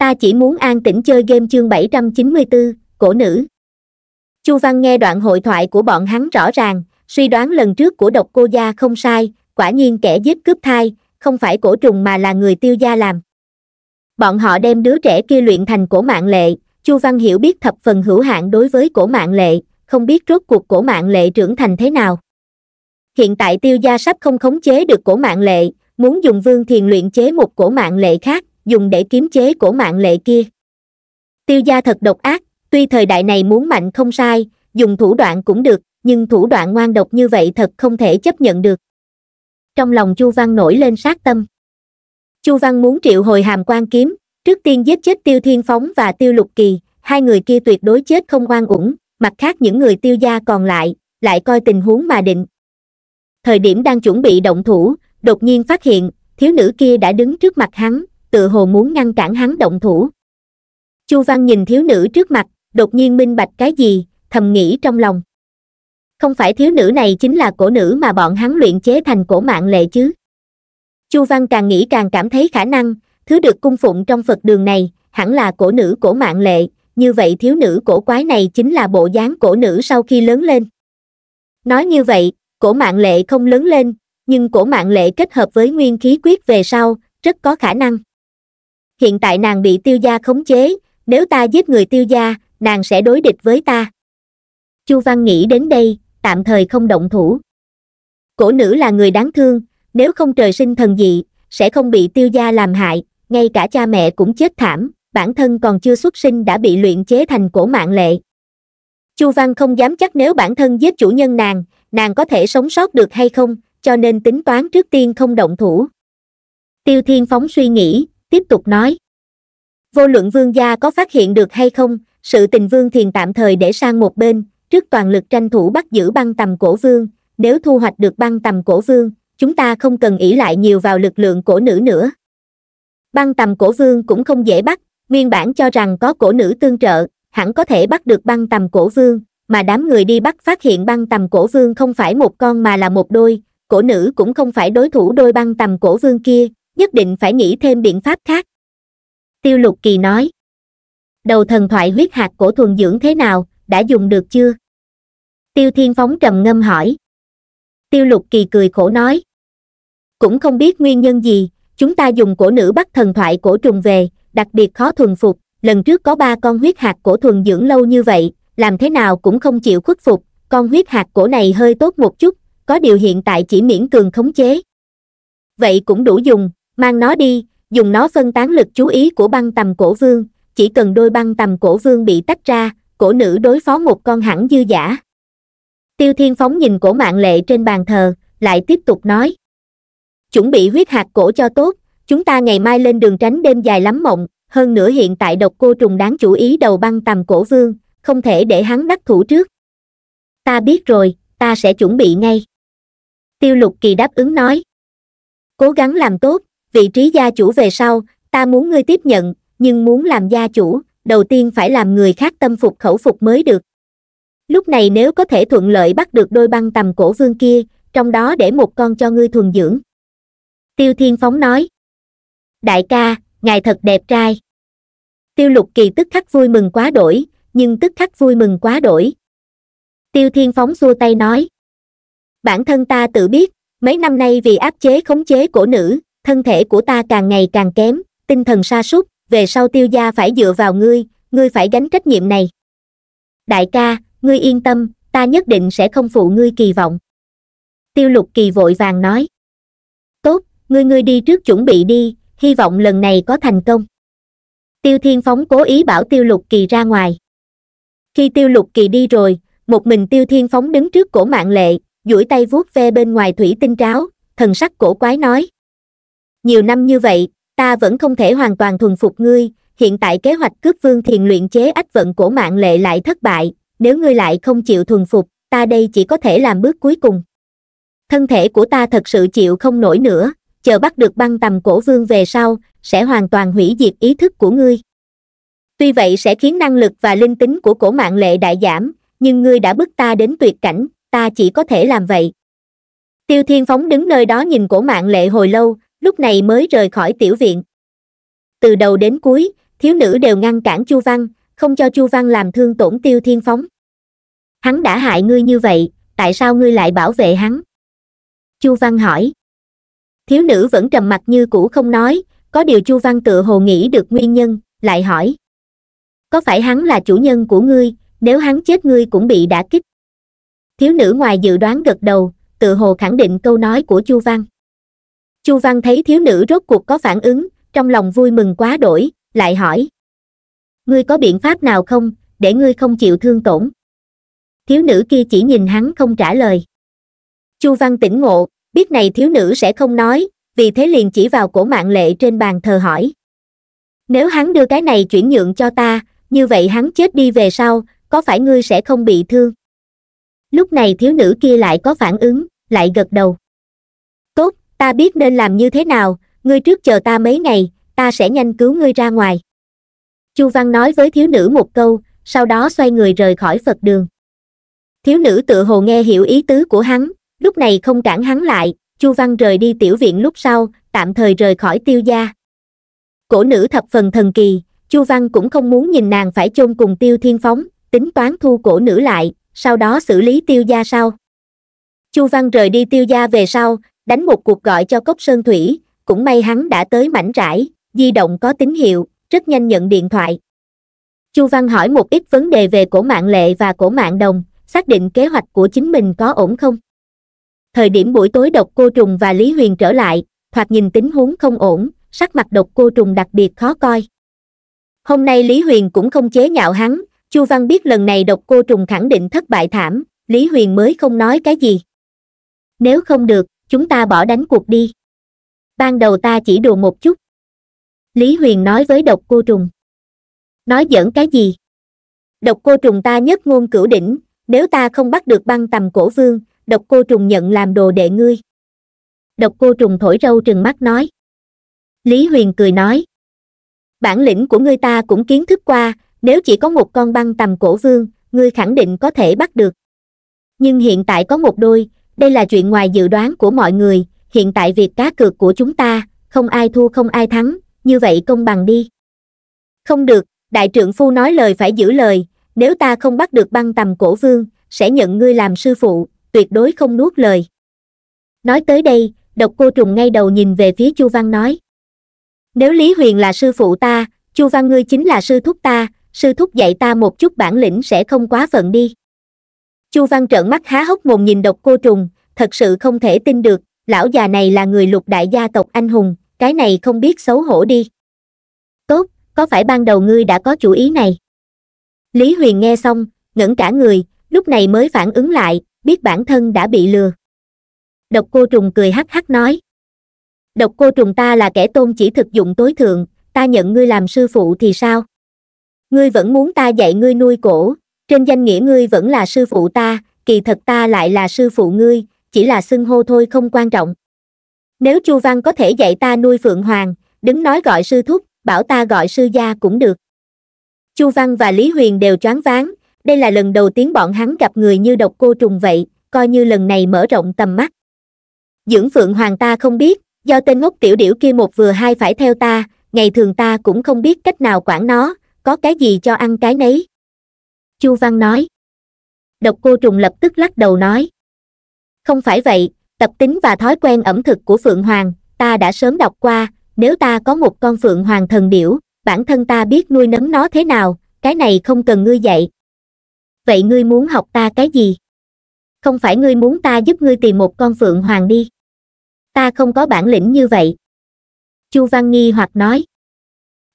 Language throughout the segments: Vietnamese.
ta chỉ muốn an tĩnh chơi game chương 794, cổ nữ chu văn nghe đoạn hội thoại của bọn hắn rõ ràng suy đoán lần trước của độc cô gia không sai quả nhiên kẻ giết cướp thai không phải cổ trùng mà là người tiêu gia làm bọn họ đem đứa trẻ kia luyện thành cổ mạng lệ chu văn hiểu biết thập phần hữu hạn đối với cổ mạng lệ không biết rốt cuộc cổ mạng lệ trưởng thành thế nào hiện tại tiêu gia sắp không khống chế được cổ mạng lệ muốn dùng vương thiền luyện chế một cổ mạng lệ khác dùng để kiếm chế cổ mạng lệ kia tiêu gia thật độc ác tuy thời đại này muốn mạnh không sai dùng thủ đoạn cũng được nhưng thủ đoạn ngoan độc như vậy thật không thể chấp nhận được trong lòng chu văn nổi lên sát tâm chu văn muốn triệu hồi hàm quan kiếm trước tiên giết chết tiêu thiên phóng và tiêu lục kỳ hai người kia tuyệt đối chết không oan uổng mặt khác những người tiêu gia còn lại lại coi tình huống mà định thời điểm đang chuẩn bị động thủ đột nhiên phát hiện thiếu nữ kia đã đứng trước mặt hắn tự hồ muốn ngăn cản hắn động thủ chu văn nhìn thiếu nữ trước mặt đột nhiên minh bạch cái gì thầm nghĩ trong lòng không phải thiếu nữ này chính là cổ nữ mà bọn hắn luyện chế thành cổ mạng lệ chứ chu văn càng nghĩ càng cảm thấy khả năng thứ được cung phụng trong phật đường này hẳn là cổ nữ cổ mạng lệ như vậy thiếu nữ cổ quái này chính là bộ dáng cổ nữ sau khi lớn lên nói như vậy cổ mạng lệ không lớn lên nhưng cổ mạng lệ kết hợp với nguyên khí quyết về sau rất có khả năng hiện tại nàng bị tiêu gia khống chế nếu ta giết người tiêu gia nàng sẽ đối địch với ta chu văn nghĩ đến đây tạm thời không động thủ cổ nữ là người đáng thương nếu không trời sinh thần dị sẽ không bị tiêu gia làm hại ngay cả cha mẹ cũng chết thảm bản thân còn chưa xuất sinh đã bị luyện chế thành cổ mạng lệ chu văn không dám chắc nếu bản thân giết chủ nhân nàng nàng có thể sống sót được hay không cho nên tính toán trước tiên không động thủ tiêu thiên phóng suy nghĩ tiếp tục nói vô luận vương gia có phát hiện được hay không sự tình vương thiền tạm thời để sang một bên trước toàn lực tranh thủ bắt giữ băng tầm cổ vương nếu thu hoạch được băng tầm cổ vương chúng ta không cần ỷ lại nhiều vào lực lượng cổ nữ nữa băng tầm cổ vương cũng không dễ bắt nguyên bản cho rằng có cổ nữ tương trợ hẳn có thể bắt được băng tầm cổ vương mà đám người đi bắt phát hiện băng tầm cổ vương không phải một con mà là một đôi cổ nữ cũng không phải đối thủ đôi băng tầm cổ vương kia nhất định phải nghĩ thêm biện pháp khác tiêu lục kỳ nói đầu thần thoại huyết hạt cổ thuần dưỡng thế nào đã dùng được chưa tiêu thiên phóng trầm ngâm hỏi tiêu lục kỳ cười khổ nói cũng không biết nguyên nhân gì chúng ta dùng cổ nữ bắt thần thoại cổ trùng về đặc biệt khó thuần phục lần trước có ba con huyết hạt cổ thuần dưỡng lâu như vậy làm thế nào cũng không chịu khuất phục con huyết hạt cổ này hơi tốt một chút có điều hiện tại chỉ miễn cường khống chế vậy cũng đủ dùng mang nó đi dùng nó phân tán lực chú ý của băng tầm cổ vương chỉ cần đôi băng tầm cổ vương bị tách ra cổ nữ đối phó một con hẳn dư giả tiêu thiên phóng nhìn cổ mạng lệ trên bàn thờ lại tiếp tục nói chuẩn bị huyết hạt cổ cho tốt chúng ta ngày mai lên đường tránh đêm dài lắm mộng hơn nữa hiện tại độc cô trùng đáng chú ý đầu băng tầm cổ vương không thể để hắn đắc thủ trước ta biết rồi ta sẽ chuẩn bị ngay tiêu lục kỳ đáp ứng nói cố gắng làm tốt vị trí gia chủ về sau ta muốn ngươi tiếp nhận nhưng muốn làm gia chủ đầu tiên phải làm người khác tâm phục khẩu phục mới được lúc này nếu có thể thuận lợi bắt được đôi băng tầm cổ vương kia trong đó để một con cho ngươi thuần dưỡng tiêu thiên phóng nói đại ca ngài thật đẹp trai tiêu lục kỳ tức khắc vui mừng quá đổi nhưng tức khắc vui mừng quá đổi tiêu thiên phóng xua tay nói bản thân ta tự biết mấy năm nay vì áp chế khống chế cổ nữ thân thể của ta càng ngày càng kém tinh thần sa sút về sau tiêu gia phải dựa vào ngươi ngươi phải gánh trách nhiệm này đại ca ngươi yên tâm ta nhất định sẽ không phụ ngươi kỳ vọng tiêu lục kỳ vội vàng nói tốt ngươi ngươi đi trước chuẩn bị đi hy vọng lần này có thành công tiêu thiên phóng cố ý bảo tiêu lục kỳ ra ngoài khi tiêu lục kỳ đi rồi một mình tiêu thiên phóng đứng trước cổ mạng lệ duỗi tay vuốt ve bên ngoài thủy tinh tráo thần sắc cổ quái nói nhiều năm như vậy ta vẫn không thể hoàn toàn thuần phục ngươi hiện tại kế hoạch cướp vương thiền luyện chế ách vận của mạng lệ lại thất bại nếu ngươi lại không chịu thuần phục ta đây chỉ có thể làm bước cuối cùng thân thể của ta thật sự chịu không nổi nữa chờ bắt được băng tầm cổ vương về sau sẽ hoàn toàn hủy diệt ý thức của ngươi tuy vậy sẽ khiến năng lực và linh tính của cổ mạng lệ đại giảm nhưng ngươi đã bức ta đến tuyệt cảnh ta chỉ có thể làm vậy tiêu thiên phóng đứng nơi đó nhìn cổ mạng lệ hồi lâu lúc này mới rời khỏi tiểu viện từ đầu đến cuối thiếu nữ đều ngăn cản chu văn không cho chu văn làm thương tổn tiêu thiên phóng hắn đã hại ngươi như vậy tại sao ngươi lại bảo vệ hắn chu văn hỏi thiếu nữ vẫn trầm mặc như cũ không nói có điều chu văn tự hồ nghĩ được nguyên nhân lại hỏi có phải hắn là chủ nhân của ngươi nếu hắn chết ngươi cũng bị đả kích thiếu nữ ngoài dự đoán gật đầu tự hồ khẳng định câu nói của chu văn chu văn thấy thiếu nữ rốt cuộc có phản ứng trong lòng vui mừng quá đổi lại hỏi ngươi có biện pháp nào không để ngươi không chịu thương tổn thiếu nữ kia chỉ nhìn hắn không trả lời chu văn tỉnh ngộ biết này thiếu nữ sẽ không nói vì thế liền chỉ vào cổ mạng lệ trên bàn thờ hỏi nếu hắn đưa cái này chuyển nhượng cho ta như vậy hắn chết đi về sau có phải ngươi sẽ không bị thương lúc này thiếu nữ kia lại có phản ứng lại gật đầu ta biết nên làm như thế nào ngươi trước chờ ta mấy ngày ta sẽ nhanh cứu ngươi ra ngoài chu văn nói với thiếu nữ một câu sau đó xoay người rời khỏi phật đường thiếu nữ tự hồ nghe hiểu ý tứ của hắn lúc này không cản hắn lại chu văn rời đi tiểu viện lúc sau tạm thời rời khỏi tiêu gia cổ nữ thập phần thần kỳ chu văn cũng không muốn nhìn nàng phải chôn cùng tiêu thiên phóng tính toán thu cổ nữ lại sau đó xử lý tiêu gia sau chu văn rời đi tiêu gia về sau đánh một cuộc gọi cho cốc sơn thủy cũng may hắn đã tới mảnh rãi di động có tín hiệu rất nhanh nhận điện thoại chu văn hỏi một ít vấn đề về cổ mạng lệ và cổ mạng đồng xác định kế hoạch của chính mình có ổn không thời điểm buổi tối độc cô trùng và lý huyền trở lại thoạt nhìn tình huống không ổn sắc mặt độc cô trùng đặc biệt khó coi hôm nay lý huyền cũng không chế nhạo hắn chu văn biết lần này độc cô trùng khẳng định thất bại thảm lý huyền mới không nói cái gì nếu không được chúng ta bỏ đánh cuộc đi ban đầu ta chỉ đùa một chút lý huyền nói với độc cô trùng nói giỡn cái gì độc cô trùng ta nhất ngôn cửu đỉnh nếu ta không bắt được băng tầm cổ vương độc cô trùng nhận làm đồ đệ ngươi độc cô trùng thổi râu trừng mắt nói lý huyền cười nói bản lĩnh của ngươi ta cũng kiến thức qua nếu chỉ có một con băng tầm cổ vương ngươi khẳng định có thể bắt được nhưng hiện tại có một đôi đây là chuyện ngoài dự đoán của mọi người hiện tại việc cá cược của chúng ta không ai thua không ai thắng như vậy công bằng đi không được đại trưởng phu nói lời phải giữ lời nếu ta không bắt được băng tầm cổ vương sẽ nhận ngươi làm sư phụ tuyệt đối không nuốt lời nói tới đây độc cô trùng ngay đầu nhìn về phía chu văn nói nếu lý huyền là sư phụ ta chu văn ngươi chính là sư thúc ta sư thúc dạy ta một chút bản lĩnh sẽ không quá phận đi Chu Văn trợn mắt há hốc mồm nhìn độc cô trùng, thật sự không thể tin được, lão già này là người lục đại gia tộc anh hùng, cái này không biết xấu hổ đi. Tốt, có phải ban đầu ngươi đã có chủ ý này? Lý Huyền nghe xong, ngẩn cả người, lúc này mới phản ứng lại, biết bản thân đã bị lừa. Độc cô trùng cười hắc hắc nói. Độc cô trùng ta là kẻ tôn chỉ thực dụng tối thượng, ta nhận ngươi làm sư phụ thì sao? Ngươi vẫn muốn ta dạy ngươi nuôi cổ, trên danh nghĩa ngươi vẫn là sư phụ ta, kỳ thật ta lại là sư phụ ngươi, chỉ là xưng hô thôi không quan trọng. Nếu Chu Văn có thể dạy ta nuôi Phượng Hoàng, đứng nói gọi sư thúc, bảo ta gọi sư gia cũng được. Chu Văn và Lý Huyền đều choáng váng, đây là lần đầu tiên bọn hắn gặp người như độc cô trùng vậy, coi như lần này mở rộng tầm mắt. Dưỡng Phượng Hoàng ta không biết, do tên ngốc tiểu điểu kia một vừa hai phải theo ta, ngày thường ta cũng không biết cách nào quản nó, có cái gì cho ăn cái nấy chu văn nói độc cô trùng lập tức lắc đầu nói không phải vậy tập tính và thói quen ẩm thực của phượng hoàng ta đã sớm đọc qua nếu ta có một con phượng hoàng thần điểu bản thân ta biết nuôi nấng nó thế nào cái này không cần ngươi dạy vậy ngươi muốn học ta cái gì không phải ngươi muốn ta giúp ngươi tìm một con phượng hoàng đi ta không có bản lĩnh như vậy chu văn nghi hoặc nói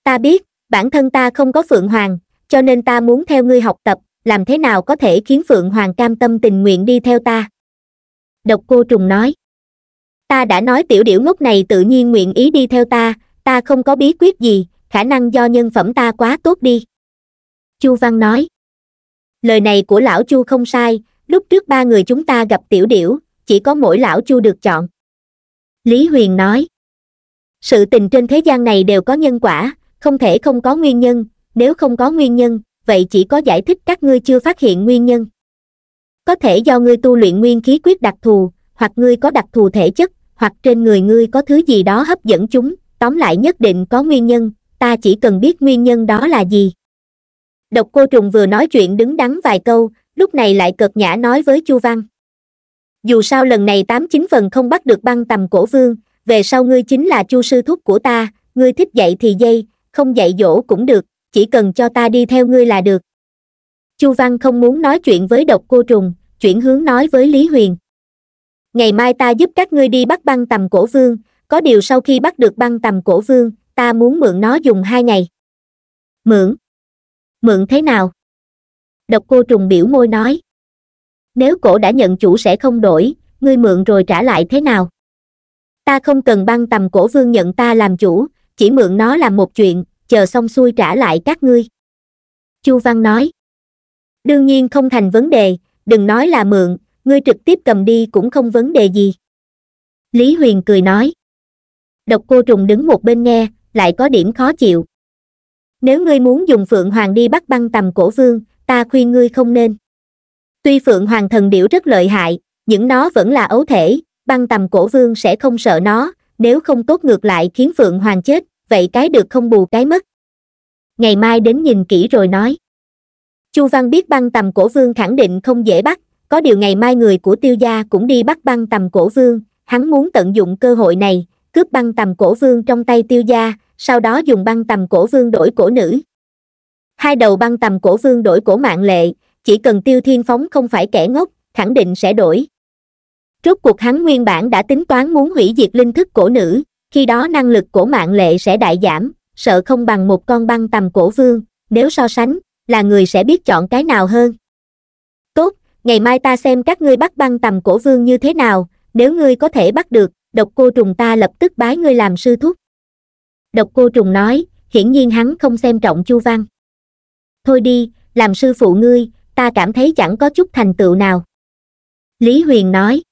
ta biết bản thân ta không có phượng hoàng cho nên ta muốn theo ngươi học tập làm thế nào có thể khiến phượng hoàng cam tâm tình nguyện đi theo ta độc cô trùng nói ta đã nói tiểu điểu ngốc này tự nhiên nguyện ý đi theo ta ta không có bí quyết gì khả năng do nhân phẩm ta quá tốt đi chu văn nói lời này của lão chu không sai lúc trước ba người chúng ta gặp tiểu điểu chỉ có mỗi lão chu được chọn lý huyền nói sự tình trên thế gian này đều có nhân quả không thể không có nguyên nhân nếu không có nguyên nhân vậy chỉ có giải thích các ngươi chưa phát hiện nguyên nhân có thể do ngươi tu luyện nguyên khí quyết đặc thù hoặc ngươi có đặc thù thể chất hoặc trên người ngươi có thứ gì đó hấp dẫn chúng tóm lại nhất định có nguyên nhân ta chỉ cần biết nguyên nhân đó là gì độc cô trùng vừa nói chuyện đứng đắn vài câu lúc này lại cợt nhã nói với chu văn dù sao lần này tám chín phần không bắt được băng tầm cổ vương về sau ngươi chính là chu sư thúc của ta ngươi thích dạy thì dây không dạy dỗ cũng được chỉ cần cho ta đi theo ngươi là được chu văn không muốn nói chuyện với độc cô trùng chuyển hướng nói với lý huyền ngày mai ta giúp các ngươi đi bắt băng tầm cổ vương có điều sau khi bắt được băng tầm cổ vương ta muốn mượn nó dùng hai ngày mượn mượn thế nào độc cô trùng biểu môi nói nếu cổ đã nhận chủ sẽ không đổi ngươi mượn rồi trả lại thế nào ta không cần băng tầm cổ vương nhận ta làm chủ chỉ mượn nó làm một chuyện chờ xong xuôi trả lại các ngươi chu văn nói đương nhiên không thành vấn đề đừng nói là mượn ngươi trực tiếp cầm đi cũng không vấn đề gì lý huyền cười nói độc cô trùng đứng một bên nghe lại có điểm khó chịu nếu ngươi muốn dùng phượng hoàng đi bắt băng tầm cổ vương ta khuyên ngươi không nên tuy phượng hoàng thần điểu rất lợi hại nhưng nó vẫn là ấu thể băng tầm cổ vương sẽ không sợ nó nếu không tốt ngược lại khiến phượng hoàng chết vậy cái được không bù cái mất ngày mai đến nhìn kỹ rồi nói chu văn biết băng tầm cổ vương khẳng định không dễ bắt có điều ngày mai người của tiêu gia cũng đi bắt băng tầm cổ vương hắn muốn tận dụng cơ hội này cướp băng tầm cổ vương trong tay tiêu gia sau đó dùng băng tầm cổ vương đổi cổ nữ hai đầu băng tầm cổ vương đổi cổ mạng lệ chỉ cần tiêu thiên phóng không phải kẻ ngốc khẳng định sẽ đổi rốt cuộc hắn nguyên bản đã tính toán muốn hủy diệt linh thức cổ nữ khi đó năng lực của mạng lệ sẽ đại giảm sợ không bằng một con băng tầm cổ vương nếu so sánh là người sẽ biết chọn cái nào hơn tốt ngày mai ta xem các ngươi bắt băng tầm cổ vương như thế nào nếu ngươi có thể bắt được độc cô trùng ta lập tức bái ngươi làm sư thúc độc cô trùng nói hiển nhiên hắn không xem trọng chu văn thôi đi làm sư phụ ngươi ta cảm thấy chẳng có chút thành tựu nào lý huyền nói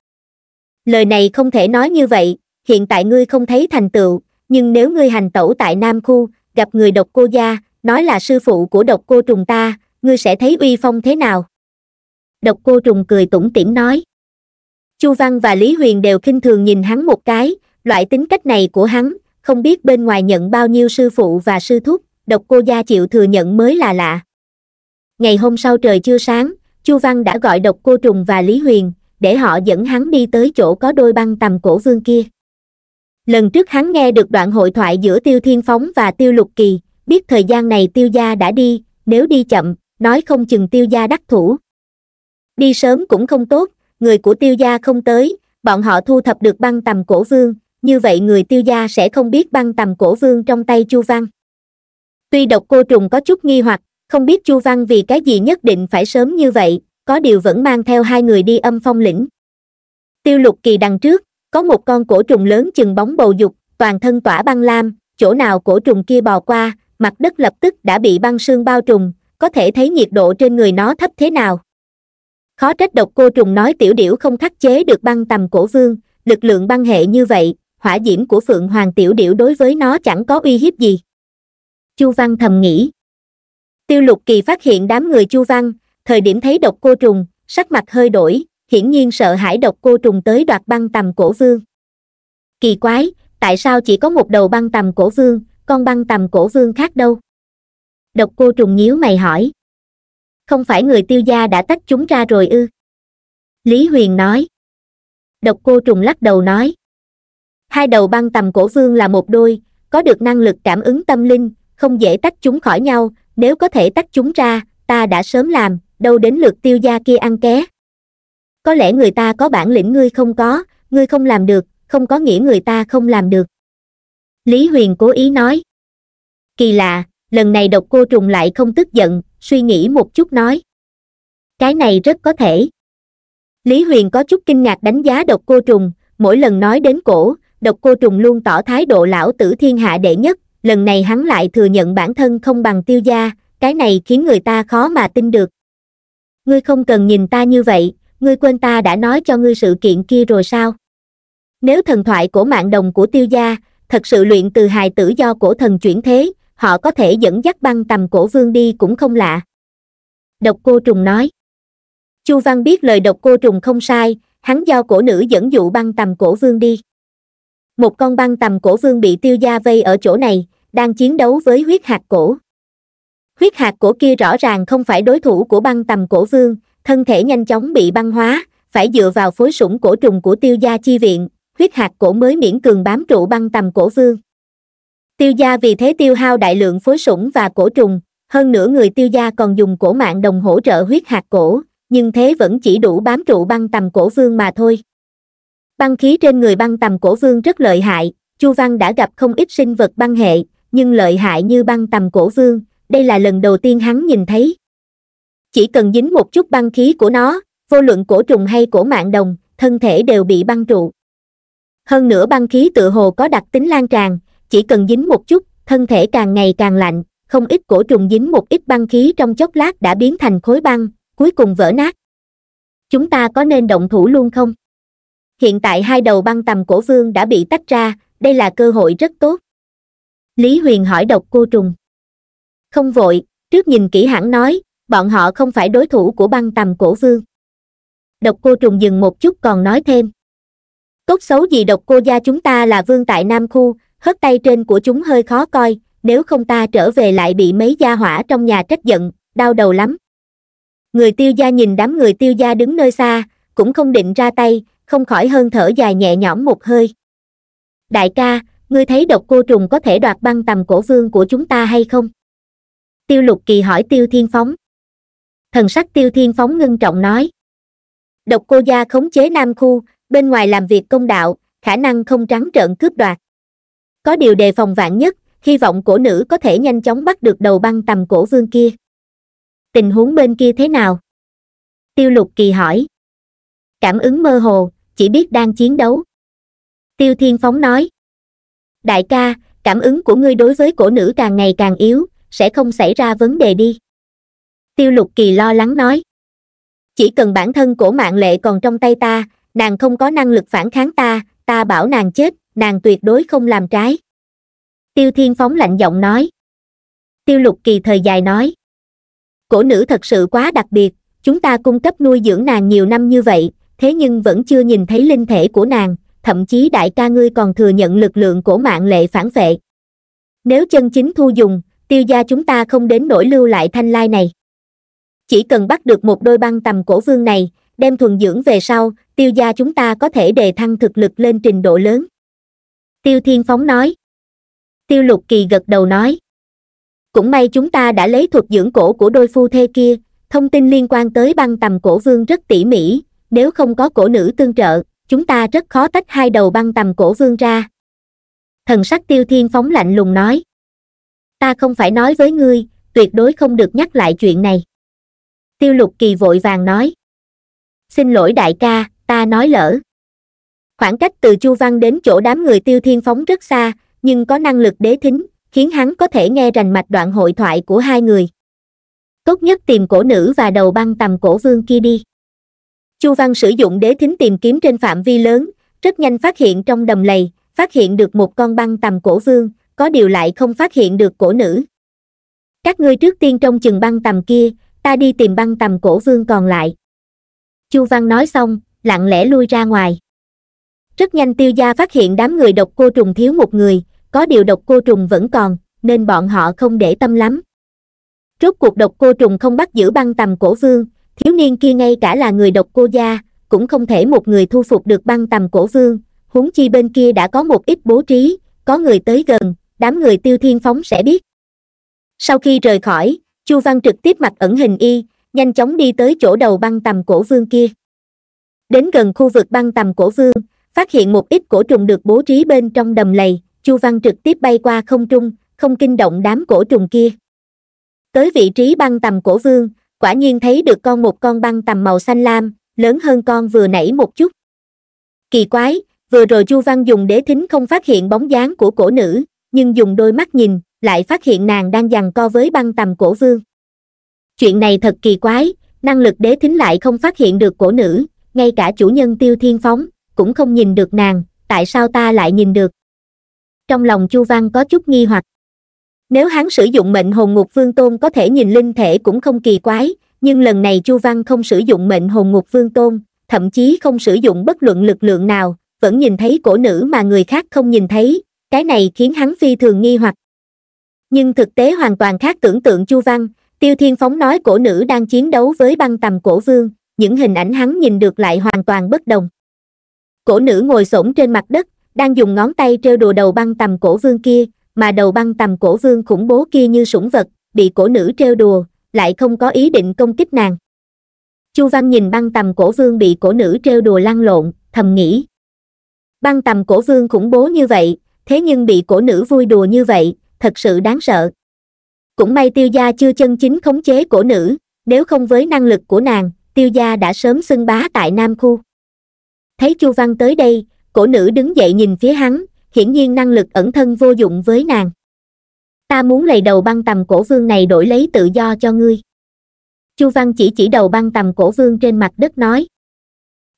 lời này không thể nói như vậy hiện tại ngươi không thấy thành tựu nhưng nếu ngươi hành tẩu tại nam khu gặp người độc cô gia nói là sư phụ của độc cô trùng ta ngươi sẽ thấy uy phong thế nào độc cô trùng cười tủm tỉm nói chu văn và lý huyền đều khinh thường nhìn hắn một cái loại tính cách này của hắn không biết bên ngoài nhận bao nhiêu sư phụ và sư thúc độc cô gia chịu thừa nhận mới là lạ ngày hôm sau trời chưa sáng chu văn đã gọi độc cô trùng và lý huyền để họ dẫn hắn đi tới chỗ có đôi băng tầm cổ vương kia lần trước hắn nghe được đoạn hội thoại giữa tiêu thiên phóng và tiêu lục kỳ biết thời gian này tiêu gia đã đi nếu đi chậm nói không chừng tiêu gia đắc thủ đi sớm cũng không tốt người của tiêu gia không tới bọn họ thu thập được băng tầm cổ vương như vậy người tiêu gia sẽ không biết băng tầm cổ vương trong tay chu văn tuy độc cô trùng có chút nghi hoặc không biết chu văn vì cái gì nhất định phải sớm như vậy có điều vẫn mang theo hai người đi âm phong lĩnh tiêu lục kỳ đằng trước có một con cổ trùng lớn chừng bóng bầu dục toàn thân tỏa băng lam chỗ nào cổ trùng kia bò qua mặt đất lập tức đã bị băng sương bao trùm có thể thấy nhiệt độ trên người nó thấp thế nào khó trách độc cô trùng nói tiểu điểu không khắc chế được băng tầm cổ vương lực lượng băng hệ như vậy hỏa diễm của phượng hoàng tiểu điểu đối với nó chẳng có uy hiếp gì chu văn thầm nghĩ tiêu lục kỳ phát hiện đám người chu văn thời điểm thấy độc cô trùng sắc mặt hơi đổi hiển nhiên sợ hải độc cô trùng tới đoạt băng tầm cổ vương kỳ quái tại sao chỉ có một đầu băng tầm cổ vương con băng tầm cổ vương khác đâu độc cô trùng nhíu mày hỏi không phải người tiêu gia đã tách chúng ra rồi ư lý huyền nói độc cô trùng lắc đầu nói hai đầu băng tầm cổ vương là một đôi có được năng lực cảm ứng tâm linh không dễ tách chúng khỏi nhau nếu có thể tách chúng ra ta đã sớm làm đâu đến lượt tiêu gia kia ăn ké có lẽ người ta có bản lĩnh ngươi không có ngươi không làm được không có nghĩa người ta không làm được lý huyền cố ý nói kỳ lạ lần này độc cô trùng lại không tức giận suy nghĩ một chút nói cái này rất có thể lý huyền có chút kinh ngạc đánh giá độc cô trùng mỗi lần nói đến cổ độc cô trùng luôn tỏ thái độ lão tử thiên hạ đệ nhất lần này hắn lại thừa nhận bản thân không bằng tiêu gia cái này khiến người ta khó mà tin được ngươi không cần nhìn ta như vậy ngươi quên ta đã nói cho ngươi sự kiện kia rồi sao nếu thần thoại của mạng đồng của tiêu gia thật sự luyện từ hài tử do cổ thần chuyển thế họ có thể dẫn dắt băng tầm cổ vương đi cũng không lạ độc cô trùng nói chu văn biết lời độc cô trùng không sai hắn do cổ nữ dẫn dụ băng tầm cổ vương đi một con băng tầm cổ vương bị tiêu gia vây ở chỗ này đang chiến đấu với huyết hạt cổ huyết hạt cổ kia rõ ràng không phải đối thủ của băng tầm cổ vương thân thể nhanh chóng bị băng hóa phải dựa vào phối sủng cổ trùng của tiêu gia chi viện huyết hạt cổ mới miễn cường bám trụ băng tầm cổ vương tiêu gia vì thế tiêu hao đại lượng phối sủng và cổ trùng hơn nữa người tiêu gia còn dùng cổ mạng đồng hỗ trợ huyết hạt cổ nhưng thế vẫn chỉ đủ bám trụ băng tầm cổ vương mà thôi băng khí trên người băng tầm cổ vương rất lợi hại chu văn đã gặp không ít sinh vật băng hệ nhưng lợi hại như băng tầm cổ vương đây là lần đầu tiên hắn nhìn thấy chỉ cần dính một chút băng khí của nó vô luận cổ trùng hay cổ mạng đồng thân thể đều bị băng trụ hơn nữa băng khí tự hồ có đặc tính lan tràn chỉ cần dính một chút thân thể càng ngày càng lạnh không ít cổ trùng dính một ít băng khí trong chốc lát đã biến thành khối băng cuối cùng vỡ nát chúng ta có nên động thủ luôn không hiện tại hai đầu băng tầm cổ vương đã bị tách ra đây là cơ hội rất tốt lý huyền hỏi độc cô trùng không vội trước nhìn kỹ hẳn nói bọn họ không phải đối thủ của băng tầm cổ vương độc cô trùng dừng một chút còn nói thêm tốt xấu gì độc cô gia chúng ta là vương tại nam khu hất tay trên của chúng hơi khó coi nếu không ta trở về lại bị mấy gia hỏa trong nhà trách giận đau đầu lắm người tiêu gia nhìn đám người tiêu gia đứng nơi xa cũng không định ra tay không khỏi hơn thở dài nhẹ nhõm một hơi đại ca ngươi thấy độc cô trùng có thể đoạt băng tầm cổ vương của chúng ta hay không tiêu lục kỳ hỏi tiêu thiên phóng thần sắc tiêu thiên phóng ngưng trọng nói độc cô gia khống chế nam khu bên ngoài làm việc công đạo khả năng không trắng trợn cướp đoạt có điều đề phòng vạn nhất hy vọng cổ nữ có thể nhanh chóng bắt được đầu băng tầm cổ vương kia tình huống bên kia thế nào tiêu lục kỳ hỏi cảm ứng mơ hồ chỉ biết đang chiến đấu tiêu thiên phóng nói đại ca cảm ứng của ngươi đối với cổ nữ càng ngày càng yếu sẽ không xảy ra vấn đề đi tiêu lục kỳ lo lắng nói chỉ cần bản thân cổ mạng lệ còn trong tay ta nàng không có năng lực phản kháng ta ta bảo nàng chết nàng tuyệt đối không làm trái tiêu thiên phóng lạnh giọng nói tiêu lục kỳ thời dài nói cổ nữ thật sự quá đặc biệt chúng ta cung cấp nuôi dưỡng nàng nhiều năm như vậy thế nhưng vẫn chưa nhìn thấy linh thể của nàng thậm chí đại ca ngươi còn thừa nhận lực lượng cổ mạng lệ phản vệ nếu chân chính thu dùng tiêu gia chúng ta không đến nỗi lưu lại thanh lai này chỉ cần bắt được một đôi băng tầm cổ vương này đem thuần dưỡng về sau tiêu gia chúng ta có thể đề thăng thực lực lên trình độ lớn tiêu thiên phóng nói tiêu lục kỳ gật đầu nói cũng may chúng ta đã lấy thuật dưỡng cổ của đôi phu thê kia thông tin liên quan tới băng tầm cổ vương rất tỉ mỉ nếu không có cổ nữ tương trợ chúng ta rất khó tách hai đầu băng tầm cổ vương ra thần sắc tiêu thiên phóng lạnh lùng nói ta không phải nói với ngươi tuyệt đối không được nhắc lại chuyện này tiêu lục kỳ vội vàng nói xin lỗi đại ca ta nói lỡ khoảng cách từ chu văn đến chỗ đám người tiêu thiên phóng rất xa nhưng có năng lực đế thính khiến hắn có thể nghe rành mạch đoạn hội thoại của hai người tốt nhất tìm cổ nữ và đầu băng tầm cổ vương kia đi chu văn sử dụng đế thính tìm kiếm trên phạm vi lớn rất nhanh phát hiện trong đầm lầy phát hiện được một con băng tầm cổ vương có điều lại không phát hiện được cổ nữ các ngươi trước tiên trong chừng băng tầm kia ta đi tìm băng tầm cổ vương còn lại chu văn nói xong lặng lẽ lui ra ngoài rất nhanh tiêu gia phát hiện đám người độc cô trùng thiếu một người có điều độc cô trùng vẫn còn nên bọn họ không để tâm lắm rốt cuộc độc cô trùng không bắt giữ băng tầm cổ vương thiếu niên kia ngay cả là người độc cô gia cũng không thể một người thu phục được băng tầm cổ vương huống chi bên kia đã có một ít bố trí có người tới gần đám người tiêu thiên phóng sẽ biết sau khi rời khỏi chu văn trực tiếp mặc ẩn hình y nhanh chóng đi tới chỗ đầu băng tầm cổ vương kia đến gần khu vực băng tầm cổ vương phát hiện một ít cổ trùng được bố trí bên trong đầm lầy chu văn trực tiếp bay qua không trung không kinh động đám cổ trùng kia tới vị trí băng tầm cổ vương quả nhiên thấy được con một con băng tầm màu xanh lam lớn hơn con vừa nãy một chút kỳ quái vừa rồi chu văn dùng đế thính không phát hiện bóng dáng của cổ nữ nhưng dùng đôi mắt nhìn lại phát hiện nàng đang giằng co với băng tầm cổ vương chuyện này thật kỳ quái năng lực đế thính lại không phát hiện được cổ nữ ngay cả chủ nhân tiêu thiên phóng cũng không nhìn được nàng tại sao ta lại nhìn được trong lòng chu văn có chút nghi hoặc nếu hắn sử dụng mệnh hồn ngục vương tôn có thể nhìn linh thể cũng không kỳ quái nhưng lần này chu văn không sử dụng mệnh hồn ngục vương tôn thậm chí không sử dụng bất luận lực lượng nào vẫn nhìn thấy cổ nữ mà người khác không nhìn thấy cái này khiến hắn phi thường nghi hoặc nhưng thực tế hoàn toàn khác tưởng tượng chu văn tiêu thiên phóng nói cổ nữ đang chiến đấu với băng tầm cổ vương những hình ảnh hắn nhìn được lại hoàn toàn bất đồng cổ nữ ngồi xổm trên mặt đất đang dùng ngón tay trêu đùa đầu băng tầm cổ vương kia mà đầu băng tầm cổ vương khủng bố kia như sủng vật bị cổ nữ trêu đùa lại không có ý định công kích nàng chu văn nhìn băng tầm cổ vương bị cổ nữ trêu đùa lăn lộn thầm nghĩ băng tầm cổ vương khủng bố như vậy thế nhưng bị cổ nữ vui đùa như vậy thật sự đáng sợ cũng may tiêu gia chưa chân chính khống chế cổ nữ nếu không với năng lực của nàng tiêu gia đã sớm xưng bá tại nam khu thấy chu văn tới đây cổ nữ đứng dậy nhìn phía hắn hiển nhiên năng lực ẩn thân vô dụng với nàng ta muốn lấy đầu băng tầm cổ vương này đổi lấy tự do cho ngươi chu văn chỉ chỉ đầu băng tầm cổ vương trên mặt đất nói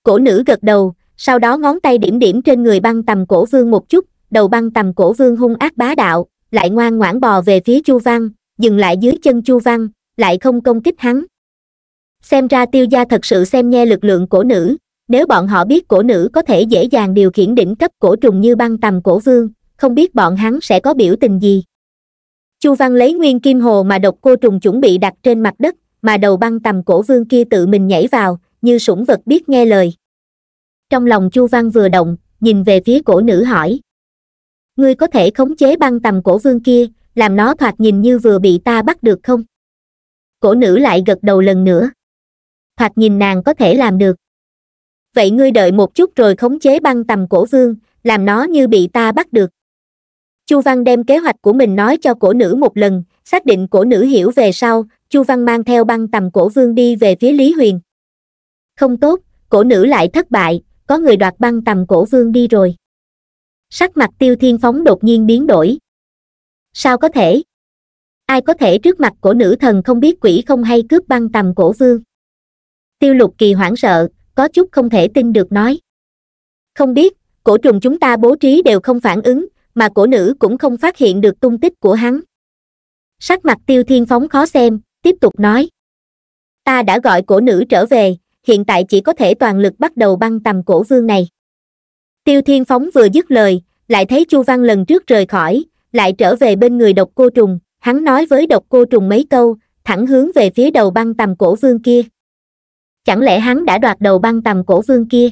cổ nữ gật đầu sau đó ngón tay điểm điểm trên người băng tầm cổ vương một chút đầu băng tầm cổ vương hung ác bá đạo lại ngoan ngoãn bò về phía chu văn dừng lại dưới chân chu văn lại không công kích hắn xem ra tiêu gia thật sự xem nghe lực lượng cổ nữ nếu bọn họ biết cổ nữ có thể dễ dàng điều khiển đỉnh cấp cổ trùng như băng tầm cổ vương không biết bọn hắn sẽ có biểu tình gì chu văn lấy nguyên kim hồ mà độc cô trùng chuẩn bị đặt trên mặt đất mà đầu băng tầm cổ vương kia tự mình nhảy vào như sủng vật biết nghe lời trong lòng chu văn vừa động nhìn về phía cổ nữ hỏi ngươi có thể khống chế băng tầm cổ vương kia làm nó thoạt nhìn như vừa bị ta bắt được không cổ nữ lại gật đầu lần nữa thoạt nhìn nàng có thể làm được vậy ngươi đợi một chút rồi khống chế băng tầm cổ vương làm nó như bị ta bắt được chu văn đem kế hoạch của mình nói cho cổ nữ một lần xác định cổ nữ hiểu về sau chu văn mang theo băng tầm cổ vương đi về phía lý huyền không tốt cổ nữ lại thất bại có người đoạt băng tầm cổ vương đi rồi sắc mặt tiêu thiên phóng đột nhiên biến đổi sao có thể ai có thể trước mặt của nữ thần không biết quỷ không hay cướp băng tầm cổ vương tiêu lục kỳ hoảng sợ có chút không thể tin được nói không biết cổ trùng chúng ta bố trí đều không phản ứng mà cổ nữ cũng không phát hiện được tung tích của hắn sắc mặt tiêu thiên phóng khó xem tiếp tục nói ta đã gọi cổ nữ trở về hiện tại chỉ có thể toàn lực bắt đầu băng tầm cổ vương này tiêu thiên phóng vừa dứt lời lại thấy chu văn lần trước rời khỏi lại trở về bên người độc cô trùng hắn nói với độc cô trùng mấy câu thẳng hướng về phía đầu băng tầm cổ vương kia chẳng lẽ hắn đã đoạt đầu băng tầm cổ vương kia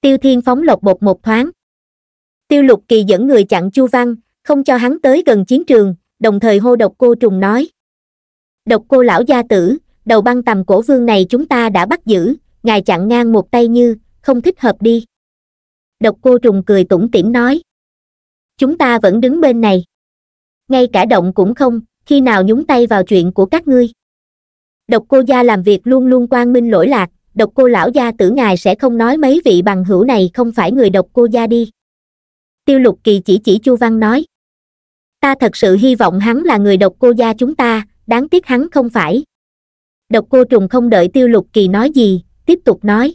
tiêu thiên phóng lột bột một thoáng tiêu lục kỳ dẫn người chặn chu văn không cho hắn tới gần chiến trường đồng thời hô độc cô trùng nói độc cô lão gia tử đầu băng tầm cổ vương này chúng ta đã bắt giữ ngài chặn ngang một tay như không thích hợp đi độc cô trùng cười tủm tỉm nói chúng ta vẫn đứng bên này ngay cả động cũng không khi nào nhúng tay vào chuyện của các ngươi độc cô gia làm việc luôn luôn quang minh lỗi lạc độc cô lão gia tử ngài sẽ không nói mấy vị bằng hữu này không phải người độc cô gia đi tiêu lục kỳ chỉ chỉ chu văn nói ta thật sự hy vọng hắn là người độc cô gia chúng ta đáng tiếc hắn không phải độc cô trùng không đợi tiêu lục kỳ nói gì tiếp tục nói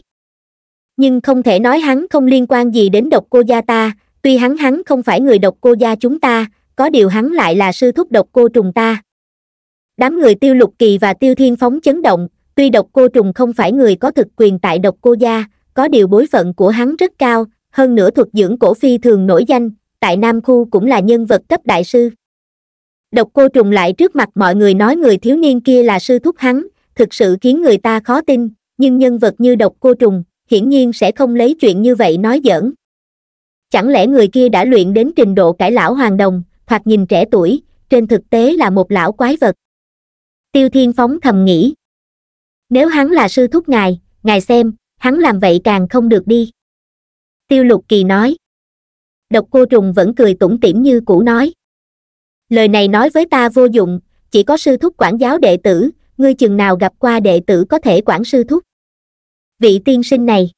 nhưng không thể nói hắn không liên quan gì đến độc cô gia ta tuy hắn hắn không phải người độc cô gia chúng ta có điều hắn lại là sư thúc độc cô trùng ta đám người tiêu lục kỳ và tiêu thiên phóng chấn động tuy độc cô trùng không phải người có thực quyền tại độc cô gia có điều bối phận của hắn rất cao hơn nữa thuật dưỡng cổ phi thường nổi danh tại nam khu cũng là nhân vật cấp đại sư độc cô trùng lại trước mặt mọi người nói người thiếu niên kia là sư thúc hắn thực sự khiến người ta khó tin nhưng nhân vật như độc cô trùng hiển nhiên sẽ không lấy chuyện như vậy nói giỡn chẳng lẽ người kia đã luyện đến trình độ cải lão hoàng đồng hoặc nhìn trẻ tuổi trên thực tế là một lão quái vật tiêu thiên phóng thầm nghĩ nếu hắn là sư thúc ngài ngài xem hắn làm vậy càng không được đi tiêu lục kỳ nói độc cô trùng vẫn cười tủm tỉm như cũ nói lời này nói với ta vô dụng chỉ có sư thúc quản giáo đệ tử ngươi chừng nào gặp qua đệ tử có thể quản sư thúc vị tiên sinh này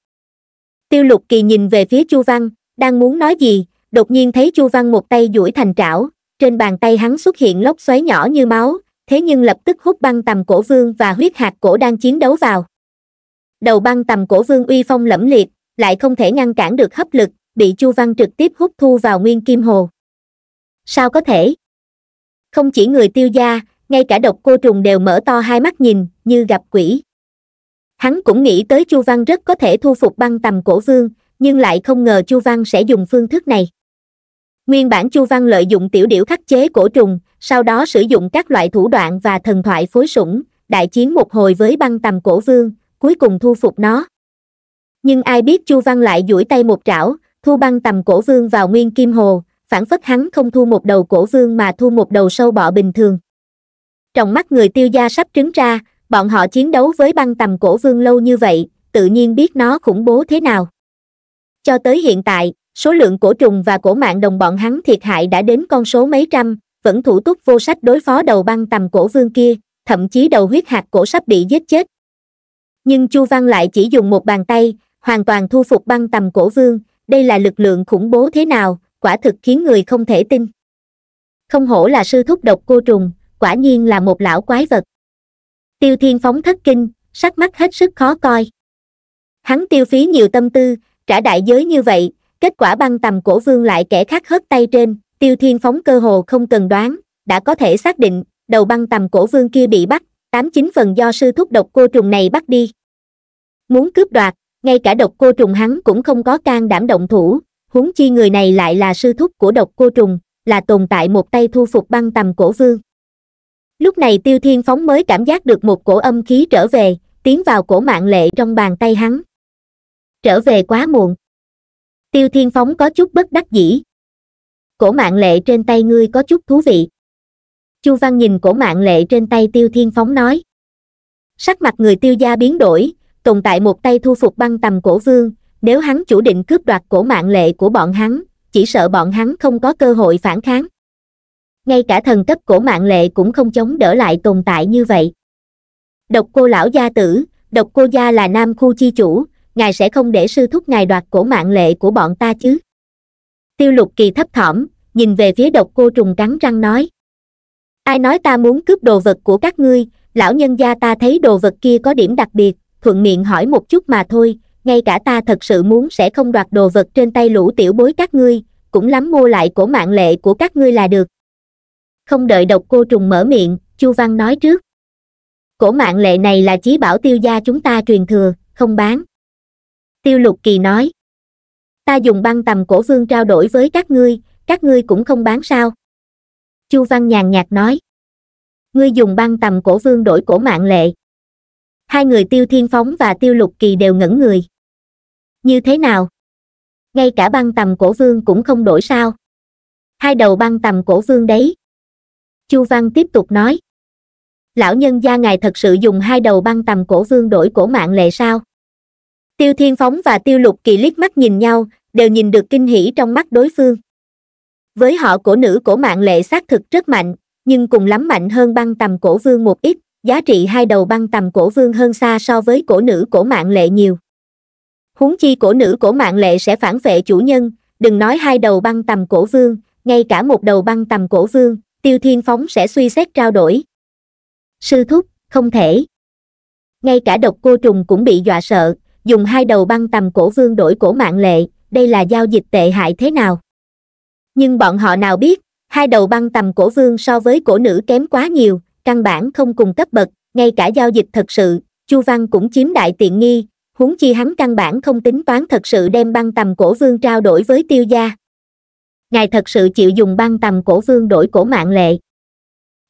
tiêu lục kỳ nhìn về phía chu văn đang muốn nói gì đột nhiên thấy chu văn một tay duỗi thành trảo trên bàn tay hắn xuất hiện lốc xoáy nhỏ như máu thế nhưng lập tức hút băng tầm cổ vương và huyết hạt cổ đang chiến đấu vào đầu băng tầm cổ vương uy phong lẫm liệt lại không thể ngăn cản được hấp lực bị chu văn trực tiếp hút thu vào nguyên kim hồ sao có thể không chỉ người tiêu gia ngay cả độc cô trùng đều mở to hai mắt nhìn như gặp quỷ Hắn cũng nghĩ tới Chu Văn rất có thể thu phục băng tầm cổ vương, nhưng lại không ngờ Chu Văn sẽ dùng phương thức này. Nguyên bản Chu Văn lợi dụng tiểu điểu khắc chế cổ trùng, sau đó sử dụng các loại thủ đoạn và thần thoại phối sủng, đại chiến một hồi với băng tầm cổ vương, cuối cùng thu phục nó. Nhưng ai biết Chu Văn lại duỗi tay một trảo, thu băng tầm cổ vương vào nguyên kim hồ, phản phất hắn không thu một đầu cổ vương mà thu một đầu sâu bọ bình thường. Trong mắt người tiêu gia sắp trứng ra, bọn họ chiến đấu với băng tầm cổ vương lâu như vậy tự nhiên biết nó khủng bố thế nào cho tới hiện tại số lượng cổ trùng và cổ mạng đồng bọn hắn thiệt hại đã đến con số mấy trăm vẫn thủ túc vô sách đối phó đầu băng tầm cổ vương kia thậm chí đầu huyết hạt cổ sắp bị giết chết nhưng chu văn lại chỉ dùng một bàn tay hoàn toàn thu phục băng tầm cổ vương đây là lực lượng khủng bố thế nào quả thực khiến người không thể tin không hổ là sư thúc độc cô trùng quả nhiên là một lão quái vật tiêu thiên phóng thất kinh sắc mắt hết sức khó coi hắn tiêu phí nhiều tâm tư trả đại giới như vậy kết quả băng tầm cổ vương lại kẻ khác hớt tay trên tiêu thiên phóng cơ hồ không cần đoán đã có thể xác định đầu băng tầm cổ vương kia bị bắt tám chín phần do sư thúc độc cô trùng này bắt đi muốn cướp đoạt ngay cả độc cô trùng hắn cũng không có can đảm động thủ huống chi người này lại là sư thúc của độc cô trùng là tồn tại một tay thu phục băng tầm cổ vương lúc này tiêu thiên phóng mới cảm giác được một cổ âm khí trở về tiến vào cổ mạng lệ trong bàn tay hắn trở về quá muộn tiêu thiên phóng có chút bất đắc dĩ cổ mạng lệ trên tay ngươi có chút thú vị chu văn nhìn cổ mạng lệ trên tay tiêu thiên phóng nói sắc mặt người tiêu gia biến đổi tồn tại một tay thu phục băng tầm cổ vương nếu hắn chủ định cướp đoạt cổ mạng lệ của bọn hắn chỉ sợ bọn hắn không có cơ hội phản kháng ngay cả thần cấp cổ mạng lệ cũng không chống đỡ lại tồn tại như vậy độc cô lão gia tử độc cô gia là nam khu chi chủ ngài sẽ không để sư thúc ngài đoạt cổ mạng lệ của bọn ta chứ tiêu lục kỳ thấp thỏm nhìn về phía độc cô trùng cắn răng nói ai nói ta muốn cướp đồ vật của các ngươi lão nhân gia ta thấy đồ vật kia có điểm đặc biệt thuận miệng hỏi một chút mà thôi ngay cả ta thật sự muốn sẽ không đoạt đồ vật trên tay lũ tiểu bối các ngươi cũng lắm mua lại cổ mạng lệ của các ngươi là được không đợi độc cô trùng mở miệng chu văn nói trước cổ mạng lệ này là chí bảo tiêu gia chúng ta truyền thừa không bán tiêu lục kỳ nói ta dùng băng tầm cổ vương trao đổi với các ngươi các ngươi cũng không bán sao chu văn nhàn nhạt nói ngươi dùng băng tầm cổ vương đổi cổ mạng lệ hai người tiêu thiên phóng và tiêu lục kỳ đều ngẩn người như thế nào ngay cả băng tầm cổ vương cũng không đổi sao hai đầu băng tầm cổ vương đấy chu văn tiếp tục nói lão nhân gia ngài thật sự dùng hai đầu băng tầm cổ vương đổi cổ mạng lệ sao tiêu thiên phóng và tiêu lục kỳ liếc mắt nhìn nhau đều nhìn được kinh hỉ trong mắt đối phương với họ cổ nữ cổ mạng lệ xác thực rất mạnh nhưng cùng lắm mạnh hơn băng tầm cổ vương một ít giá trị hai đầu băng tầm cổ vương hơn xa so với cổ nữ cổ mạng lệ nhiều huống chi cổ nữ cổ mạng lệ sẽ phản vệ chủ nhân đừng nói hai đầu băng tầm cổ vương ngay cả một đầu băng tầm cổ vương Tiêu Thiên Phóng sẽ suy xét trao đổi. Sư thúc, không thể. Ngay cả độc cô trùng cũng bị dọa sợ, dùng hai đầu băng tầm cổ vương đổi cổ mạng lệ, đây là giao dịch tệ hại thế nào. Nhưng bọn họ nào biết, hai đầu băng tầm cổ vương so với cổ nữ kém quá nhiều, căn bản không cùng cấp bậc, ngay cả giao dịch thật sự, Chu Văn cũng chiếm đại tiện nghi, huống chi hắn căn bản không tính toán thật sự đem băng tầm cổ vương trao đổi với tiêu gia ngài thật sự chịu dùng băng tầm cổ vương đổi cổ mạng lệ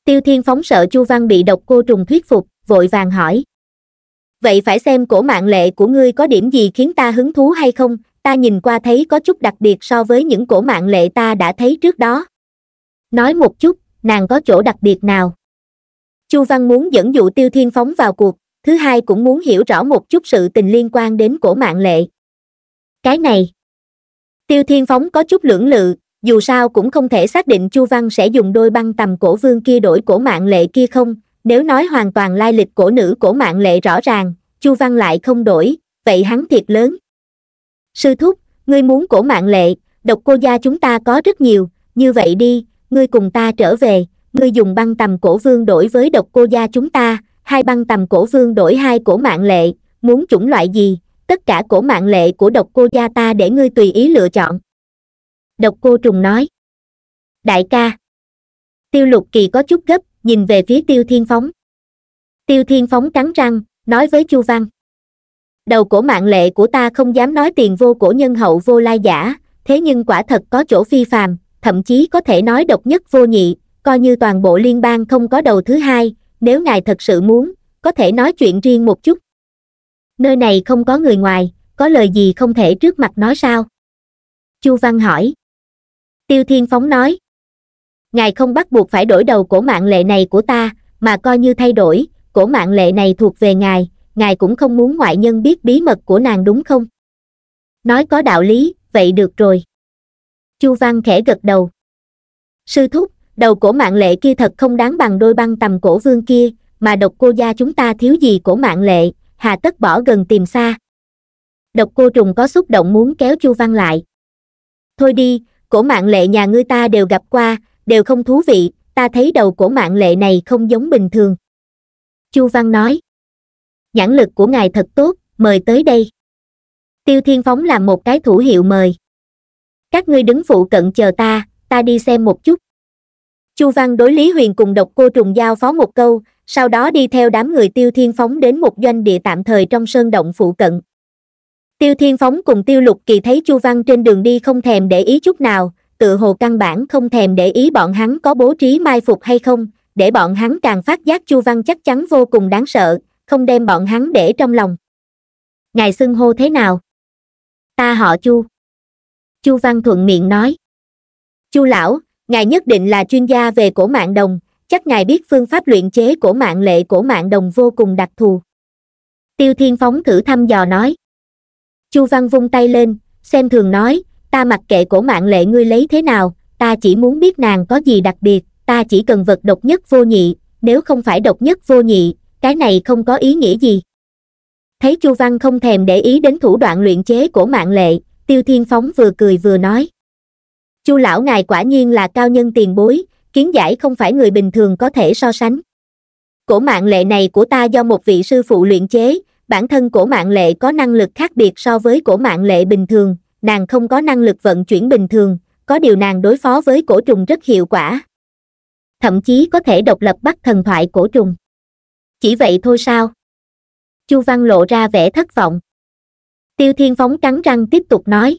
tiêu thiên phóng sợ chu văn bị độc cô trùng thuyết phục vội vàng hỏi vậy phải xem cổ mạng lệ của ngươi có điểm gì khiến ta hứng thú hay không ta nhìn qua thấy có chút đặc biệt so với những cổ mạng lệ ta đã thấy trước đó nói một chút nàng có chỗ đặc biệt nào chu văn muốn dẫn dụ tiêu thiên phóng vào cuộc thứ hai cũng muốn hiểu rõ một chút sự tình liên quan đến cổ mạng lệ cái này tiêu thiên phóng có chút lưỡng lự dù sao cũng không thể xác định chu văn sẽ dùng đôi băng tầm cổ vương kia đổi cổ mạng lệ kia không nếu nói hoàn toàn lai lịch cổ nữ cổ mạng lệ rõ ràng chu văn lại không đổi vậy hắn thiệt lớn sư thúc ngươi muốn cổ mạng lệ độc cô gia chúng ta có rất nhiều như vậy đi ngươi cùng ta trở về ngươi dùng băng tầm cổ vương đổi với độc cô gia chúng ta hai băng tầm cổ vương đổi hai cổ mạng lệ muốn chủng loại gì tất cả cổ mạng lệ của độc cô gia ta để ngươi tùy ý lựa chọn độc cô trùng nói đại ca tiêu lục kỳ có chút gấp nhìn về phía tiêu thiên phóng tiêu thiên phóng cắn răng nói với chu văn đầu cổ mạng lệ của ta không dám nói tiền vô cổ nhân hậu vô lai giả thế nhưng quả thật có chỗ phi phàm thậm chí có thể nói độc nhất vô nhị coi như toàn bộ liên bang không có đầu thứ hai nếu ngài thật sự muốn có thể nói chuyện riêng một chút nơi này không có người ngoài có lời gì không thể trước mặt nói sao chu văn hỏi tiêu thiên phóng nói ngài không bắt buộc phải đổi đầu cổ mạng lệ này của ta mà coi như thay đổi cổ mạng lệ này thuộc về ngài ngài cũng không muốn ngoại nhân biết bí mật của nàng đúng không nói có đạo lý vậy được rồi chu văn khẽ gật đầu sư thúc đầu cổ mạng lệ kia thật không đáng bằng đôi băng tầm cổ vương kia mà độc cô gia chúng ta thiếu gì cổ mạng lệ hà tất bỏ gần tìm xa độc cô trùng có xúc động muốn kéo chu văn lại thôi đi cổ mạng lệ nhà ngươi ta đều gặp qua đều không thú vị ta thấy đầu cổ mạng lệ này không giống bình thường chu văn nói nhãn lực của ngài thật tốt mời tới đây tiêu thiên phóng làm một cái thủ hiệu mời các ngươi đứng phụ cận chờ ta ta đi xem một chút chu văn đối lý huyền cùng độc cô trùng giao phó một câu sau đó đi theo đám người tiêu thiên phóng đến một doanh địa tạm thời trong sơn động phụ cận tiêu thiên phóng cùng tiêu lục kỳ thấy chu văn trên đường đi không thèm để ý chút nào tự hồ căn bản không thèm để ý bọn hắn có bố trí mai phục hay không để bọn hắn càng phát giác chu văn chắc chắn vô cùng đáng sợ không đem bọn hắn để trong lòng ngài xưng hô thế nào ta họ chu chu văn thuận miệng nói chu lão ngài nhất định là chuyên gia về cổ mạng đồng chắc ngài biết phương pháp luyện chế cổ mạng lệ cổ mạng đồng vô cùng đặc thù tiêu thiên phóng thử thăm dò nói chu văn vung tay lên xem thường nói ta mặc kệ cổ mạng lệ ngươi lấy thế nào ta chỉ muốn biết nàng có gì đặc biệt ta chỉ cần vật độc nhất vô nhị nếu không phải độc nhất vô nhị cái này không có ý nghĩa gì thấy chu văn không thèm để ý đến thủ đoạn luyện chế của mạng lệ tiêu thiên phóng vừa cười vừa nói chu lão ngài quả nhiên là cao nhân tiền bối kiến giải không phải người bình thường có thể so sánh cổ mạng lệ này của ta do một vị sư phụ luyện chế bản thân cổ mạng lệ có năng lực khác biệt so với cổ mạng lệ bình thường, nàng không có năng lực vận chuyển bình thường, có điều nàng đối phó với cổ trùng rất hiệu quả. Thậm chí có thể độc lập bắt thần thoại cổ trùng. Chỉ vậy thôi sao? Chu Văn lộ ra vẻ thất vọng. Tiêu Thiên Phóng cắn răng tiếp tục nói.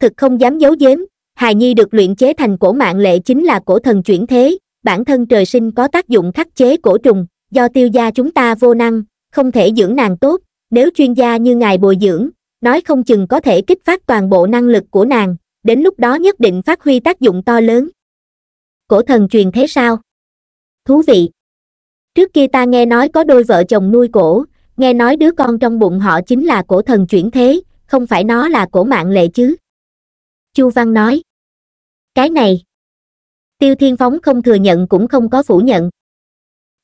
Thực không dám giấu giếm, Hài Nhi được luyện chế thành cổ mạng lệ chính là cổ thần chuyển thế, bản thân trời sinh có tác dụng khắc chế cổ trùng, do tiêu gia chúng ta vô năng, không thể dưỡng nàng tốt nếu chuyên gia như ngài bồi dưỡng nói không chừng có thể kích phát toàn bộ năng lực của nàng đến lúc đó nhất định phát huy tác dụng to lớn cổ thần truyền thế sao thú vị trước kia ta nghe nói có đôi vợ chồng nuôi cổ nghe nói đứa con trong bụng họ chính là cổ thần chuyển thế không phải nó là cổ mạng lệ chứ chu văn nói cái này tiêu thiên phóng không thừa nhận cũng không có phủ nhận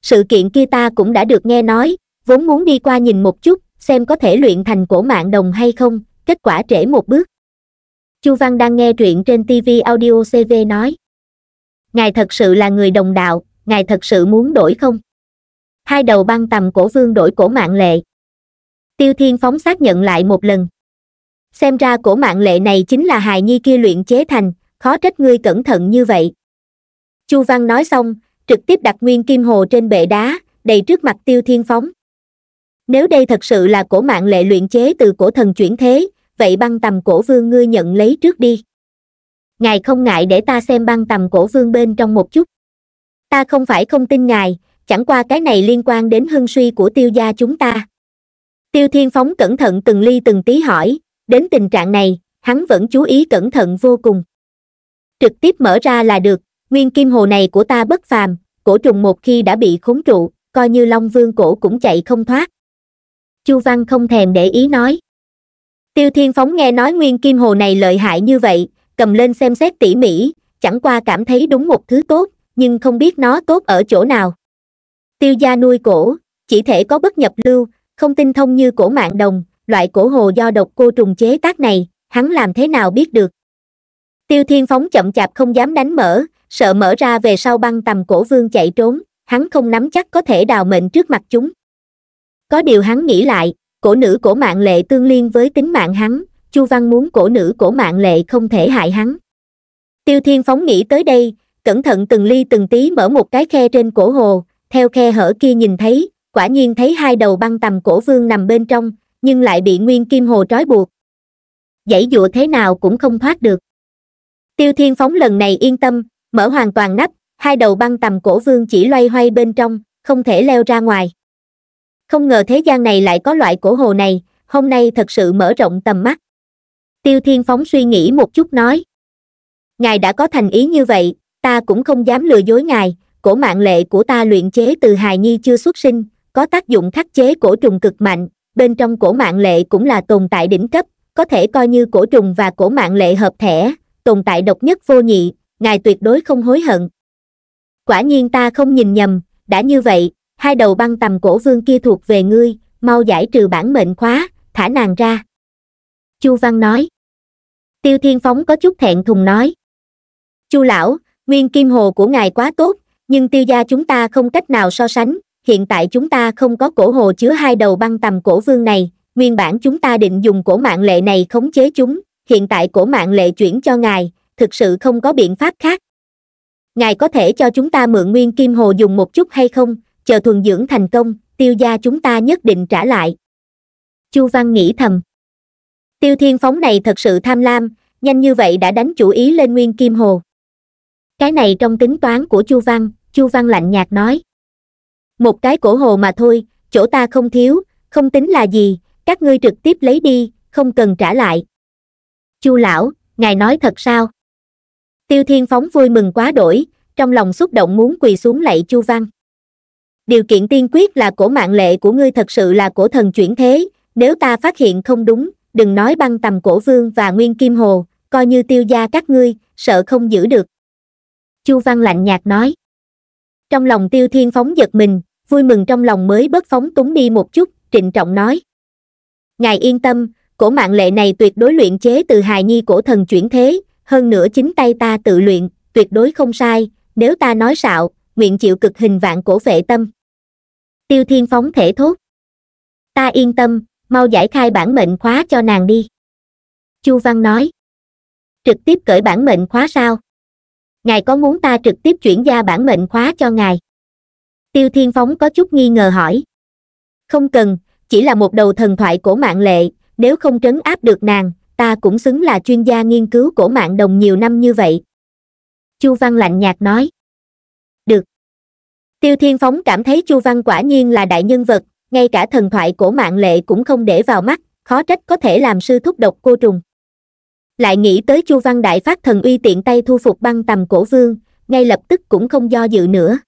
sự kiện kia ta cũng đã được nghe nói vốn muốn đi qua nhìn một chút xem có thể luyện thành cổ mạng đồng hay không kết quả trễ một bước chu văn đang nghe truyện trên tv audio cv nói ngài thật sự là người đồng đạo ngài thật sự muốn đổi không hai đầu băng tầm cổ vương đổi cổ mạng lệ tiêu thiên phóng xác nhận lại một lần xem ra cổ mạng lệ này chính là hài nhi kia luyện chế thành khó trách ngươi cẩn thận như vậy chu văn nói xong trực tiếp đặt nguyên kim hồ trên bệ đá đầy trước mặt tiêu thiên phóng nếu đây thật sự là cổ mạng lệ luyện chế từ cổ thần chuyển thế vậy băng tầm cổ vương ngươi nhận lấy trước đi ngài không ngại để ta xem băng tầm cổ vương bên trong một chút ta không phải không tin ngài chẳng qua cái này liên quan đến hưng suy của tiêu gia chúng ta tiêu thiên phóng cẩn thận từng ly từng tí hỏi đến tình trạng này hắn vẫn chú ý cẩn thận vô cùng trực tiếp mở ra là được nguyên kim hồ này của ta bất phàm cổ trùng một khi đã bị khốn trụ coi như long vương cổ cũng chạy không thoát chu văn không thèm để ý nói tiêu thiên phóng nghe nói nguyên kim hồ này lợi hại như vậy cầm lên xem xét tỉ mỉ chẳng qua cảm thấy đúng một thứ tốt nhưng không biết nó tốt ở chỗ nào tiêu gia nuôi cổ chỉ thể có bất nhập lưu không tinh thông như cổ mạng đồng loại cổ hồ do độc cô trùng chế tác này hắn làm thế nào biết được tiêu thiên phóng chậm chạp không dám đánh mở sợ mở ra về sau băng tầm cổ vương chạy trốn hắn không nắm chắc có thể đào mệnh trước mặt chúng có điều hắn nghĩ lại cổ nữ cổ mạng lệ tương liên với tính mạng hắn chu văn muốn cổ nữ cổ mạng lệ không thể hại hắn tiêu thiên phóng nghĩ tới đây cẩn thận từng ly từng tí mở một cái khe trên cổ hồ theo khe hở kia nhìn thấy quả nhiên thấy hai đầu băng tầm cổ vương nằm bên trong nhưng lại bị nguyên kim hồ trói buộc dãy dụa thế nào cũng không thoát được tiêu thiên phóng lần này yên tâm mở hoàn toàn nắp hai đầu băng tầm cổ vương chỉ loay hoay bên trong không thể leo ra ngoài không ngờ thế gian này lại có loại cổ hồ này hôm nay thật sự mở rộng tầm mắt tiêu thiên phóng suy nghĩ một chút nói ngài đã có thành ý như vậy ta cũng không dám lừa dối ngài cổ mạng lệ của ta luyện chế từ hài nhi chưa xuất sinh có tác dụng khắc chế cổ trùng cực mạnh bên trong cổ mạng lệ cũng là tồn tại đỉnh cấp có thể coi như cổ trùng và cổ mạng lệ hợp thể tồn tại độc nhất vô nhị ngài tuyệt đối không hối hận quả nhiên ta không nhìn nhầm đã như vậy hai đầu băng tầm cổ vương kia thuộc về ngươi, mau giải trừ bản mệnh khóa, thả nàng ra. Chu Văn nói. Tiêu Thiên Phóng có chút thẹn thùng nói. Chu lão, nguyên kim hồ của ngài quá tốt, nhưng tiêu gia chúng ta không cách nào so sánh, hiện tại chúng ta không có cổ hồ chứa hai đầu băng tầm cổ vương này, nguyên bản chúng ta định dùng cổ mạng lệ này khống chế chúng, hiện tại cổ mạng lệ chuyển cho ngài, thực sự không có biện pháp khác. Ngài có thể cho chúng ta mượn nguyên kim hồ dùng một chút hay không, chờ thuần dưỡng thành công tiêu gia chúng ta nhất định trả lại chu văn nghĩ thầm tiêu thiên phóng này thật sự tham lam nhanh như vậy đã đánh chủ ý lên nguyên kim hồ cái này trong tính toán của chu văn chu văn lạnh nhạt nói một cái cổ hồ mà thôi chỗ ta không thiếu không tính là gì các ngươi trực tiếp lấy đi không cần trả lại chu lão ngài nói thật sao tiêu thiên phóng vui mừng quá đổi trong lòng xúc động muốn quỳ xuống lạy chu văn điều kiện tiên quyết là cổ mạng lệ của ngươi thật sự là cổ thần chuyển thế nếu ta phát hiện không đúng đừng nói băng tầm cổ vương và nguyên kim hồ coi như tiêu gia các ngươi sợ không giữ được chu văn lạnh nhạt nói trong lòng tiêu thiên phóng giật mình vui mừng trong lòng mới bớt phóng túng đi một chút trịnh trọng nói ngài yên tâm cổ mạng lệ này tuyệt đối luyện chế từ hài nhi cổ thần chuyển thế hơn nữa chính tay ta tự luyện tuyệt đối không sai nếu ta nói sạo nguyện chịu cực hình vạn cổ vệ tâm tiêu thiên phóng thể thốt ta yên tâm mau giải khai bản mệnh khóa cho nàng đi chu văn nói trực tiếp cởi bản mệnh khóa sao ngài có muốn ta trực tiếp chuyển giao bản mệnh khóa cho ngài tiêu thiên phóng có chút nghi ngờ hỏi không cần chỉ là một đầu thần thoại cổ mạng lệ nếu không trấn áp được nàng ta cũng xứng là chuyên gia nghiên cứu cổ mạng đồng nhiều năm như vậy chu văn lạnh nhạt nói tiêu thiên phóng cảm thấy chu văn quả nhiên là đại nhân vật ngay cả thần thoại của mạng lệ cũng không để vào mắt khó trách có thể làm sư thúc độc cô trùng lại nghĩ tới chu văn đại phát thần uy tiện tay thu phục băng tầm cổ vương ngay lập tức cũng không do dự nữa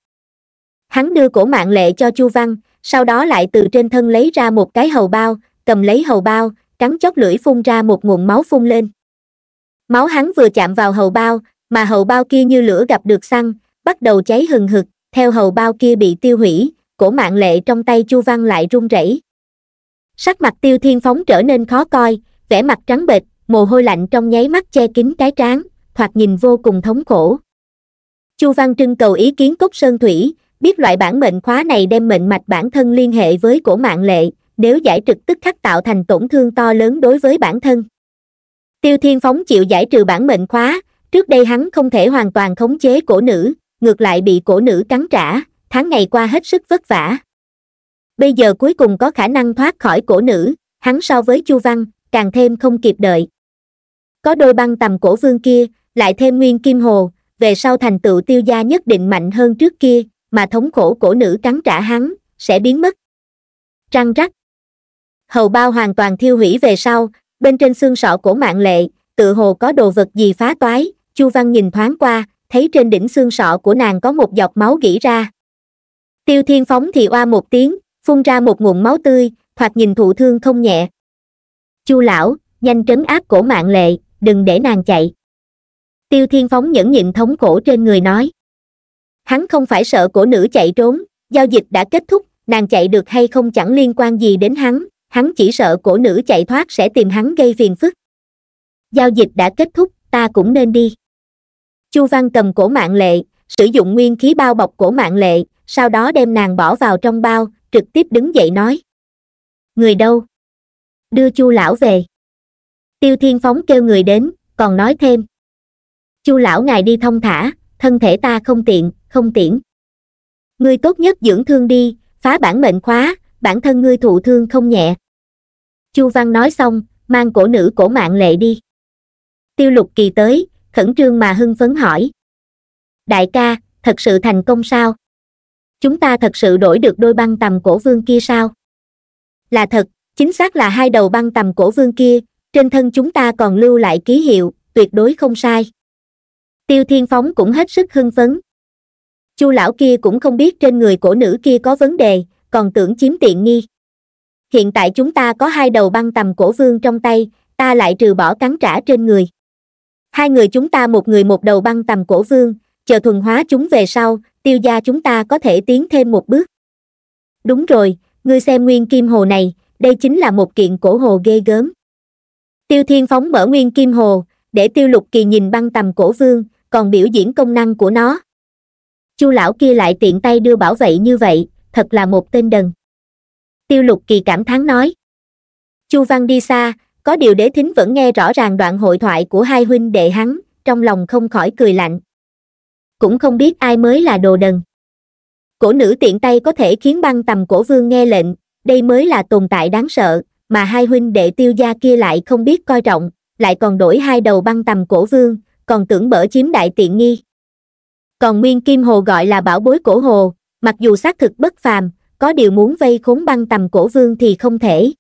hắn đưa cổ mạng lệ cho chu văn sau đó lại từ trên thân lấy ra một cái hầu bao cầm lấy hầu bao cắn chót lưỡi phun ra một nguồn máu phun lên máu hắn vừa chạm vào hầu bao mà hầu bao kia như lửa gặp được xăng bắt đầu cháy hừng hực theo hầu bao kia bị tiêu hủy cổ mạng lệ trong tay chu văn lại run rẩy sắc mặt tiêu thiên phóng trở nên khó coi vẻ mặt trắng bệch mồ hôi lạnh trong nháy mắt che kín cái trán thoạt nhìn vô cùng thống khổ chu văn trưng cầu ý kiến cốc sơn thủy biết loại bản mệnh khóa này đem mệnh mạch bản thân liên hệ với cổ mạng lệ nếu giải trực tức khắc tạo thành tổn thương to lớn đối với bản thân tiêu thiên phóng chịu giải trừ bản mệnh khóa trước đây hắn không thể hoàn toàn khống chế cổ nữ ngược lại bị cổ nữ cắn trả tháng ngày qua hết sức vất vả bây giờ cuối cùng có khả năng thoát khỏi cổ nữ hắn so với chu văn càng thêm không kịp đợi có đôi băng tầm cổ vương kia lại thêm nguyên kim hồ về sau thành tựu tiêu gia nhất định mạnh hơn trước kia mà thống khổ cổ nữ cắn trả hắn sẽ biến mất trăng rắc hầu bao hoàn toàn thiêu hủy về sau bên trên xương sọ cổ mạng lệ tự hồ có đồ vật gì phá toái chu văn nhìn thoáng qua thấy trên đỉnh xương sọ của nàng có một giọt máu gỉ ra tiêu thiên phóng thì oa một tiếng phun ra một nguồn máu tươi thoạt nhìn thụ thương không nhẹ chu lão nhanh trấn áp cổ mạng lệ đừng để nàng chạy tiêu thiên phóng nhẫn nhịn thống cổ trên người nói hắn không phải sợ cổ nữ chạy trốn giao dịch đã kết thúc nàng chạy được hay không chẳng liên quan gì đến hắn hắn chỉ sợ cổ nữ chạy thoát sẽ tìm hắn gây phiền phức giao dịch đã kết thúc ta cũng nên đi chu văn cầm cổ mạng lệ sử dụng nguyên khí bao bọc cổ mạng lệ sau đó đem nàng bỏ vào trong bao trực tiếp đứng dậy nói người đâu đưa chu lão về tiêu thiên phóng kêu người đến còn nói thêm chu lão ngài đi thông thả thân thể ta không tiện không tiễn ngươi tốt nhất dưỡng thương đi phá bản mệnh khóa bản thân ngươi thụ thương không nhẹ chu văn nói xong mang cổ nữ cổ mạng lệ đi tiêu lục kỳ tới khẩn trương mà hưng phấn hỏi đại ca thật sự thành công sao chúng ta thật sự đổi được đôi băng tầm cổ vương kia sao là thật chính xác là hai đầu băng tầm cổ vương kia trên thân chúng ta còn lưu lại ký hiệu tuyệt đối không sai tiêu thiên phóng cũng hết sức hưng phấn chu lão kia cũng không biết trên người cổ nữ kia có vấn đề còn tưởng chiếm tiện nghi hiện tại chúng ta có hai đầu băng tầm cổ vương trong tay ta lại trừ bỏ cắn trả trên người hai người chúng ta một người một đầu băng tầm cổ vương chờ thuần hóa chúng về sau tiêu gia chúng ta có thể tiến thêm một bước đúng rồi ngươi xem nguyên kim hồ này đây chính là một kiện cổ hồ ghê gớm tiêu thiên phóng mở nguyên kim hồ để tiêu lục kỳ nhìn băng tầm cổ vương còn biểu diễn công năng của nó chu lão kia lại tiện tay đưa bảo vệ như vậy thật là một tên đần tiêu lục kỳ cảm thán nói chu văn đi xa có điều đế thính vẫn nghe rõ ràng đoạn hội thoại của hai huynh đệ hắn, trong lòng không khỏi cười lạnh. Cũng không biết ai mới là đồ đần. Cổ nữ tiện tay có thể khiến băng tầm cổ vương nghe lệnh, đây mới là tồn tại đáng sợ, mà hai huynh đệ tiêu gia kia lại không biết coi trọng, lại còn đổi hai đầu băng tầm cổ vương, còn tưởng bở chiếm đại tiện nghi. Còn Nguyên Kim Hồ gọi là bảo bối cổ hồ, mặc dù xác thực bất phàm, có điều muốn vây khốn băng tầm cổ vương thì không thể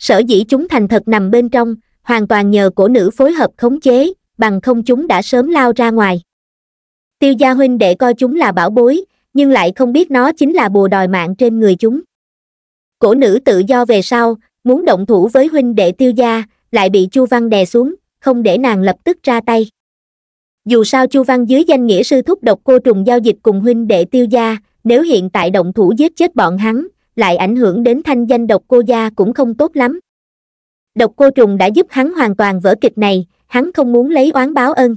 sở dĩ chúng thành thật nằm bên trong hoàn toàn nhờ cổ nữ phối hợp khống chế bằng không chúng đã sớm lao ra ngoài tiêu gia huynh đệ coi chúng là bảo bối nhưng lại không biết nó chính là bùa đòi mạng trên người chúng cổ nữ tự do về sau muốn động thủ với huynh đệ tiêu gia lại bị chu văn đè xuống không để nàng lập tức ra tay dù sao chu văn dưới danh nghĩa sư thúc độc cô trùng giao dịch cùng huynh đệ tiêu gia nếu hiện tại động thủ giết chết bọn hắn lại ảnh hưởng đến thanh danh độc cô gia cũng không tốt lắm độc cô trùng đã giúp hắn hoàn toàn vỡ kịch này hắn không muốn lấy oán báo ân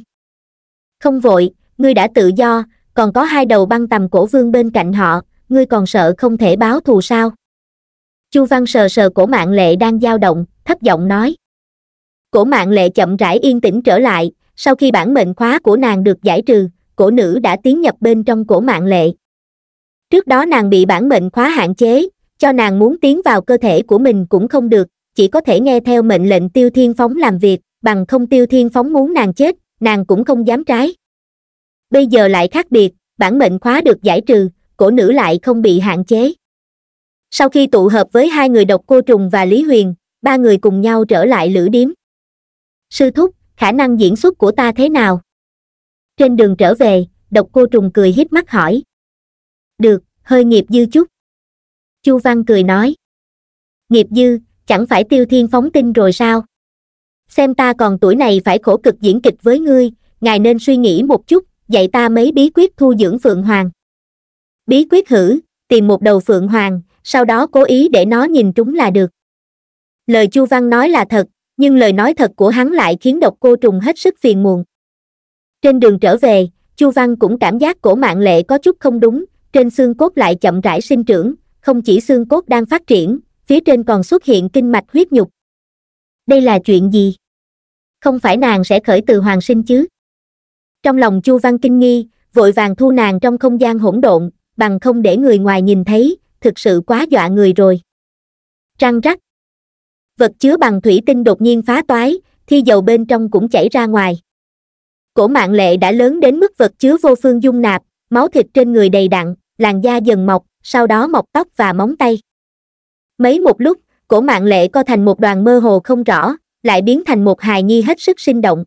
không vội ngươi đã tự do còn có hai đầu băng tầm cổ vương bên cạnh họ ngươi còn sợ không thể báo thù sao chu văn sờ sờ cổ mạng lệ đang dao động thấp giọng nói cổ mạng lệ chậm rãi yên tĩnh trở lại sau khi bản mệnh khóa của nàng được giải trừ cổ nữ đã tiến nhập bên trong cổ mạng lệ trước đó nàng bị bản mệnh khóa hạn chế cho nàng muốn tiến vào cơ thể của mình cũng không được chỉ có thể nghe theo mệnh lệnh tiêu thiên phóng làm việc bằng không tiêu thiên phóng muốn nàng chết nàng cũng không dám trái bây giờ lại khác biệt bản mệnh khóa được giải trừ cổ nữ lại không bị hạn chế sau khi tụ hợp với hai người độc cô trùng và lý huyền ba người cùng nhau trở lại lữ điếm sư thúc khả năng diễn xuất của ta thế nào trên đường trở về độc cô trùng cười híp mắt hỏi được hơi nghiệp dư chút chu văn cười nói nghiệp dư chẳng phải tiêu thiên phóng tin rồi sao xem ta còn tuổi này phải khổ cực diễn kịch với ngươi ngài nên suy nghĩ một chút dạy ta mấy bí quyết thu dưỡng phượng hoàng bí quyết hử tìm một đầu phượng hoàng sau đó cố ý để nó nhìn trúng là được lời chu văn nói là thật nhưng lời nói thật của hắn lại khiến độc cô trùng hết sức phiền muộn trên đường trở về chu văn cũng cảm giác cổ mạng lệ có chút không đúng trên xương cốt lại chậm rãi sinh trưởng, không chỉ xương cốt đang phát triển, phía trên còn xuất hiện kinh mạch huyết nhục. Đây là chuyện gì? Không phải nàng sẽ khởi từ hoàng sinh chứ? Trong lòng Chu Văn kinh nghi, vội vàng thu nàng trong không gian hỗn độn, bằng không để người ngoài nhìn thấy, thực sự quá dọa người rồi. Trăng rắc. Vật chứa bằng thủy tinh đột nhiên phá toái, thi dầu bên trong cũng chảy ra ngoài. Cổ mạng lệ đã lớn đến mức vật chứa vô phương dung nạp, máu thịt trên người đầy đặn, làn da dần mọc, sau đó mọc tóc và móng tay. Mấy một lúc, cổ mạng lệ co thành một đoàn mơ hồ không rõ, lại biến thành một hài nhi hết sức sinh động.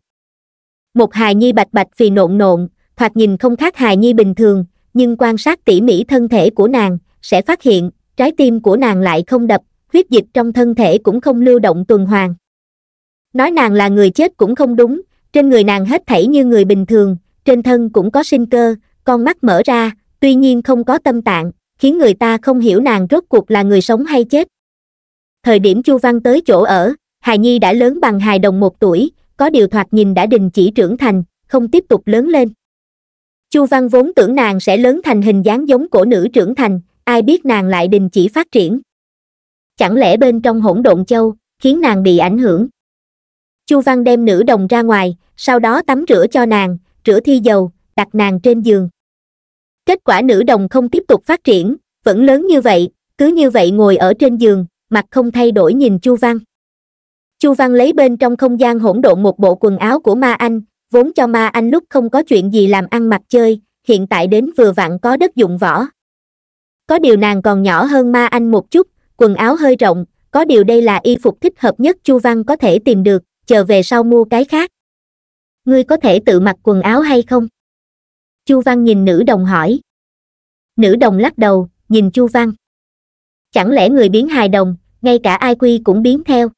Một hài nhi bạch bạch vì nộn nộn, thoạt nhìn không khác hài nhi bình thường, nhưng quan sát tỉ mỉ thân thể của nàng, sẽ phát hiện, trái tim của nàng lại không đập, huyết dịch trong thân thể cũng không lưu động tuần hoàn. Nói nàng là người chết cũng không đúng, trên người nàng hết thảy như người bình thường, trên thân cũng có sinh cơ, con mắt mở ra, tuy nhiên không có tâm tạng khiến người ta không hiểu nàng rốt cuộc là người sống hay chết thời điểm chu văn tới chỗ ở hài nhi đã lớn bằng hài đồng một tuổi có điều thoạt nhìn đã đình chỉ trưởng thành không tiếp tục lớn lên chu văn vốn tưởng nàng sẽ lớn thành hình dáng giống cổ nữ trưởng thành ai biết nàng lại đình chỉ phát triển chẳng lẽ bên trong hỗn độn châu khiến nàng bị ảnh hưởng chu văn đem nữ đồng ra ngoài sau đó tắm rửa cho nàng rửa thi dầu đặt nàng trên giường kết quả nữ đồng không tiếp tục phát triển vẫn lớn như vậy cứ như vậy ngồi ở trên giường mặt không thay đổi nhìn chu văn chu văn lấy bên trong không gian hỗn độn một bộ quần áo của ma anh vốn cho ma anh lúc không có chuyện gì làm ăn mặc chơi hiện tại đến vừa vặn có đất dụng võ có điều nàng còn nhỏ hơn ma anh một chút quần áo hơi rộng có điều đây là y phục thích hợp nhất chu văn có thể tìm được chờ về sau mua cái khác ngươi có thể tự mặc quần áo hay không chu văn nhìn nữ đồng hỏi nữ đồng lắc đầu nhìn chu văn chẳng lẽ người biến hài đồng ngay cả ai quy cũng biến theo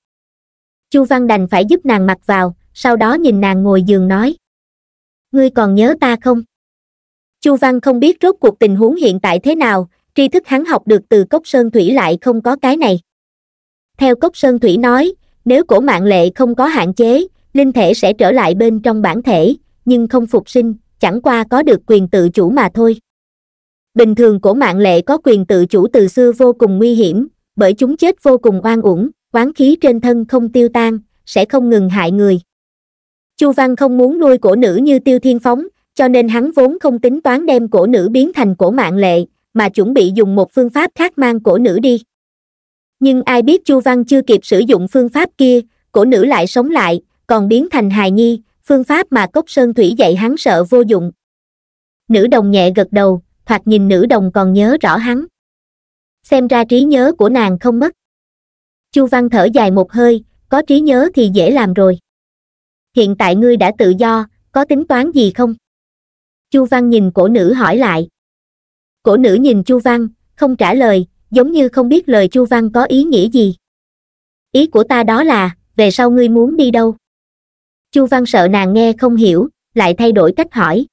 chu văn đành phải giúp nàng mặc vào sau đó nhìn nàng ngồi giường nói ngươi còn nhớ ta không chu văn không biết rốt cuộc tình huống hiện tại thế nào tri thức hắn học được từ cốc sơn thủy lại không có cái này theo cốc sơn thủy nói nếu cổ mạng lệ không có hạn chế linh thể sẽ trở lại bên trong bản thể nhưng không phục sinh chẳng qua có được quyền tự chủ mà thôi bình thường cổ mạng lệ có quyền tự chủ từ xưa vô cùng nguy hiểm bởi chúng chết vô cùng oan uổng quán khí trên thân không tiêu tan sẽ không ngừng hại người chu văn không muốn nuôi cổ nữ như tiêu thiên phóng cho nên hắn vốn không tính toán đem cổ nữ biến thành cổ mạng lệ mà chuẩn bị dùng một phương pháp khác mang cổ nữ đi nhưng ai biết chu văn chưa kịp sử dụng phương pháp kia cổ nữ lại sống lại còn biến thành hài nhi phương pháp mà cốc sơn thủy dạy hắn sợ vô dụng nữ đồng nhẹ gật đầu thoạt nhìn nữ đồng còn nhớ rõ hắn xem ra trí nhớ của nàng không mất chu văn thở dài một hơi có trí nhớ thì dễ làm rồi hiện tại ngươi đã tự do có tính toán gì không chu văn nhìn cổ nữ hỏi lại cổ nữ nhìn chu văn không trả lời giống như không biết lời chu văn có ý nghĩa gì ý của ta đó là về sau ngươi muốn đi đâu chu văn sợ nàng nghe không hiểu lại thay đổi cách hỏi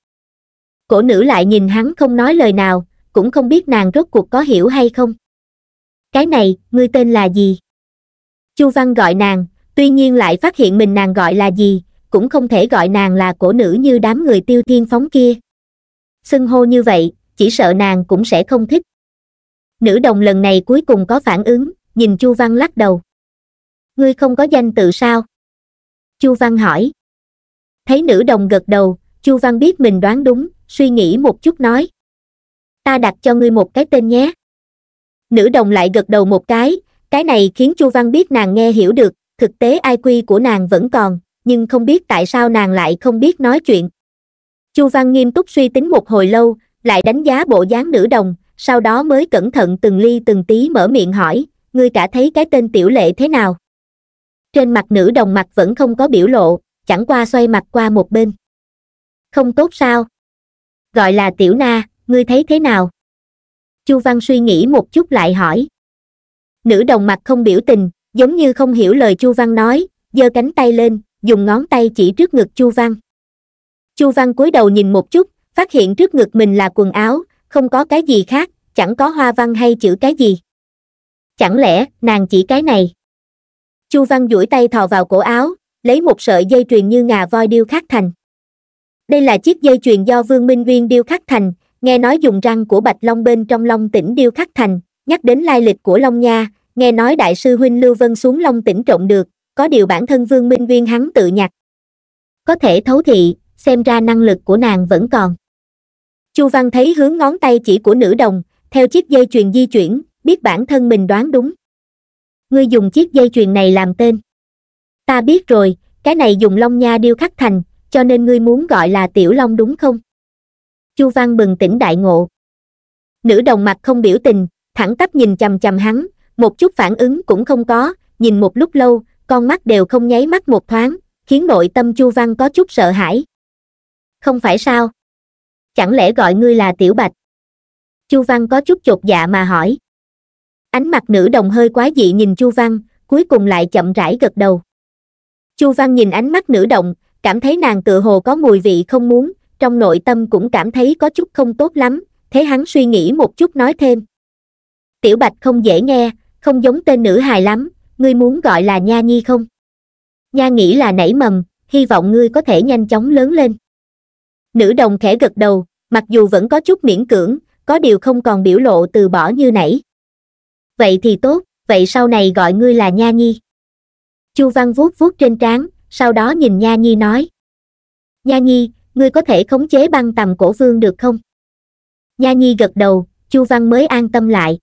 cổ nữ lại nhìn hắn không nói lời nào cũng không biết nàng rốt cuộc có hiểu hay không cái này ngươi tên là gì chu văn gọi nàng tuy nhiên lại phát hiện mình nàng gọi là gì cũng không thể gọi nàng là cổ nữ như đám người tiêu thiên phóng kia xưng hô như vậy chỉ sợ nàng cũng sẽ không thích nữ đồng lần này cuối cùng có phản ứng nhìn chu văn lắc đầu ngươi không có danh tự sao chu văn hỏi thấy nữ đồng gật đầu chu văn biết mình đoán đúng suy nghĩ một chút nói ta đặt cho ngươi một cái tên nhé nữ đồng lại gật đầu một cái cái này khiến chu văn biết nàng nghe hiểu được thực tế iq của nàng vẫn còn nhưng không biết tại sao nàng lại không biết nói chuyện chu văn nghiêm túc suy tính một hồi lâu lại đánh giá bộ dáng nữ đồng sau đó mới cẩn thận từng ly từng tí mở miệng hỏi ngươi cả thấy cái tên tiểu lệ thế nào trên mặt nữ đồng mặt vẫn không có biểu lộ chẳng qua xoay mặt qua một bên không tốt sao gọi là tiểu na ngươi thấy thế nào chu văn suy nghĩ một chút lại hỏi nữ đồng mặt không biểu tình giống như không hiểu lời chu văn nói giơ cánh tay lên dùng ngón tay chỉ trước ngực chu văn chu văn cúi đầu nhìn một chút phát hiện trước ngực mình là quần áo không có cái gì khác chẳng có hoa văn hay chữ cái gì chẳng lẽ nàng chỉ cái này chu văn duỗi tay thò vào cổ áo lấy một sợi dây chuyền như ngà voi điêu khắc thành đây là chiếc dây chuyền do vương minh nguyên điêu khắc thành nghe nói dùng răng của bạch long bên trong long tỉnh điêu khắc thành nhắc đến lai lịch của long nha nghe nói đại sư huynh lưu vân xuống long tỉnh trộm được có điều bản thân vương minh nguyên hắn tự nhặt có thể thấu thị xem ra năng lực của nàng vẫn còn chu văn thấy hướng ngón tay chỉ của nữ đồng theo chiếc dây chuyền di chuyển biết bản thân mình đoán đúng ngươi dùng chiếc dây chuyền này làm tên ta biết rồi cái này dùng long nha điêu khắc thành cho nên ngươi muốn gọi là tiểu long đúng không chu văn bừng tỉnh đại ngộ nữ đồng mặt không biểu tình thẳng tắp nhìn chằm chằm hắn một chút phản ứng cũng không có nhìn một lúc lâu con mắt đều không nháy mắt một thoáng khiến nội tâm chu văn có chút sợ hãi không phải sao chẳng lẽ gọi ngươi là tiểu bạch chu văn có chút chột dạ mà hỏi ánh mặt nữ đồng hơi quá dị nhìn chu văn cuối cùng lại chậm rãi gật đầu chu văn nhìn ánh mắt nữ đồng, cảm thấy nàng tựa hồ có mùi vị không muốn trong nội tâm cũng cảm thấy có chút không tốt lắm thế hắn suy nghĩ một chút nói thêm tiểu bạch không dễ nghe không giống tên nữ hài lắm ngươi muốn gọi là nha nhi không nha nghĩ là nảy mầm hy vọng ngươi có thể nhanh chóng lớn lên nữ đồng khẽ gật đầu mặc dù vẫn có chút miễn cưỡng có điều không còn biểu lộ từ bỏ như nãy vậy thì tốt vậy sau này gọi ngươi là nha nhi chu văn vuốt vuốt trên trán sau đó nhìn nha nhi nói nha nhi ngươi có thể khống chế băng tầm cổ vương được không nha nhi gật đầu chu văn mới an tâm lại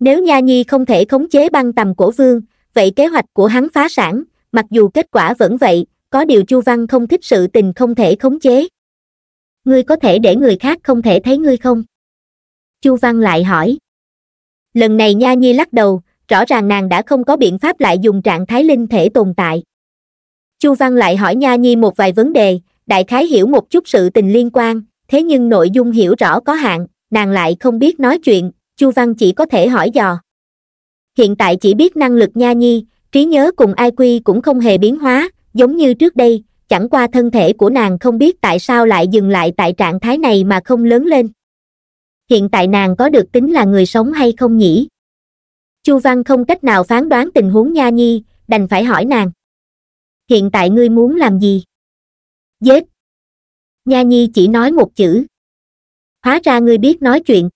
nếu nha nhi không thể khống chế băng tầm cổ vương vậy kế hoạch của hắn phá sản mặc dù kết quả vẫn vậy có điều chu văn không thích sự tình không thể khống chế ngươi có thể để người khác không thể thấy ngươi không chu văn lại hỏi lần này nha nhi lắc đầu rõ ràng nàng đã không có biện pháp lại dùng trạng thái linh thể tồn tại chu văn lại hỏi nha nhi một vài vấn đề đại khái hiểu một chút sự tình liên quan thế nhưng nội dung hiểu rõ có hạn nàng lại không biết nói chuyện chu văn chỉ có thể hỏi dò hiện tại chỉ biết năng lực nha nhi trí nhớ cùng ai quy cũng không hề biến hóa giống như trước đây chẳng qua thân thể của nàng không biết tại sao lại dừng lại tại trạng thái này mà không lớn lên hiện tại nàng có được tính là người sống hay không nhỉ chu văn không cách nào phán đoán tình huống nha nhi đành phải hỏi nàng hiện tại ngươi muốn làm gì giết nha nhi chỉ nói một chữ hóa ra ngươi biết nói chuyện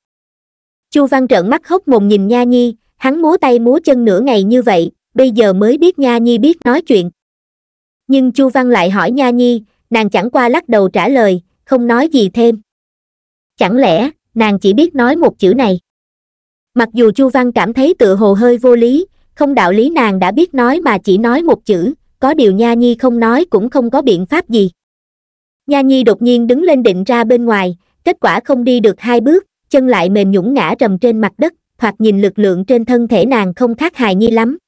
chu văn trợn mắt hốc mồm nhìn nha nhi hắn múa tay múa chân nửa ngày như vậy bây giờ mới biết nha nhi biết nói chuyện nhưng chu văn lại hỏi nha nhi nàng chẳng qua lắc đầu trả lời không nói gì thêm chẳng lẽ nàng chỉ biết nói một chữ này mặc dù chu văn cảm thấy tự hồ hơi vô lý không đạo lý nàng đã biết nói mà chỉ nói một chữ có điều nha nhi không nói cũng không có biện pháp gì nha nhi đột nhiên đứng lên định ra bên ngoài kết quả không đi được hai bước chân lại mềm nhũng ngã trầm trên mặt đất hoặc nhìn lực lượng trên thân thể nàng không khác hài nhi lắm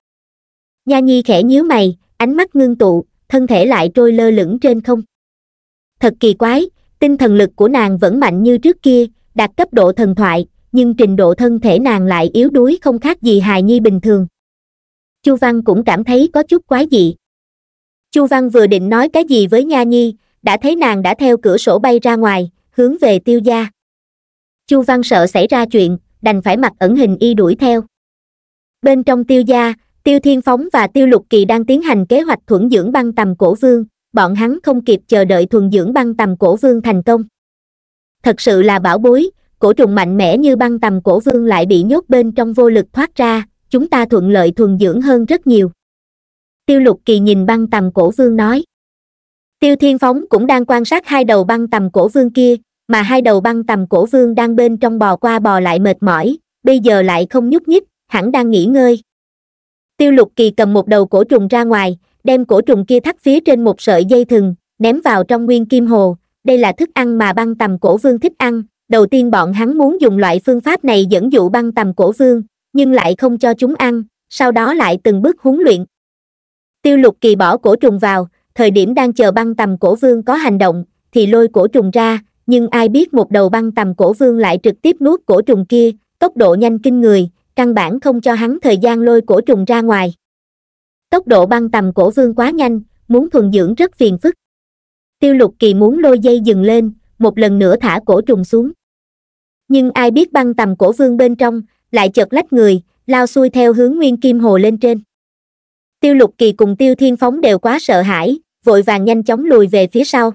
nha nhi khẽ nhíu mày ánh mắt ngưng tụ thân thể lại trôi lơ lửng trên không thật kỳ quái tinh thần lực của nàng vẫn mạnh như trước kia đạt cấp độ thần thoại nhưng trình độ thân thể nàng lại yếu đuối không khác gì hài nhi bình thường chu văn cũng cảm thấy có chút quái dị chu văn vừa định nói cái gì với nha nhi đã thấy nàng đã theo cửa sổ bay ra ngoài hướng về tiêu gia chu văn sợ xảy ra chuyện đành phải mặc ẩn hình y đuổi theo bên trong tiêu gia tiêu thiên phóng và tiêu lục kỳ đang tiến hành kế hoạch thuẫn dưỡng băng tầm cổ vương bọn hắn không kịp chờ đợi thuần dưỡng băng tầm cổ vương thành công thật sự là bảo bối cổ trùng mạnh mẽ như băng tầm cổ vương lại bị nhốt bên trong vô lực thoát ra chúng ta thuận lợi thuần dưỡng hơn rất nhiều tiêu lục kỳ nhìn băng tầm cổ vương nói tiêu thiên phóng cũng đang quan sát hai đầu băng tầm cổ vương kia mà hai đầu băng tầm cổ vương đang bên trong bò qua bò lại mệt mỏi bây giờ lại không nhúc nhích hẳn đang nghỉ ngơi tiêu lục kỳ cầm một đầu cổ trùng ra ngoài đem cổ trùng kia thắt phía trên một sợi dây thừng ném vào trong nguyên kim hồ đây là thức ăn mà băng tầm cổ vương thích ăn đầu tiên bọn hắn muốn dùng loại phương pháp này dẫn dụ băng tầm cổ vương nhưng lại không cho chúng ăn sau đó lại từng bước huấn luyện tiêu lục kỳ bỏ cổ trùng vào thời điểm đang chờ băng tầm cổ vương có hành động thì lôi cổ trùng ra nhưng ai biết một đầu băng tầm cổ vương lại trực tiếp nuốt cổ trùng kia tốc độ nhanh kinh người căn bản không cho hắn thời gian lôi cổ trùng ra ngoài tốc độ băng tầm cổ vương quá nhanh muốn thuần dưỡng rất phiền phức tiêu lục kỳ muốn lôi dây dừng lên một lần nữa thả cổ trùng xuống nhưng ai biết băng tầm cổ vương bên trong lại chợt lách người lao xuôi theo hướng nguyên kim hồ lên trên tiêu lục kỳ cùng tiêu thiên phóng đều quá sợ hãi vội vàng nhanh chóng lùi về phía sau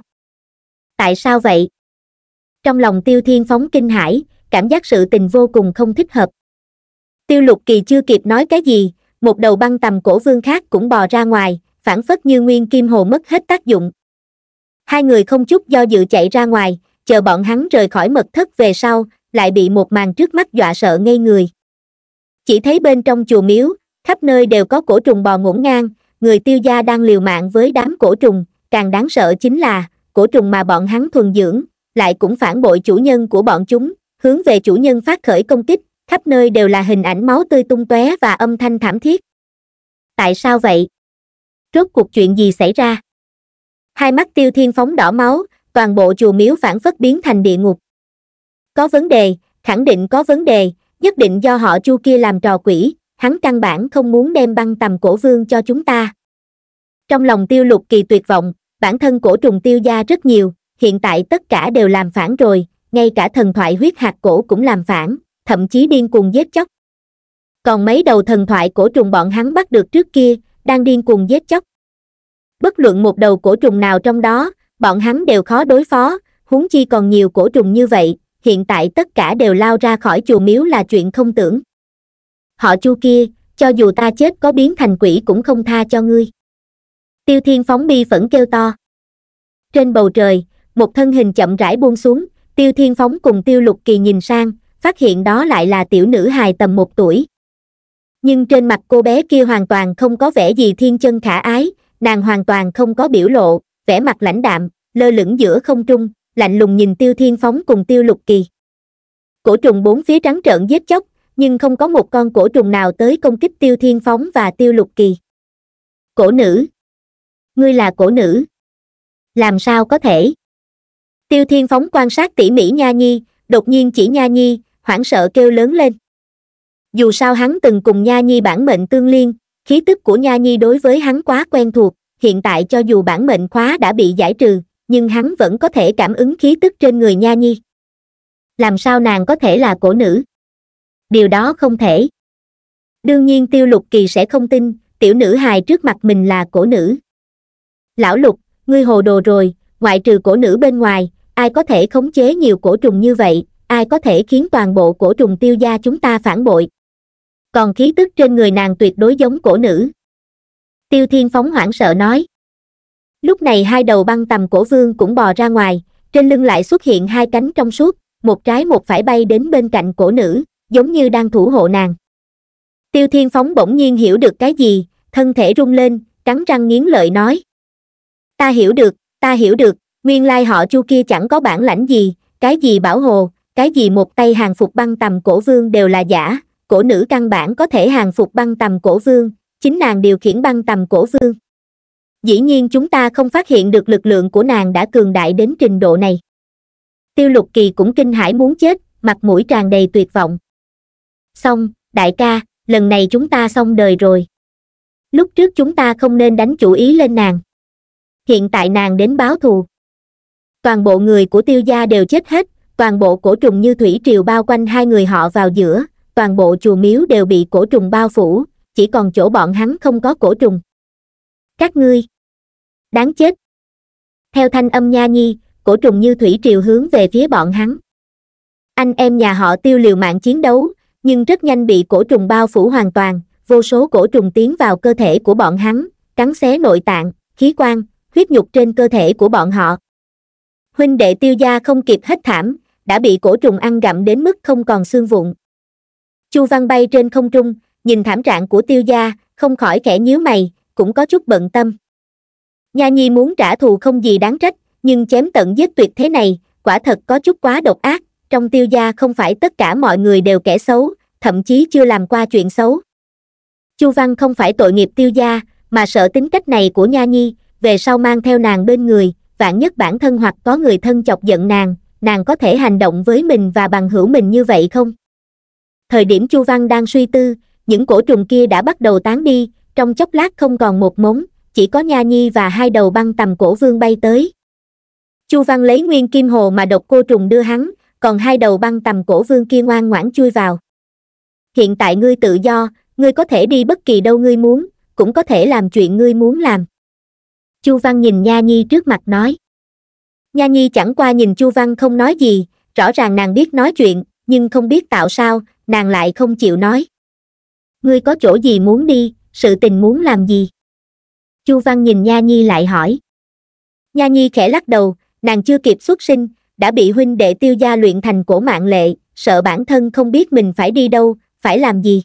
tại sao vậy trong lòng tiêu thiên phóng kinh hãi cảm giác sự tình vô cùng không thích hợp tiêu lục kỳ chưa kịp nói cái gì một đầu băng tầm cổ vương khác cũng bò ra ngoài phản phất như nguyên kim hồ mất hết tác dụng hai người không chút do dự chạy ra ngoài chờ bọn hắn rời khỏi mật thất về sau lại bị một màn trước mắt dọa sợ ngây người chỉ thấy bên trong chùa miếu khắp nơi đều có cổ trùng bò ngổn ngang người tiêu gia đang liều mạng với đám cổ trùng càng đáng sợ chính là cổ trùng mà bọn hắn thuần dưỡng lại cũng phản bội chủ nhân của bọn chúng hướng về chủ nhân phát khởi công kích khắp nơi đều là hình ảnh máu tươi tung tóe và âm thanh thảm thiết tại sao vậy rốt cuộc chuyện gì xảy ra hai mắt tiêu thiên phóng đỏ máu toàn bộ chùa miếu phản phất biến thành địa ngục có vấn đề khẳng định có vấn đề nhất định do họ chu kia làm trò quỷ hắn căn bản không muốn đem băng tầm cổ vương cho chúng ta trong lòng tiêu lục kỳ tuyệt vọng bản thân cổ trùng tiêu gia rất nhiều hiện tại tất cả đều làm phản rồi ngay cả thần thoại huyết hạt cổ cũng làm phản thậm chí điên cuồng giết chóc còn mấy đầu thần thoại cổ trùng bọn hắn bắt được trước kia đang điên cuồng giết chóc bất luận một đầu cổ trùng nào trong đó bọn hắn đều khó đối phó huống chi còn nhiều cổ trùng như vậy hiện tại tất cả đều lao ra khỏi chùa miếu là chuyện không tưởng họ chu kia cho dù ta chết có biến thành quỷ cũng không tha cho ngươi tiêu thiên phóng bi vẫn kêu to trên bầu trời một thân hình chậm rãi buông xuống tiêu thiên phóng cùng tiêu lục kỳ nhìn sang phát hiện đó lại là tiểu nữ hài tầm một tuổi nhưng trên mặt cô bé kia hoàn toàn không có vẻ gì thiên chân khả ái nàng hoàn toàn không có biểu lộ vẻ mặt lãnh đạm lơ lửng giữa không trung lạnh lùng nhìn tiêu thiên phóng cùng tiêu lục kỳ cổ trùng bốn phía trắng trợn giết chóc nhưng không có một con cổ trùng nào tới công kích tiêu thiên phóng và tiêu lục kỳ cổ nữ ngươi là cổ nữ làm sao có thể tiêu thiên phóng quan sát tỉ mỉ nha nhi đột nhiên chỉ nha nhi hoảng sợ kêu lớn lên dù sao hắn từng cùng nha nhi bản mệnh tương liên khí tức của nha nhi đối với hắn quá quen thuộc hiện tại cho dù bản mệnh khóa đã bị giải trừ nhưng hắn vẫn có thể cảm ứng khí tức trên người nha nhi làm sao nàng có thể là cổ nữ điều đó không thể đương nhiên tiêu lục kỳ sẽ không tin tiểu nữ hài trước mặt mình là cổ nữ lão lục ngươi hồ đồ rồi ngoại trừ cổ nữ bên ngoài ai có thể khống chế nhiều cổ trùng như vậy ai có thể khiến toàn bộ cổ trùng tiêu gia chúng ta phản bội còn khí tức trên người nàng tuyệt đối giống cổ nữ tiêu thiên phóng hoảng sợ nói lúc này hai đầu băng tầm cổ vương cũng bò ra ngoài trên lưng lại xuất hiện hai cánh trong suốt một trái một phải bay đến bên cạnh cổ nữ giống như đang thủ hộ nàng tiêu thiên phóng bỗng nhiên hiểu được cái gì thân thể rung lên cắn răng nghiến lợi nói ta hiểu được ta hiểu được nguyên lai họ chu kia chẳng có bản lãnh gì cái gì bảo hồ cái gì một tay hàng phục băng tầm cổ vương đều là giả cổ nữ căn bản có thể hàng phục băng tầm cổ vương, chính nàng điều khiển băng tầm cổ vương. Dĩ nhiên chúng ta không phát hiện được lực lượng của nàng đã cường đại đến trình độ này. Tiêu lục kỳ cũng kinh hãi muốn chết, mặt mũi tràn đầy tuyệt vọng. Xong, đại ca, lần này chúng ta xong đời rồi. Lúc trước chúng ta không nên đánh chủ ý lên nàng. Hiện tại nàng đến báo thù. Toàn bộ người của tiêu gia đều chết hết, toàn bộ cổ trùng như thủy triều bao quanh hai người họ vào giữa, toàn bộ chùa miếu đều bị cổ trùng bao phủ chỉ còn chỗ bọn hắn không có cổ trùng các ngươi đáng chết theo thanh âm nha nhi cổ trùng như thủy triều hướng về phía bọn hắn anh em nhà họ tiêu liều mạng chiến đấu nhưng rất nhanh bị cổ trùng bao phủ hoàn toàn vô số cổ trùng tiến vào cơ thể của bọn hắn cắn xé nội tạng khí quan huyết nhục trên cơ thể của bọn họ huynh đệ tiêu gia không kịp hết thảm đã bị cổ trùng ăn gặm đến mức không còn xương vụn chu văn bay trên không trung nhìn thảm trạng của tiêu gia không khỏi khẽ nhíu mày cũng có chút bận tâm nha nhi muốn trả thù không gì đáng trách nhưng chém tận giết tuyệt thế này quả thật có chút quá độc ác trong tiêu gia không phải tất cả mọi người đều kẻ xấu thậm chí chưa làm qua chuyện xấu chu văn không phải tội nghiệp tiêu gia mà sợ tính cách này của nha nhi về sau mang theo nàng bên người vạn nhất bản thân hoặc có người thân chọc giận nàng nàng có thể hành động với mình và bằng hữu mình như vậy không thời điểm chu văn đang suy tư những cổ trùng kia đã bắt đầu tán đi trong chốc lát không còn một mống chỉ có nha nhi và hai đầu băng tầm cổ vương bay tới chu văn lấy nguyên kim hồ mà độc cô trùng đưa hắn còn hai đầu băng tầm cổ vương kia ngoan ngoãn chui vào hiện tại ngươi tự do ngươi có thể đi bất kỳ đâu ngươi muốn cũng có thể làm chuyện ngươi muốn làm chu văn nhìn nha nhi trước mặt nói nha nhi chẳng qua nhìn chu văn không nói gì rõ ràng nàng biết nói chuyện nhưng không biết tạo sao nàng lại không chịu nói ngươi có chỗ gì muốn đi sự tình muốn làm gì chu văn nhìn nha nhi lại hỏi nha nhi khẽ lắc đầu nàng chưa kịp xuất sinh đã bị huynh đệ tiêu gia luyện thành cổ mạng lệ sợ bản thân không biết mình phải đi đâu phải làm gì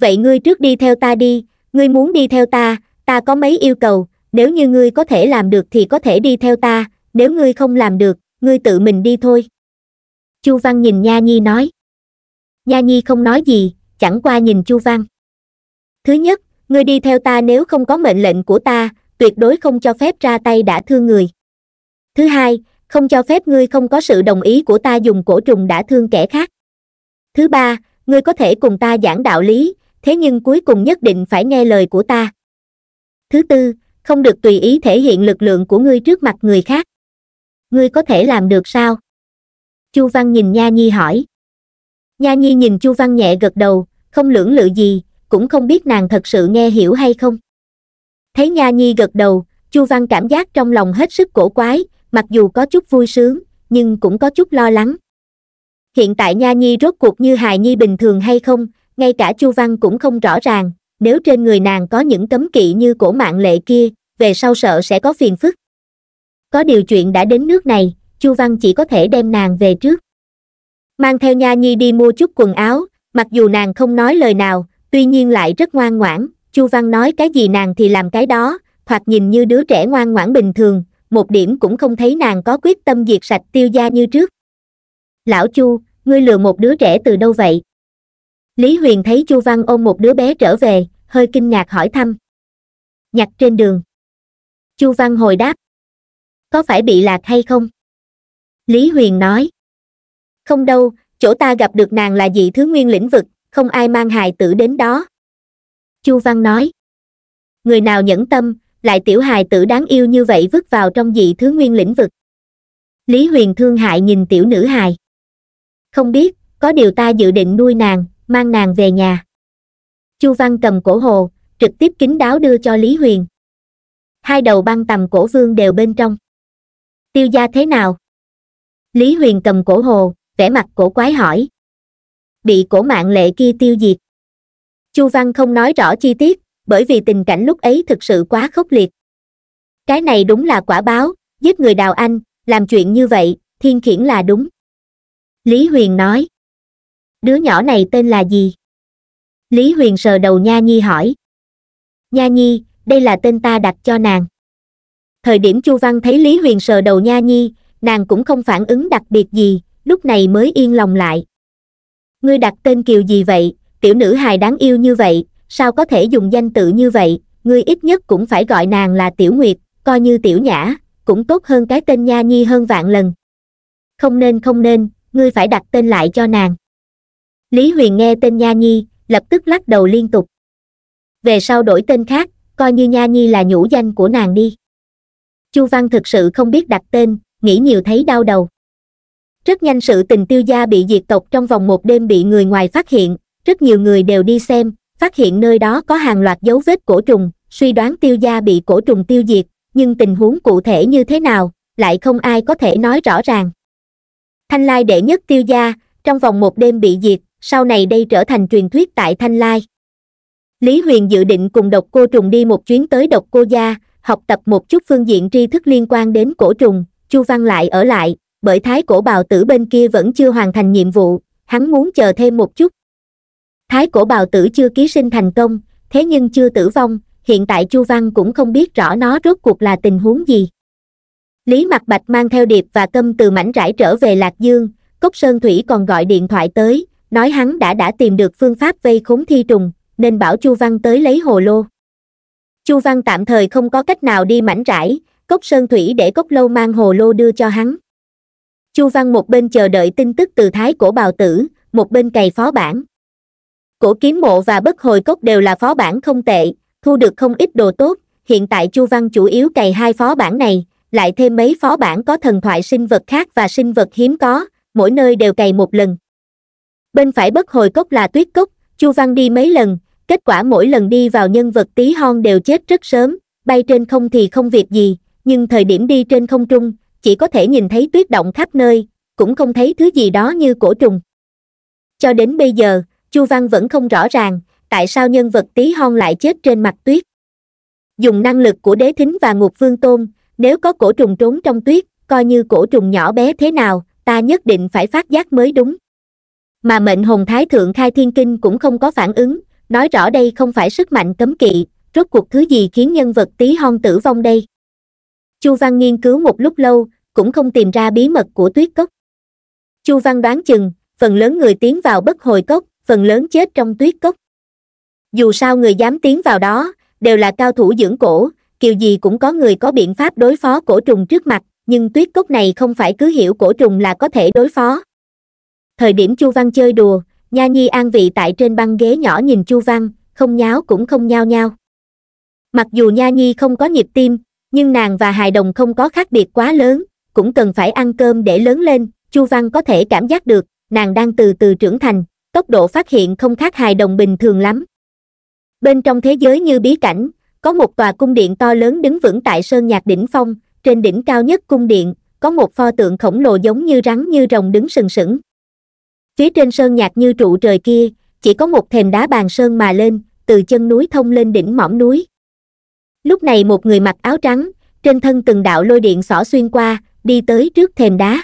vậy ngươi trước đi theo ta đi ngươi muốn đi theo ta ta có mấy yêu cầu nếu như ngươi có thể làm được thì có thể đi theo ta nếu ngươi không làm được ngươi tự mình đi thôi chu văn nhìn nha nhi nói nha nhi không nói gì chẳng qua nhìn chu văn thứ nhất ngươi đi theo ta nếu không có mệnh lệnh của ta tuyệt đối không cho phép ra tay đã thương người thứ hai không cho phép ngươi không có sự đồng ý của ta dùng cổ trùng đã thương kẻ khác thứ ba ngươi có thể cùng ta giảng đạo lý thế nhưng cuối cùng nhất định phải nghe lời của ta thứ tư không được tùy ý thể hiện lực lượng của ngươi trước mặt người khác ngươi có thể làm được sao chu văn nhìn nha nhi hỏi nha nhi nhìn chu văn nhẹ gật đầu không lưỡng lự gì cũng không biết nàng thật sự nghe hiểu hay không thấy nha nhi gật đầu chu văn cảm giác trong lòng hết sức cổ quái mặc dù có chút vui sướng nhưng cũng có chút lo lắng hiện tại nha nhi rốt cuộc như hài nhi bình thường hay không ngay cả chu văn cũng không rõ ràng nếu trên người nàng có những cấm kỵ như cổ mạng lệ kia về sau sợ sẽ có phiền phức có điều chuyện đã đến nước này chu văn chỉ có thể đem nàng về trước mang theo nha nhi đi mua chút quần áo mặc dù nàng không nói lời nào tuy nhiên lại rất ngoan ngoãn chu văn nói cái gì nàng thì làm cái đó thoạt nhìn như đứa trẻ ngoan ngoãn bình thường một điểm cũng không thấy nàng có quyết tâm diệt sạch tiêu gia như trước lão chu ngươi lừa một đứa trẻ từ đâu vậy lý huyền thấy chu văn ôm một đứa bé trở về hơi kinh ngạc hỏi thăm nhặt trên đường chu văn hồi đáp có phải bị lạc hay không lý huyền nói không đâu chỗ ta gặp được nàng là dị thứ nguyên lĩnh vực không ai mang hài tử đến đó chu văn nói người nào nhẫn tâm lại tiểu hài tử đáng yêu như vậy vứt vào trong dị thứ nguyên lĩnh vực lý huyền thương hại nhìn tiểu nữ hài không biết có điều ta dự định nuôi nàng mang nàng về nhà chu văn cầm cổ hồ trực tiếp kính đáo đưa cho lý huyền hai đầu băng tầm cổ vương đều bên trong tiêu gia thế nào lý huyền cầm cổ hồ vẻ mặt cổ quái hỏi bị cổ mạng lệ kia tiêu diệt chu văn không nói rõ chi tiết bởi vì tình cảnh lúc ấy thực sự quá khốc liệt cái này đúng là quả báo giết người đào anh làm chuyện như vậy thiên khiển là đúng lý huyền nói đứa nhỏ này tên là gì lý huyền sờ đầu nha nhi hỏi nha nhi đây là tên ta đặt cho nàng thời điểm chu văn thấy lý huyền sờ đầu nha nhi nàng cũng không phản ứng đặc biệt gì lúc này mới yên lòng lại ngươi đặt tên kiều gì vậy tiểu nữ hài đáng yêu như vậy sao có thể dùng danh tự như vậy ngươi ít nhất cũng phải gọi nàng là tiểu nguyệt coi như tiểu nhã cũng tốt hơn cái tên nha nhi hơn vạn lần không nên không nên ngươi phải đặt tên lại cho nàng lý huyền nghe tên nha nhi lập tức lắc đầu liên tục về sau đổi tên khác coi như nha nhi là nhũ danh của nàng đi chu văn thực sự không biết đặt tên nghĩ nhiều thấy đau đầu rất nhanh sự tình tiêu gia bị diệt tộc trong vòng một đêm bị người ngoài phát hiện rất nhiều người đều đi xem phát hiện nơi đó có hàng loạt dấu vết cổ trùng suy đoán tiêu gia bị cổ trùng tiêu diệt nhưng tình huống cụ thể như thế nào lại không ai có thể nói rõ ràng thanh lai đệ nhất tiêu gia trong vòng một đêm bị diệt sau này đây trở thành truyền thuyết tại thanh lai lý huyền dự định cùng độc cô trùng đi một chuyến tới độc cô gia học tập một chút phương diện tri thức liên quan đến cổ trùng chu văn lại ở lại bởi thái cổ bào tử bên kia vẫn chưa hoàn thành nhiệm vụ hắn muốn chờ thêm một chút thái cổ bào tử chưa ký sinh thành công thế nhưng chưa tử vong hiện tại chu văn cũng không biết rõ nó rốt cuộc là tình huống gì lý mặc bạch mang theo điệp và câm từ mảnh rải trở về lạc dương cốc sơn thủy còn gọi điện thoại tới nói hắn đã đã tìm được phương pháp vây khốn thi trùng nên bảo chu văn tới lấy hồ lô chu văn tạm thời không có cách nào đi mảnh rải cốc sơn thủy để cốc lâu mang hồ lô đưa cho hắn chu văn một bên chờ đợi tin tức từ thái cổ bào tử một bên cày phó bản cổ kiếm mộ và bất hồi cốc đều là phó bản không tệ thu được không ít đồ tốt hiện tại chu văn chủ yếu cày hai phó bản này lại thêm mấy phó bản có thần thoại sinh vật khác và sinh vật hiếm có mỗi nơi đều cày một lần bên phải bất hồi cốc là tuyết cốc chu văn đi mấy lần kết quả mỗi lần đi vào nhân vật tí hon đều chết rất sớm bay trên không thì không việc gì nhưng thời điểm đi trên không trung chỉ có thể nhìn thấy tuyết động khắp nơi cũng không thấy thứ gì đó như cổ trùng cho đến bây giờ chu văn vẫn không rõ ràng tại sao nhân vật tí hon lại chết trên mặt tuyết dùng năng lực của đế thính và ngục vương tôn nếu có cổ trùng trốn trong tuyết coi như cổ trùng nhỏ bé thế nào ta nhất định phải phát giác mới đúng mà mệnh hồn thái thượng khai thiên kinh cũng không có phản ứng nói rõ đây không phải sức mạnh cấm kỵ rốt cuộc thứ gì khiến nhân vật tí hon tử vong đây chu văn nghiên cứu một lúc lâu cũng không tìm ra bí mật của tuyết cốc chu văn đoán chừng phần lớn người tiến vào bất hồi cốc phần lớn chết trong tuyết cốc dù sao người dám tiến vào đó đều là cao thủ dưỡng cổ kiều gì cũng có người có biện pháp đối phó cổ trùng trước mặt nhưng tuyết cốc này không phải cứ hiểu cổ trùng là có thể đối phó thời điểm chu văn chơi đùa nha nhi an vị tại trên băng ghế nhỏ nhìn chu văn không nháo cũng không nhao nhao mặc dù nha nhi không có nhịp tim nhưng nàng và hài đồng không có khác biệt quá lớn cũng cần phải ăn cơm để lớn lên chu văn có thể cảm giác được nàng đang từ từ trưởng thành tốc độ phát hiện không khác hài đồng bình thường lắm bên trong thế giới như bí cảnh có một tòa cung điện to lớn đứng vững tại sơn nhạc đỉnh phong trên đỉnh cao nhất cung điện có một pho tượng khổng lồ giống như rắn như rồng đứng sừng sững phía trên sơn nhạc như trụ trời kia chỉ có một thềm đá bàn sơn mà lên từ chân núi thông lên đỉnh mỏm núi lúc này một người mặc áo trắng trên thân từng đạo lôi điện xỏ xuyên qua đi tới trước thềm đá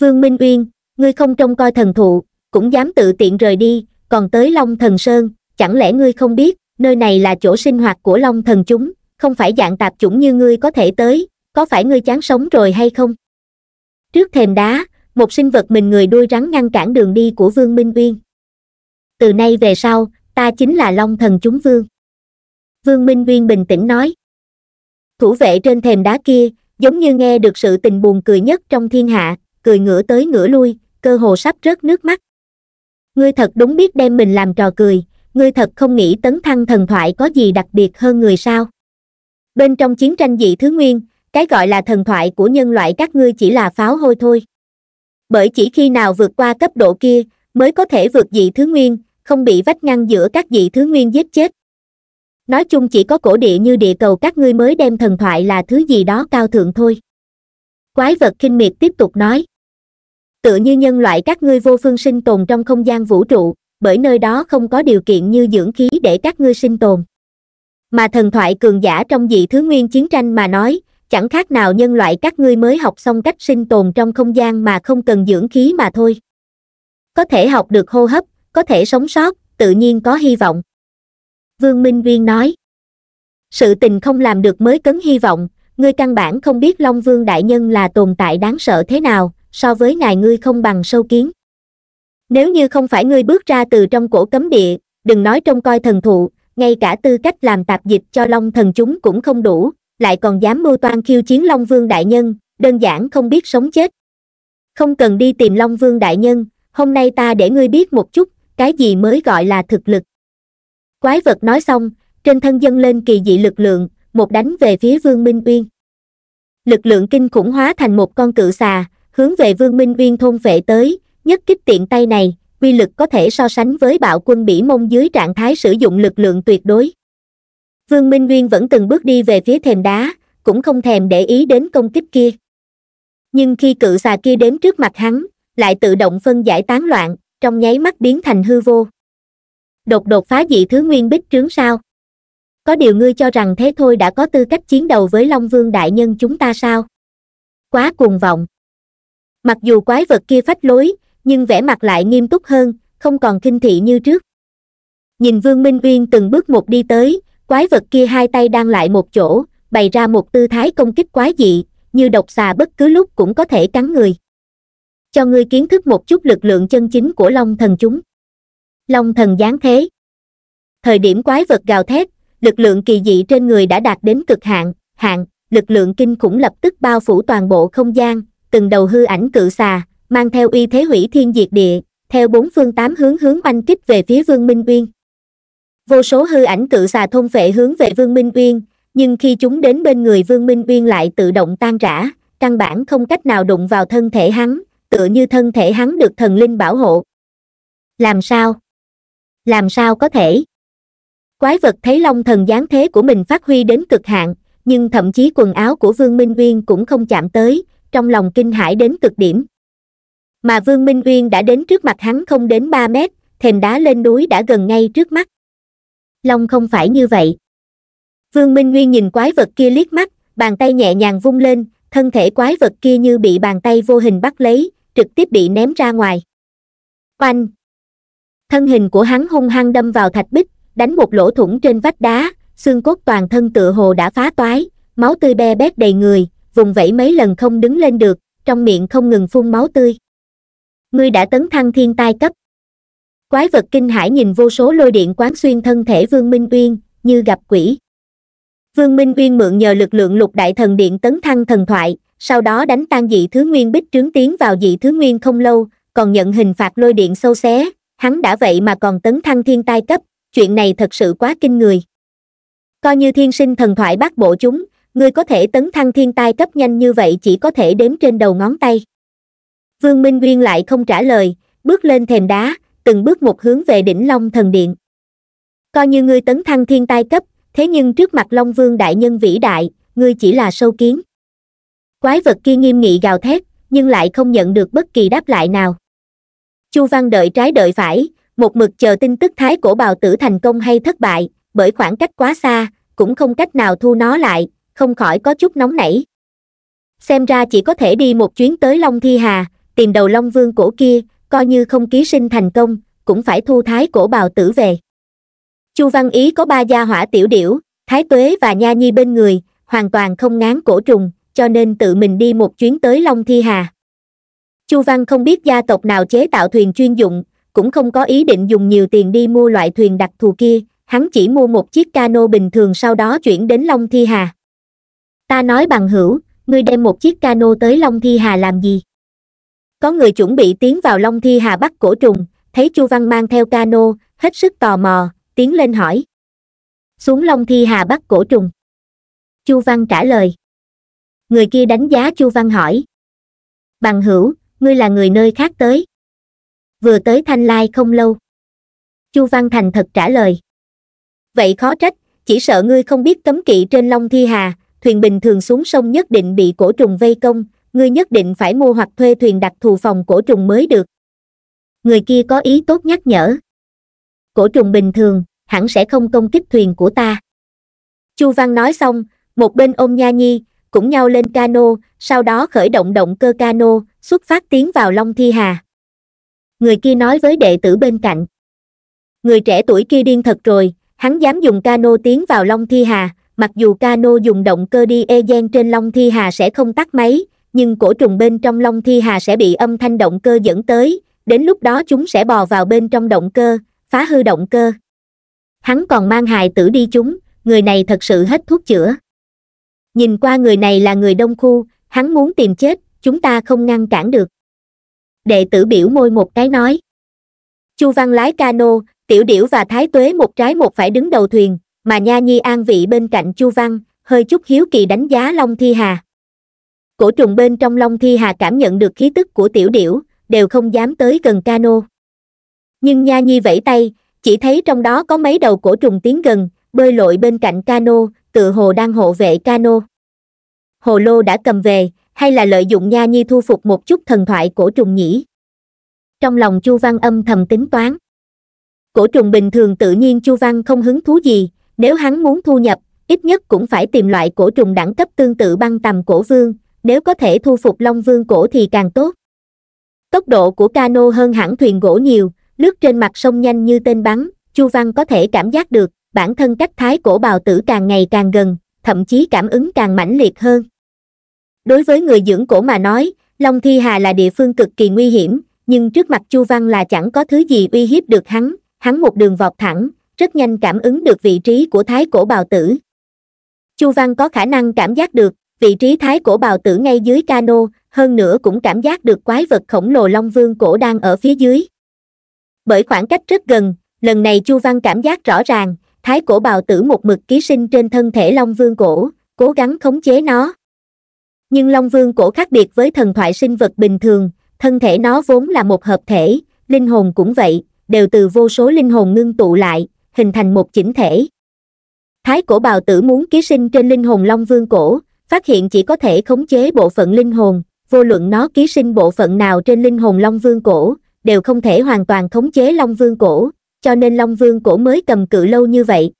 vương minh uyên ngươi không trông coi thần thụ cũng dám tự tiện rời đi còn tới long thần sơn chẳng lẽ ngươi không biết nơi này là chỗ sinh hoạt của long thần chúng không phải dạng tạp chủng như ngươi có thể tới có phải ngươi chán sống rồi hay không trước thềm đá một sinh vật mình người đuôi rắn ngăn cản đường đi của vương minh uyên từ nay về sau ta chính là long thần chúng vương vương minh uyên bình tĩnh nói thủ vệ trên thềm đá kia giống như nghe được sự tình buồn cười nhất trong thiên hạ cười ngửa tới ngửa lui cơ hồ sắp rớt nước mắt ngươi thật đúng biết đem mình làm trò cười ngươi thật không nghĩ tấn thăng thần thoại có gì đặc biệt hơn người sao bên trong chiến tranh dị thứ nguyên cái gọi là thần thoại của nhân loại các ngươi chỉ là pháo hôi thôi bởi chỉ khi nào vượt qua cấp độ kia mới có thể vượt dị thứ nguyên không bị vách ngăn giữa các dị thứ nguyên giết chết nói chung chỉ có cổ địa như địa cầu các ngươi mới đem thần thoại là thứ gì đó cao thượng thôi quái vật kinh miệt tiếp tục nói tự như nhân loại các ngươi vô phương sinh tồn trong không gian vũ trụ bởi nơi đó không có điều kiện như dưỡng khí để các ngươi sinh tồn mà thần thoại cường giả trong dị thứ nguyên chiến tranh mà nói chẳng khác nào nhân loại các ngươi mới học xong cách sinh tồn trong không gian mà không cần dưỡng khí mà thôi có thể học được hô hấp có thể sống sót tự nhiên có hy vọng Vương Minh Viên nói. Sự tình không làm được mới cấn hy vọng, ngươi căn bản không biết Long Vương Đại Nhân là tồn tại đáng sợ thế nào, so với ngài ngươi không bằng sâu kiến. Nếu như không phải ngươi bước ra từ trong cổ cấm địa, đừng nói trông coi thần thụ, ngay cả tư cách làm tạp dịch cho Long thần chúng cũng không đủ, lại còn dám mưu toan khiêu chiến Long Vương Đại Nhân, đơn giản không biết sống chết. Không cần đi tìm Long Vương Đại Nhân, hôm nay ta để ngươi biết một chút, cái gì mới gọi là thực lực. Quái vật nói xong, trên thân dâng lên kỳ dị lực lượng, một đánh về phía Vương Minh Uyên. Lực lượng kinh khủng hóa thành một con cự xà, hướng về Vương Minh Uyên thôn vệ tới, nhất kích tiện tay này, quy lực có thể so sánh với bạo quân bỉ mông dưới trạng thái sử dụng lực lượng tuyệt đối. Vương Minh Uyên vẫn từng bước đi về phía thềm đá, cũng không thèm để ý đến công kích kia. Nhưng khi cự xà kia đến trước mặt hắn, lại tự động phân giải tán loạn, trong nháy mắt biến thành hư vô đột đột phá dị thứ nguyên bích trướng sao có điều ngươi cho rằng thế thôi đã có tư cách chiến đầu với long vương đại nhân chúng ta sao quá cuồng vọng mặc dù quái vật kia phách lối nhưng vẻ mặt lại nghiêm túc hơn không còn kinh thị như trước nhìn vương minh uyên từng bước một đi tới quái vật kia hai tay đang lại một chỗ bày ra một tư thái công kích quái dị như độc xà bất cứ lúc cũng có thể cắn người cho ngươi kiến thức một chút lực lượng chân chính của long thần chúng long thần giáng thế thời điểm quái vật gào thét lực lượng kỳ dị trên người đã đạt đến cực hạn hạn lực lượng kinh khủng lập tức bao phủ toàn bộ không gian từng đầu hư ảnh cự xà mang theo uy thế hủy thiên diệt địa theo bốn phương tám hướng hướng oanh kích về phía vương minh uyên vô số hư ảnh cự xà thôn vệ hướng về vương minh uyên nhưng khi chúng đến bên người vương minh uyên lại tự động tan rã căn bản không cách nào đụng vào thân thể hắn tựa như thân thể hắn được thần linh bảo hộ làm sao làm sao có thể quái vật thấy long thần giáng thế của mình phát huy đến cực hạn nhưng thậm chí quần áo của vương minh uyên cũng không chạm tới trong lòng kinh hãi đến cực điểm mà vương minh uyên đã đến trước mặt hắn không đến ba mét thềm đá lên núi đã gần ngay trước mắt long không phải như vậy vương minh uyên nhìn quái vật kia liếc mắt bàn tay nhẹ nhàng vung lên thân thể quái vật kia như bị bàn tay vô hình bắt lấy trực tiếp bị ném ra ngoài oanh thân hình của hắn hung hăng đâm vào thạch bích đánh một lỗ thủng trên vách đá xương cốt toàn thân tựa hồ đã phá toái máu tươi be bét đầy người vùng vẫy mấy lần không đứng lên được trong miệng không ngừng phun máu tươi ngươi đã tấn thăng thiên tai cấp quái vật kinh hải nhìn vô số lôi điện quán xuyên thân thể vương minh uyên như gặp quỷ vương minh uyên mượn nhờ lực lượng lục đại thần điện tấn thăng thần thoại sau đó đánh tan dị thứ nguyên bích trướng tiến vào dị thứ nguyên không lâu còn nhận hình phạt lôi điện sâu xé hắn đã vậy mà còn tấn thăng thiên tai cấp chuyện này thật sự quá kinh người coi như thiên sinh thần thoại bác bộ chúng người có thể tấn thăng thiên tai cấp nhanh như vậy chỉ có thể đếm trên đầu ngón tay vương minh nguyên lại không trả lời bước lên thềm đá từng bước một hướng về đỉnh long thần điện coi như ngươi tấn thăng thiên tai cấp thế nhưng trước mặt long vương đại nhân vĩ đại ngươi chỉ là sâu kiến quái vật kia nghiêm nghị gào thét nhưng lại không nhận được bất kỳ đáp lại nào chu văn đợi trái đợi phải một mực chờ tin tức thái cổ bào tử thành công hay thất bại bởi khoảng cách quá xa cũng không cách nào thu nó lại không khỏi có chút nóng nảy xem ra chỉ có thể đi một chuyến tới long thi hà tìm đầu long vương cổ kia coi như không ký sinh thành công cũng phải thu thái cổ bào tử về chu văn ý có ba gia hỏa tiểu điểu thái tuế và nha nhi bên người hoàn toàn không ngán cổ trùng cho nên tự mình đi một chuyến tới long thi hà chu văn không biết gia tộc nào chế tạo thuyền chuyên dụng cũng không có ý định dùng nhiều tiền đi mua loại thuyền đặc thù kia hắn chỉ mua một chiếc cano bình thường sau đó chuyển đến long thi hà ta nói bằng hữu ngươi đem một chiếc cano tới long thi hà làm gì có người chuẩn bị tiến vào long thi hà bắt cổ trùng thấy chu văn mang theo cano hết sức tò mò tiến lên hỏi xuống long thi hà bắt cổ trùng chu văn trả lời người kia đánh giá chu văn hỏi bằng hữu ngươi là người nơi khác tới vừa tới thanh lai không lâu chu văn thành thật trả lời vậy khó trách chỉ sợ ngươi không biết cấm kỵ trên long thi hà thuyền bình thường xuống sông nhất định bị cổ trùng vây công ngươi nhất định phải mua hoặc thuê thuyền đặc thù phòng cổ trùng mới được người kia có ý tốt nhắc nhở cổ trùng bình thường hẳn sẽ không công kích thuyền của ta chu văn nói xong một bên ôm nha nhi cũng nhau lên cano sau đó khởi động động cơ cano xuất phát tiến vào long thi hà người kia nói với đệ tử bên cạnh người trẻ tuổi kia điên thật rồi hắn dám dùng cano tiến vào long thi hà mặc dù cano dùng động cơ đi e gen trên long thi hà sẽ không tắt máy nhưng cổ trùng bên trong long thi hà sẽ bị âm thanh động cơ dẫn tới đến lúc đó chúng sẽ bò vào bên trong động cơ phá hư động cơ hắn còn mang hài tử đi chúng người này thật sự hết thuốc chữa nhìn qua người này là người đông khu hắn muốn tìm chết chúng ta không ngăn cản được đệ tử biểu môi một cái nói chu văn lái cano tiểu điểu và thái tuế một trái một phải đứng đầu thuyền mà nha nhi an vị bên cạnh chu văn hơi chút hiếu kỳ đánh giá long thi hà cổ trùng bên trong long thi hà cảm nhận được khí tức của tiểu điểu đều không dám tới gần cano nhưng nha nhi vẫy tay chỉ thấy trong đó có mấy đầu cổ trùng tiến gần bơi lội bên cạnh cano tự hồ đang hộ vệ cano hồ lô đã cầm về hay là lợi dụng nha nhi thu phục một chút thần thoại cổ trùng nhỉ? Trong lòng Chu Văn âm thầm tính toán. Cổ trùng bình thường tự nhiên Chu Văn không hứng thú gì, nếu hắn muốn thu nhập, ít nhất cũng phải tìm loại cổ trùng đẳng cấp tương tự băng tầm cổ vương, nếu có thể thu phục Long Vương cổ thì càng tốt. Tốc độ của cano hơn hẳn thuyền gỗ nhiều, lướt trên mặt sông nhanh như tên bắn, Chu Văn có thể cảm giác được, bản thân cách thái cổ bào tử càng ngày càng gần, thậm chí cảm ứng càng mãnh liệt hơn đối với người dưỡng cổ mà nói long thi hà là địa phương cực kỳ nguy hiểm nhưng trước mặt chu văn là chẳng có thứ gì uy hiếp được hắn hắn một đường vọt thẳng rất nhanh cảm ứng được vị trí của thái cổ bào tử chu văn có khả năng cảm giác được vị trí thái cổ bào tử ngay dưới cano hơn nữa cũng cảm giác được quái vật khổng lồ long vương cổ đang ở phía dưới bởi khoảng cách rất gần lần này chu văn cảm giác rõ ràng thái cổ bào tử một mực ký sinh trên thân thể long vương cổ cố gắng khống chế nó nhưng Long Vương cổ khác biệt với thần thoại sinh vật bình thường, thân thể nó vốn là một hợp thể, linh hồn cũng vậy, đều từ vô số linh hồn ngưng tụ lại, hình thành một chỉnh thể. Thái cổ bào tử muốn ký sinh trên linh hồn Long Vương cổ, phát hiện chỉ có thể khống chế bộ phận linh hồn, vô luận nó ký sinh bộ phận nào trên linh hồn Long Vương cổ, đều không thể hoàn toàn khống chế Long Vương cổ, cho nên Long Vương cổ mới cầm cự lâu như vậy.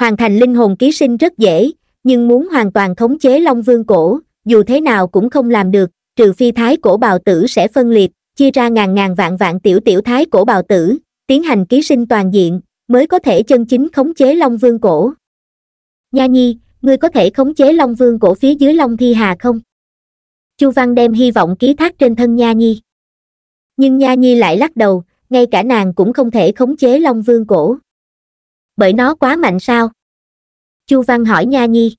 Hoàn thành linh hồn ký sinh rất dễ, nhưng muốn hoàn toàn khống chế Long Vương cổ, dù thế nào cũng không làm được trừ phi thái cổ bào tử sẽ phân liệt chia ra ngàn ngàn vạn vạn tiểu tiểu thái cổ bào tử tiến hành ký sinh toàn diện mới có thể chân chính khống chế long vương cổ nha nhi ngươi có thể khống chế long vương cổ phía dưới long thi hà không chu văn đem hy vọng ký thác trên thân nha nhi nhưng nha nhi lại lắc đầu ngay cả nàng cũng không thể khống chế long vương cổ bởi nó quá mạnh sao chu văn hỏi nha nhi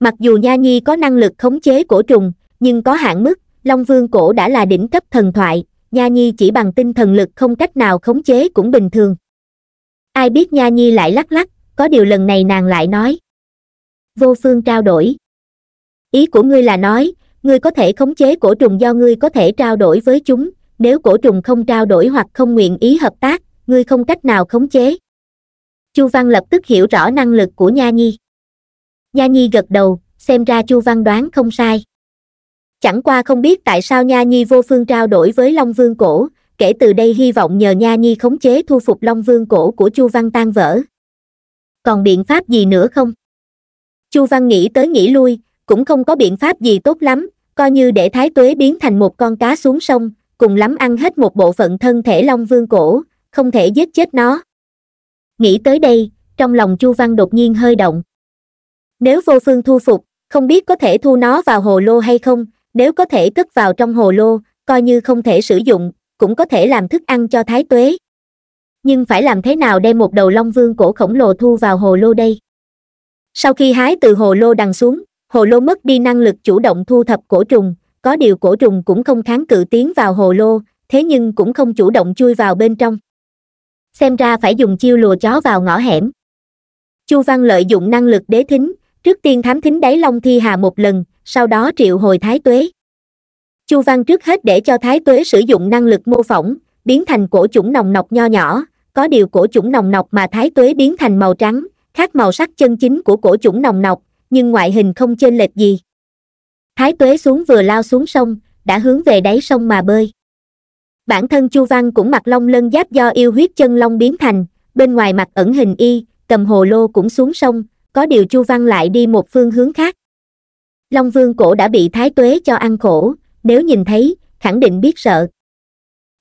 mặc dù nha nhi có năng lực khống chế cổ trùng nhưng có hạn mức long vương cổ đã là đỉnh cấp thần thoại nha nhi chỉ bằng tinh thần lực không cách nào khống chế cũng bình thường ai biết nha nhi lại lắc lắc có điều lần này nàng lại nói vô phương trao đổi ý của ngươi là nói ngươi có thể khống chế cổ trùng do ngươi có thể trao đổi với chúng nếu cổ trùng không trao đổi hoặc không nguyện ý hợp tác ngươi không cách nào khống chế chu văn lập tức hiểu rõ năng lực của nha nhi nha nhi gật đầu xem ra chu văn đoán không sai chẳng qua không biết tại sao nha nhi vô phương trao đổi với long vương cổ kể từ đây hy vọng nhờ nha nhi khống chế thu phục long vương cổ của chu văn tan vỡ còn biện pháp gì nữa không chu văn nghĩ tới nghĩ lui cũng không có biện pháp gì tốt lắm coi như để thái tuế biến thành một con cá xuống sông cùng lắm ăn hết một bộ phận thân thể long vương cổ không thể giết chết nó nghĩ tới đây trong lòng chu văn đột nhiên hơi động nếu vô phương thu phục, không biết có thể thu nó vào hồ lô hay không, nếu có thể cất vào trong hồ lô, coi như không thể sử dụng, cũng có thể làm thức ăn cho thái tuế. Nhưng phải làm thế nào đem một đầu long vương cổ khổng lồ thu vào hồ lô đây? Sau khi hái từ hồ lô đằng xuống, hồ lô mất đi năng lực chủ động thu thập cổ trùng, có điều cổ trùng cũng không kháng cự tiến vào hồ lô, thế nhưng cũng không chủ động chui vào bên trong. Xem ra phải dùng chiêu lùa chó vào ngõ hẻm. Chu Văn lợi dụng năng lực đế thính, trước tiên thám thính đáy long thi hà một lần sau đó triệu hồi thái tuế chu văn trước hết để cho thái tuế sử dụng năng lực mô phỏng biến thành cổ chủng nồng nọc nho nhỏ có điều cổ chủng nồng nọc mà thái tuế biến thành màu trắng khác màu sắc chân chính của cổ chủng nồng nọc nhưng ngoại hình không chênh lệch gì thái tuế xuống vừa lao xuống sông đã hướng về đáy sông mà bơi bản thân chu văn cũng mặc long lân giáp do yêu huyết chân long biến thành bên ngoài mặt ẩn hình y cầm hồ lô cũng xuống sông có điều chu văn lại đi một phương hướng khác long vương cổ đã bị thái tuế cho ăn khổ nếu nhìn thấy khẳng định biết sợ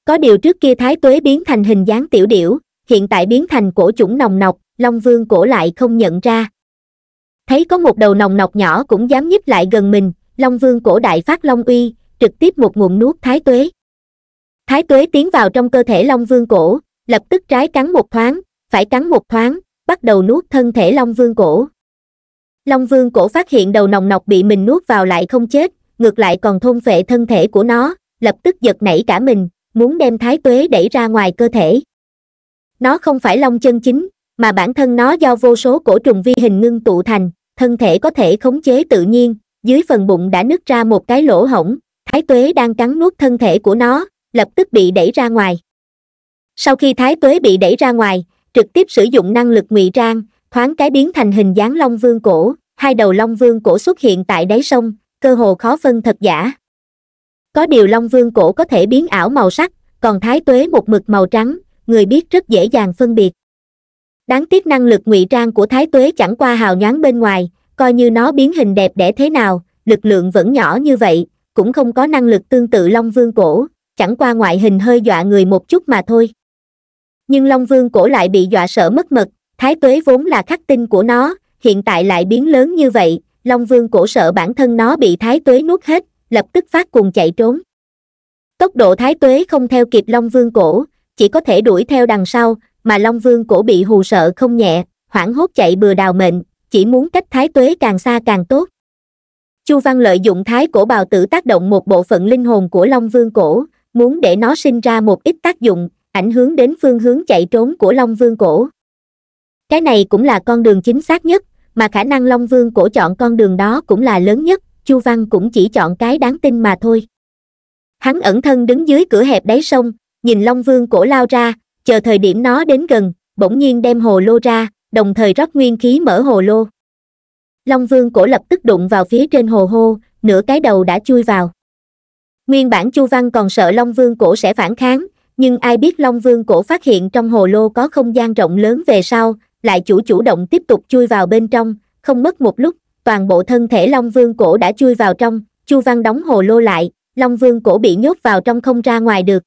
có điều trước kia thái tuế biến thành hình dáng tiểu điểu hiện tại biến thành cổ chủng nồng nọc long vương cổ lại không nhận ra thấy có một đầu nồng nọc nhỏ cũng dám nhíp lại gần mình long vương cổ đại phát long uy trực tiếp một nguồn nuốt thái tuế thái tuế tiến vào trong cơ thể long vương cổ lập tức trái cắn một thoáng phải cắn một thoáng bắt đầu nuốt thân thể Long Vương cổ. Long Vương cổ phát hiện đầu nòng nọc bị mình nuốt vào lại không chết, ngược lại còn thôn phệ thân thể của nó, lập tức giật nảy cả mình, muốn đem thái tuế đẩy ra ngoài cơ thể. Nó không phải long chân chính, mà bản thân nó do vô số cổ trùng vi hình ngưng tụ thành, thân thể có thể khống chế tự nhiên, dưới phần bụng đã nứt ra một cái lỗ hổng, thái tuế đang cắn nuốt thân thể của nó, lập tức bị đẩy ra ngoài. Sau khi thái tuế bị đẩy ra ngoài, trực tiếp sử dụng năng lực ngụy trang, thoáng cái biến thành hình dáng long vương cổ, hai đầu long vương cổ xuất hiện tại đáy sông, cơ hồ khó phân thật giả. Có điều long vương cổ có thể biến ảo màu sắc, còn thái tuế một mực màu trắng, người biết rất dễ dàng phân biệt. Đáng tiếc năng lực ngụy trang của thái tuế chẳng qua hào nhoáng bên ngoài, coi như nó biến hình đẹp đẽ thế nào, lực lượng vẫn nhỏ như vậy, cũng không có năng lực tương tự long vương cổ, chẳng qua ngoại hình hơi dọa người một chút mà thôi nhưng long vương cổ lại bị dọa sợ mất mật thái tuế vốn là khắc tinh của nó hiện tại lại biến lớn như vậy long vương cổ sợ bản thân nó bị thái tuế nuốt hết lập tức phát cùng chạy trốn tốc độ thái tuế không theo kịp long vương cổ chỉ có thể đuổi theo đằng sau mà long vương cổ bị hù sợ không nhẹ hoảng hốt chạy bừa đào mệnh chỉ muốn cách thái tuế càng xa càng tốt chu văn lợi dụng thái cổ bào tử tác động một bộ phận linh hồn của long vương cổ muốn để nó sinh ra một ít tác dụng ảnh hướng đến phương hướng chạy trốn của long vương cổ cái này cũng là con đường chính xác nhất mà khả năng long vương cổ chọn con đường đó cũng là lớn nhất chu văn cũng chỉ chọn cái đáng tin mà thôi hắn ẩn thân đứng dưới cửa hẹp đáy sông nhìn long vương cổ lao ra chờ thời điểm nó đến gần bỗng nhiên đem hồ lô ra đồng thời rót nguyên khí mở hồ lô long vương cổ lập tức đụng vào phía trên hồ hô nửa cái đầu đã chui vào nguyên bản chu văn còn sợ long vương cổ sẽ phản kháng nhưng ai biết Long Vương cổ phát hiện trong hồ lô có không gian rộng lớn về sau, lại chủ chủ động tiếp tục chui vào bên trong, không mất một lúc, toàn bộ thân thể Long Vương cổ đã chui vào trong, Chu Văn đóng hồ lô lại, Long Vương cổ bị nhốt vào trong không ra ngoài được.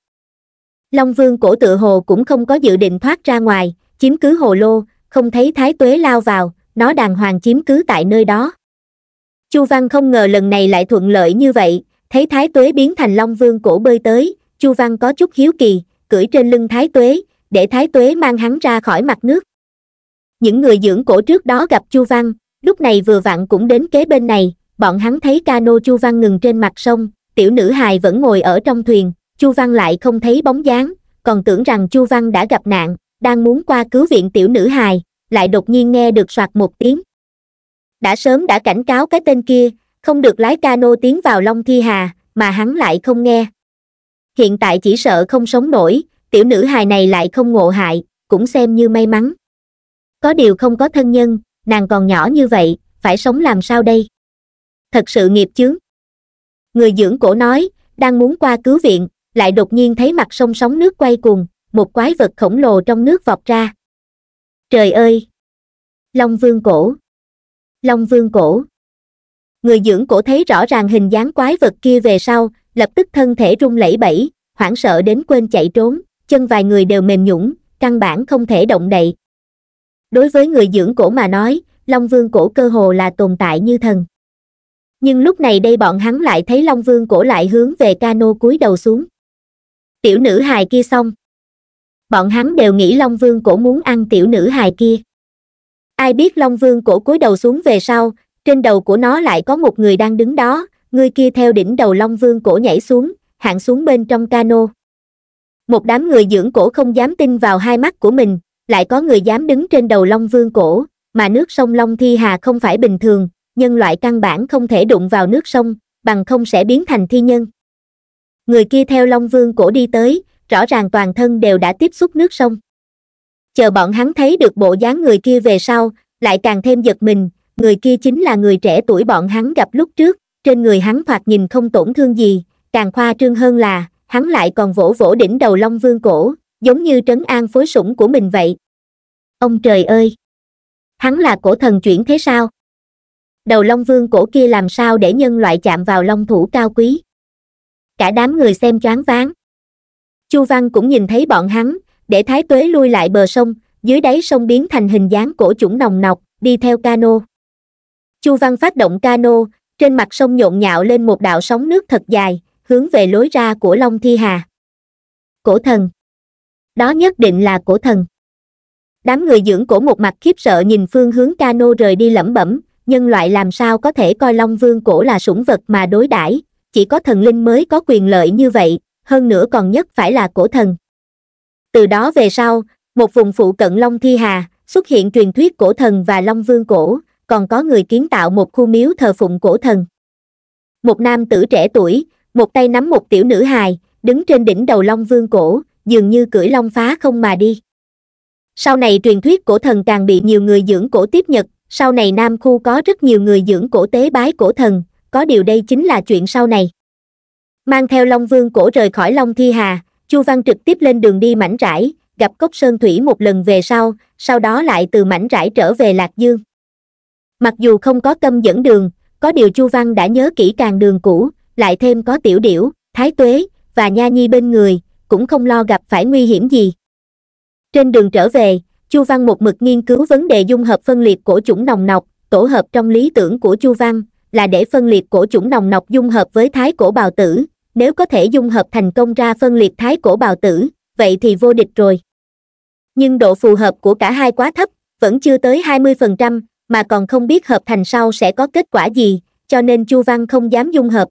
Long Vương cổ tự hồ cũng không có dự định thoát ra ngoài, chiếm cứ hồ lô, không thấy Thái Tuế lao vào, nó đàng hoàng chiếm cứ tại nơi đó. Chu Văn không ngờ lần này lại thuận lợi như vậy, thấy Thái Tuế biến thành Long Vương cổ bơi tới, chu văn có chút hiếu kỳ cưỡi trên lưng thái tuế để thái tuế mang hắn ra khỏi mặt nước những người dưỡng cổ trước đó gặp chu văn lúc này vừa vặn cũng đến kế bên này bọn hắn thấy cano chu văn ngừng trên mặt sông tiểu nữ hài vẫn ngồi ở trong thuyền chu văn lại không thấy bóng dáng còn tưởng rằng chu văn đã gặp nạn đang muốn qua cứu viện tiểu nữ hài lại đột nhiên nghe được soạt một tiếng đã sớm đã cảnh cáo cái tên kia không được lái cano tiến vào long thi hà mà hắn lại không nghe hiện tại chỉ sợ không sống nổi tiểu nữ hài này lại không ngộ hại cũng xem như may mắn có điều không có thân nhân nàng còn nhỏ như vậy phải sống làm sao đây thật sự nghiệp chướng người dưỡng cổ nói đang muốn qua cứu viện lại đột nhiên thấy mặt sông sóng nước quay cuồng một quái vật khổng lồ trong nước vọt ra trời ơi long vương cổ long vương cổ người dưỡng cổ thấy rõ ràng hình dáng quái vật kia về sau lập tức thân thể rung lẩy bẩy hoảng sợ đến quên chạy trốn chân vài người đều mềm nhũn, căn bản không thể động đậy đối với người dưỡng cổ mà nói long vương cổ cơ hồ là tồn tại như thần nhưng lúc này đây bọn hắn lại thấy long vương cổ lại hướng về cano cúi đầu xuống tiểu nữ hài kia xong bọn hắn đều nghĩ long vương cổ muốn ăn tiểu nữ hài kia ai biết long vương cổ cúi đầu xuống về sau trên đầu của nó lại có một người đang đứng đó người kia theo đỉnh đầu long vương cổ nhảy xuống hạng xuống bên trong cano một đám người dưỡng cổ không dám tin vào hai mắt của mình lại có người dám đứng trên đầu long vương cổ mà nước sông long thi hà không phải bình thường nhân loại căn bản không thể đụng vào nước sông bằng không sẽ biến thành thi nhân người kia theo long vương cổ đi tới rõ ràng toàn thân đều đã tiếp xúc nước sông chờ bọn hắn thấy được bộ dáng người kia về sau lại càng thêm giật mình người kia chính là người trẻ tuổi bọn hắn gặp lúc trước trên người hắn thoạt nhìn không tổn thương gì càng khoa trương hơn là hắn lại còn vỗ vỗ đỉnh đầu long vương cổ giống như trấn an phối sủng của mình vậy ông trời ơi hắn là cổ thần chuyển thế sao đầu long vương cổ kia làm sao để nhân loại chạm vào long thủ cao quý cả đám người xem choáng váng chu văn cũng nhìn thấy bọn hắn để thái tuế lui lại bờ sông dưới đáy sông biến thành hình dáng cổ chủng nồng nọc đi theo cano chu văn phát động cano trên mặt sông nhộn nhạo lên một đạo sóng nước thật dài hướng về lối ra của long thi hà cổ thần đó nhất định là cổ thần đám người dưỡng cổ một mặt khiếp sợ nhìn phương hướng cano rời đi lẩm bẩm nhân loại làm sao có thể coi long vương cổ là sủng vật mà đối đãi chỉ có thần linh mới có quyền lợi như vậy hơn nữa còn nhất phải là cổ thần từ đó về sau một vùng phụ cận long thi hà xuất hiện truyền thuyết cổ thần và long vương cổ còn có người kiến tạo một khu miếu thờ phụng cổ thần. Một nam tử trẻ tuổi, một tay nắm một tiểu nữ hài, đứng trên đỉnh đầu Long Vương cổ, dường như cưỡi long phá không mà đi. Sau này truyền thuyết cổ thần càng bị nhiều người dưỡng cổ tiếp nhật, sau này Nam Khu có rất nhiều người dưỡng cổ tế bái cổ thần, có điều đây chính là chuyện sau này. Mang theo Long Vương cổ rời khỏi Long Thi Hà, Chu Văn trực tiếp lên đường đi mảnh rãi gặp cốc sơn thủy một lần về sau, sau đó lại từ mảnh rãi trở về Lạc Dương mặc dù không có câm dẫn đường có điều chu văn đã nhớ kỹ càng đường cũ lại thêm có tiểu điểu thái tuế và nha nhi bên người cũng không lo gặp phải nguy hiểm gì trên đường trở về chu văn một mực nghiên cứu vấn đề dung hợp phân liệt cổ chủng nồng nọc tổ hợp trong lý tưởng của chu văn là để phân liệt cổ chủng nồng nọc dung hợp với thái cổ bào tử nếu có thể dung hợp thành công ra phân liệt thái cổ bào tử vậy thì vô địch rồi nhưng độ phù hợp của cả hai quá thấp vẫn chưa tới 20%, mà còn không biết hợp thành sau sẽ có kết quả gì cho nên chu văn không dám dung hợp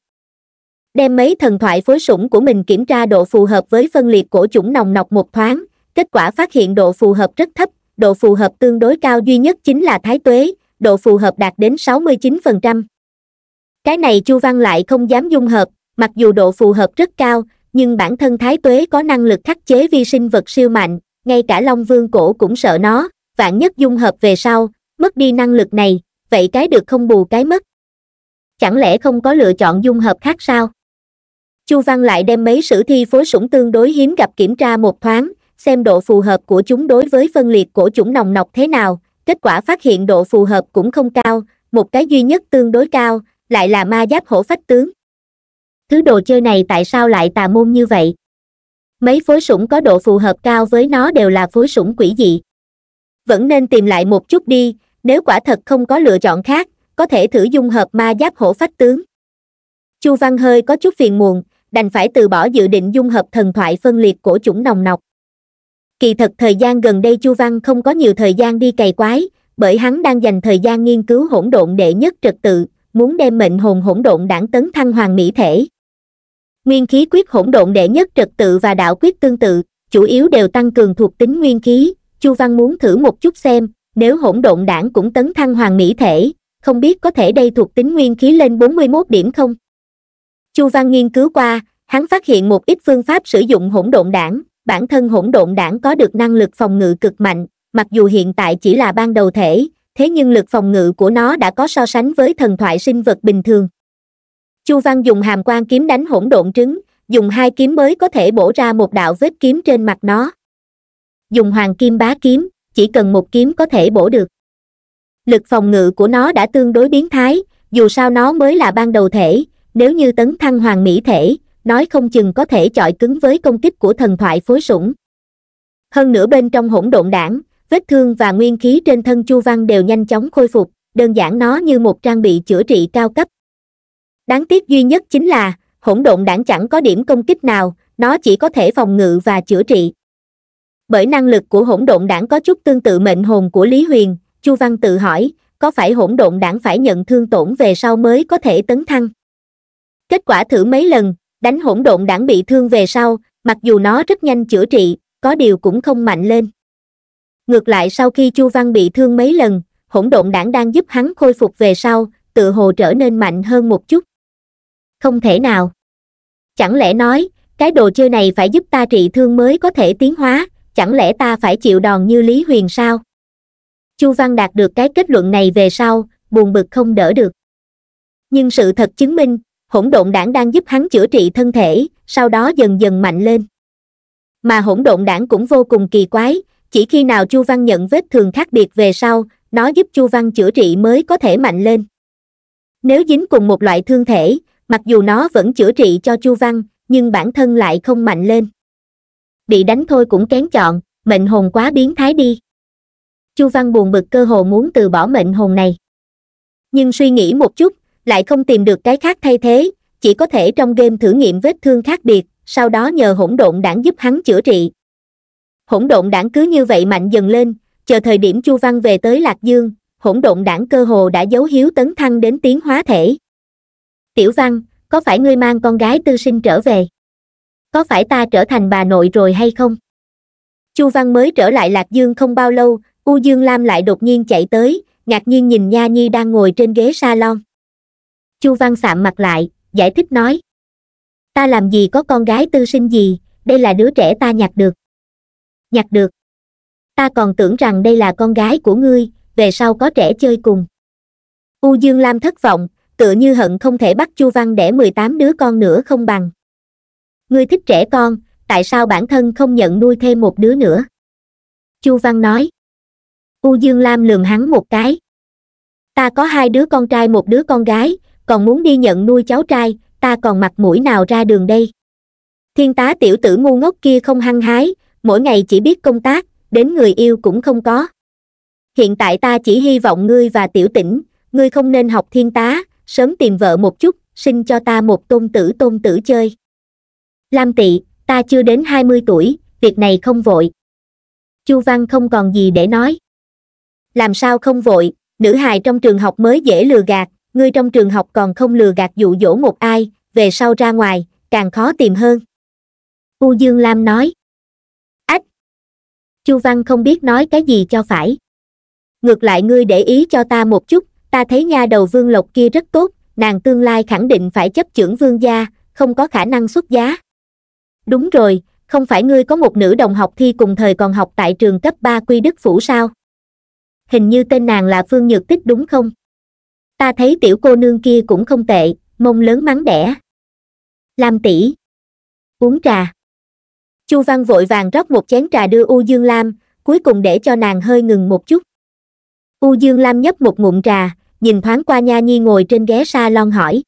đem mấy thần thoại phối sủng của mình kiểm tra độ phù hợp với phân liệt cổ chủng nồng nọc một thoáng kết quả phát hiện độ phù hợp rất thấp độ phù hợp tương đối cao duy nhất chính là thái tuế độ phù hợp đạt đến 69%. cái này chu văn lại không dám dung hợp mặc dù độ phù hợp rất cao nhưng bản thân thái tuế có năng lực khắc chế vi sinh vật siêu mạnh ngay cả long vương cổ cũng sợ nó vạn nhất dung hợp về sau mất đi năng lực này vậy cái được không bù cái mất chẳng lẽ không có lựa chọn dung hợp khác sao chu văn lại đem mấy sử thi phối sủng tương đối hiếm gặp kiểm tra một thoáng xem độ phù hợp của chúng đối với phân liệt cổ chủng nồng nọc thế nào kết quả phát hiện độ phù hợp cũng không cao một cái duy nhất tương đối cao lại là ma giáp hổ phách tướng thứ đồ chơi này tại sao lại tà môn như vậy mấy phối sủng có độ phù hợp cao với nó đều là phối sủng quỷ dị vẫn nên tìm lại một chút đi nếu quả thật không có lựa chọn khác có thể thử dung hợp ma giáp hổ phách tướng chu văn hơi có chút phiền muộn đành phải từ bỏ dự định dung hợp thần thoại phân liệt của chủng nồng nọc kỳ thật thời gian gần đây chu văn không có nhiều thời gian đi cày quái bởi hắn đang dành thời gian nghiên cứu hỗn độn đệ nhất trật tự muốn đem mệnh hồn hỗn độn đảng tấn thăng hoàng mỹ thể nguyên khí quyết hỗn độn đệ nhất trật tự và đạo quyết tương tự chủ yếu đều tăng cường thuộc tính nguyên khí chu văn muốn thử một chút xem nếu hỗn độn đảng cũng tấn thăng hoàng mỹ thể không biết có thể đây thuộc tính nguyên khí lên bốn mươi mốt điểm không chu văn nghiên cứu qua hắn phát hiện một ít phương pháp sử dụng hỗn độn đảng bản thân hỗn độn đảng có được năng lực phòng ngự cực mạnh mặc dù hiện tại chỉ là ban đầu thể thế nhưng lực phòng ngự của nó đã có so sánh với thần thoại sinh vật bình thường chu văn dùng hàm quan kiếm đánh hỗn độn trứng dùng hai kiếm mới có thể bổ ra một đạo vết kiếm trên mặt nó dùng hoàng kim bá kiếm chỉ cần một kiếm có thể bổ được lực phòng ngự của nó đã tương đối biến thái dù sao nó mới là ban đầu thể nếu như tấn thăng hoàng mỹ thể nói không chừng có thể chọi cứng với công kích của thần thoại phối sủng hơn nữa bên trong hỗn độn đảng vết thương và nguyên khí trên thân chu văn đều nhanh chóng khôi phục đơn giản nó như một trang bị chữa trị cao cấp đáng tiếc duy nhất chính là hỗn độn đảng chẳng có điểm công kích nào nó chỉ có thể phòng ngự và chữa trị bởi năng lực của hỗn độn đảng có chút tương tự mệnh hồn của lý huyền chu văn tự hỏi có phải hỗn độn đảng phải nhận thương tổn về sau mới có thể tấn thăng kết quả thử mấy lần đánh hỗn độn đảng bị thương về sau mặc dù nó rất nhanh chữa trị có điều cũng không mạnh lên ngược lại sau khi chu văn bị thương mấy lần hỗn độn đảng đang giúp hắn khôi phục về sau tự hồ trở nên mạnh hơn một chút không thể nào chẳng lẽ nói cái đồ chơi này phải giúp ta trị thương mới có thể tiến hóa chẳng lẽ ta phải chịu đòn như lý huyền sao chu văn đạt được cái kết luận này về sau buồn bực không đỡ được nhưng sự thật chứng minh hỗn độn đảng đang giúp hắn chữa trị thân thể sau đó dần dần mạnh lên mà hỗn độn đảng cũng vô cùng kỳ quái chỉ khi nào chu văn nhận vết thường khác biệt về sau nó giúp chu văn chữa trị mới có thể mạnh lên nếu dính cùng một loại thương thể mặc dù nó vẫn chữa trị cho chu văn nhưng bản thân lại không mạnh lên bị đánh thôi cũng kén chọn mệnh hồn quá biến thái đi chu văn buồn bực cơ hồ muốn từ bỏ mệnh hồn này nhưng suy nghĩ một chút lại không tìm được cái khác thay thế chỉ có thể trong game thử nghiệm vết thương khác biệt sau đó nhờ hỗn độn đảng giúp hắn chữa trị hỗn độn đảng cứ như vậy mạnh dần lên chờ thời điểm chu văn về tới lạc dương hỗn độn đảng cơ hồ đã giấu hiếu tấn thăng đến tiến hóa thể tiểu văn có phải ngươi mang con gái tư sinh trở về có phải ta trở thành bà nội rồi hay không chu văn mới trở lại lạc dương không bao lâu u dương lam lại đột nhiên chạy tới ngạc nhiên nhìn nha nhi đang ngồi trên ghế salon chu văn sạm mặt lại giải thích nói ta làm gì có con gái tư sinh gì đây là đứa trẻ ta nhặt được nhặt được ta còn tưởng rằng đây là con gái của ngươi về sau có trẻ chơi cùng u dương lam thất vọng tựa như hận không thể bắt chu văn đẻ mười tám đứa con nữa không bằng ngươi thích trẻ con tại sao bản thân không nhận nuôi thêm một đứa nữa chu văn nói u dương lam lườm hắn một cái ta có hai đứa con trai một đứa con gái còn muốn đi nhận nuôi cháu trai ta còn mặt mũi nào ra đường đây thiên tá tiểu tử ngu ngốc kia không hăng hái mỗi ngày chỉ biết công tác đến người yêu cũng không có hiện tại ta chỉ hy vọng ngươi và tiểu tỉnh ngươi không nên học thiên tá sớm tìm vợ một chút sinh cho ta một tôn tử tôn tử chơi lam tị ta chưa đến hai mươi tuổi việc này không vội chu văn không còn gì để nói làm sao không vội nữ hài trong trường học mới dễ lừa gạt ngươi trong trường học còn không lừa gạt dụ dỗ một ai về sau ra ngoài càng khó tìm hơn u dương lam nói ách chu văn không biết nói cái gì cho phải ngược lại ngươi để ý cho ta một chút ta thấy nha đầu vương lộc kia rất tốt nàng tương lai khẳng định phải chấp chưởng vương gia không có khả năng xuất giá đúng rồi không phải ngươi có một nữ đồng học thi cùng thời còn học tại trường cấp ba quy đức phủ sao hình như tên nàng là phương nhược tích đúng không ta thấy tiểu cô nương kia cũng không tệ mông lớn mắng đẻ lam tỷ uống trà chu văn vội vàng rót một chén trà đưa u dương lam cuối cùng để cho nàng hơi ngừng một chút u dương lam nhấp một ngụm trà nhìn thoáng qua nha nhi ngồi trên ghế s lon hỏi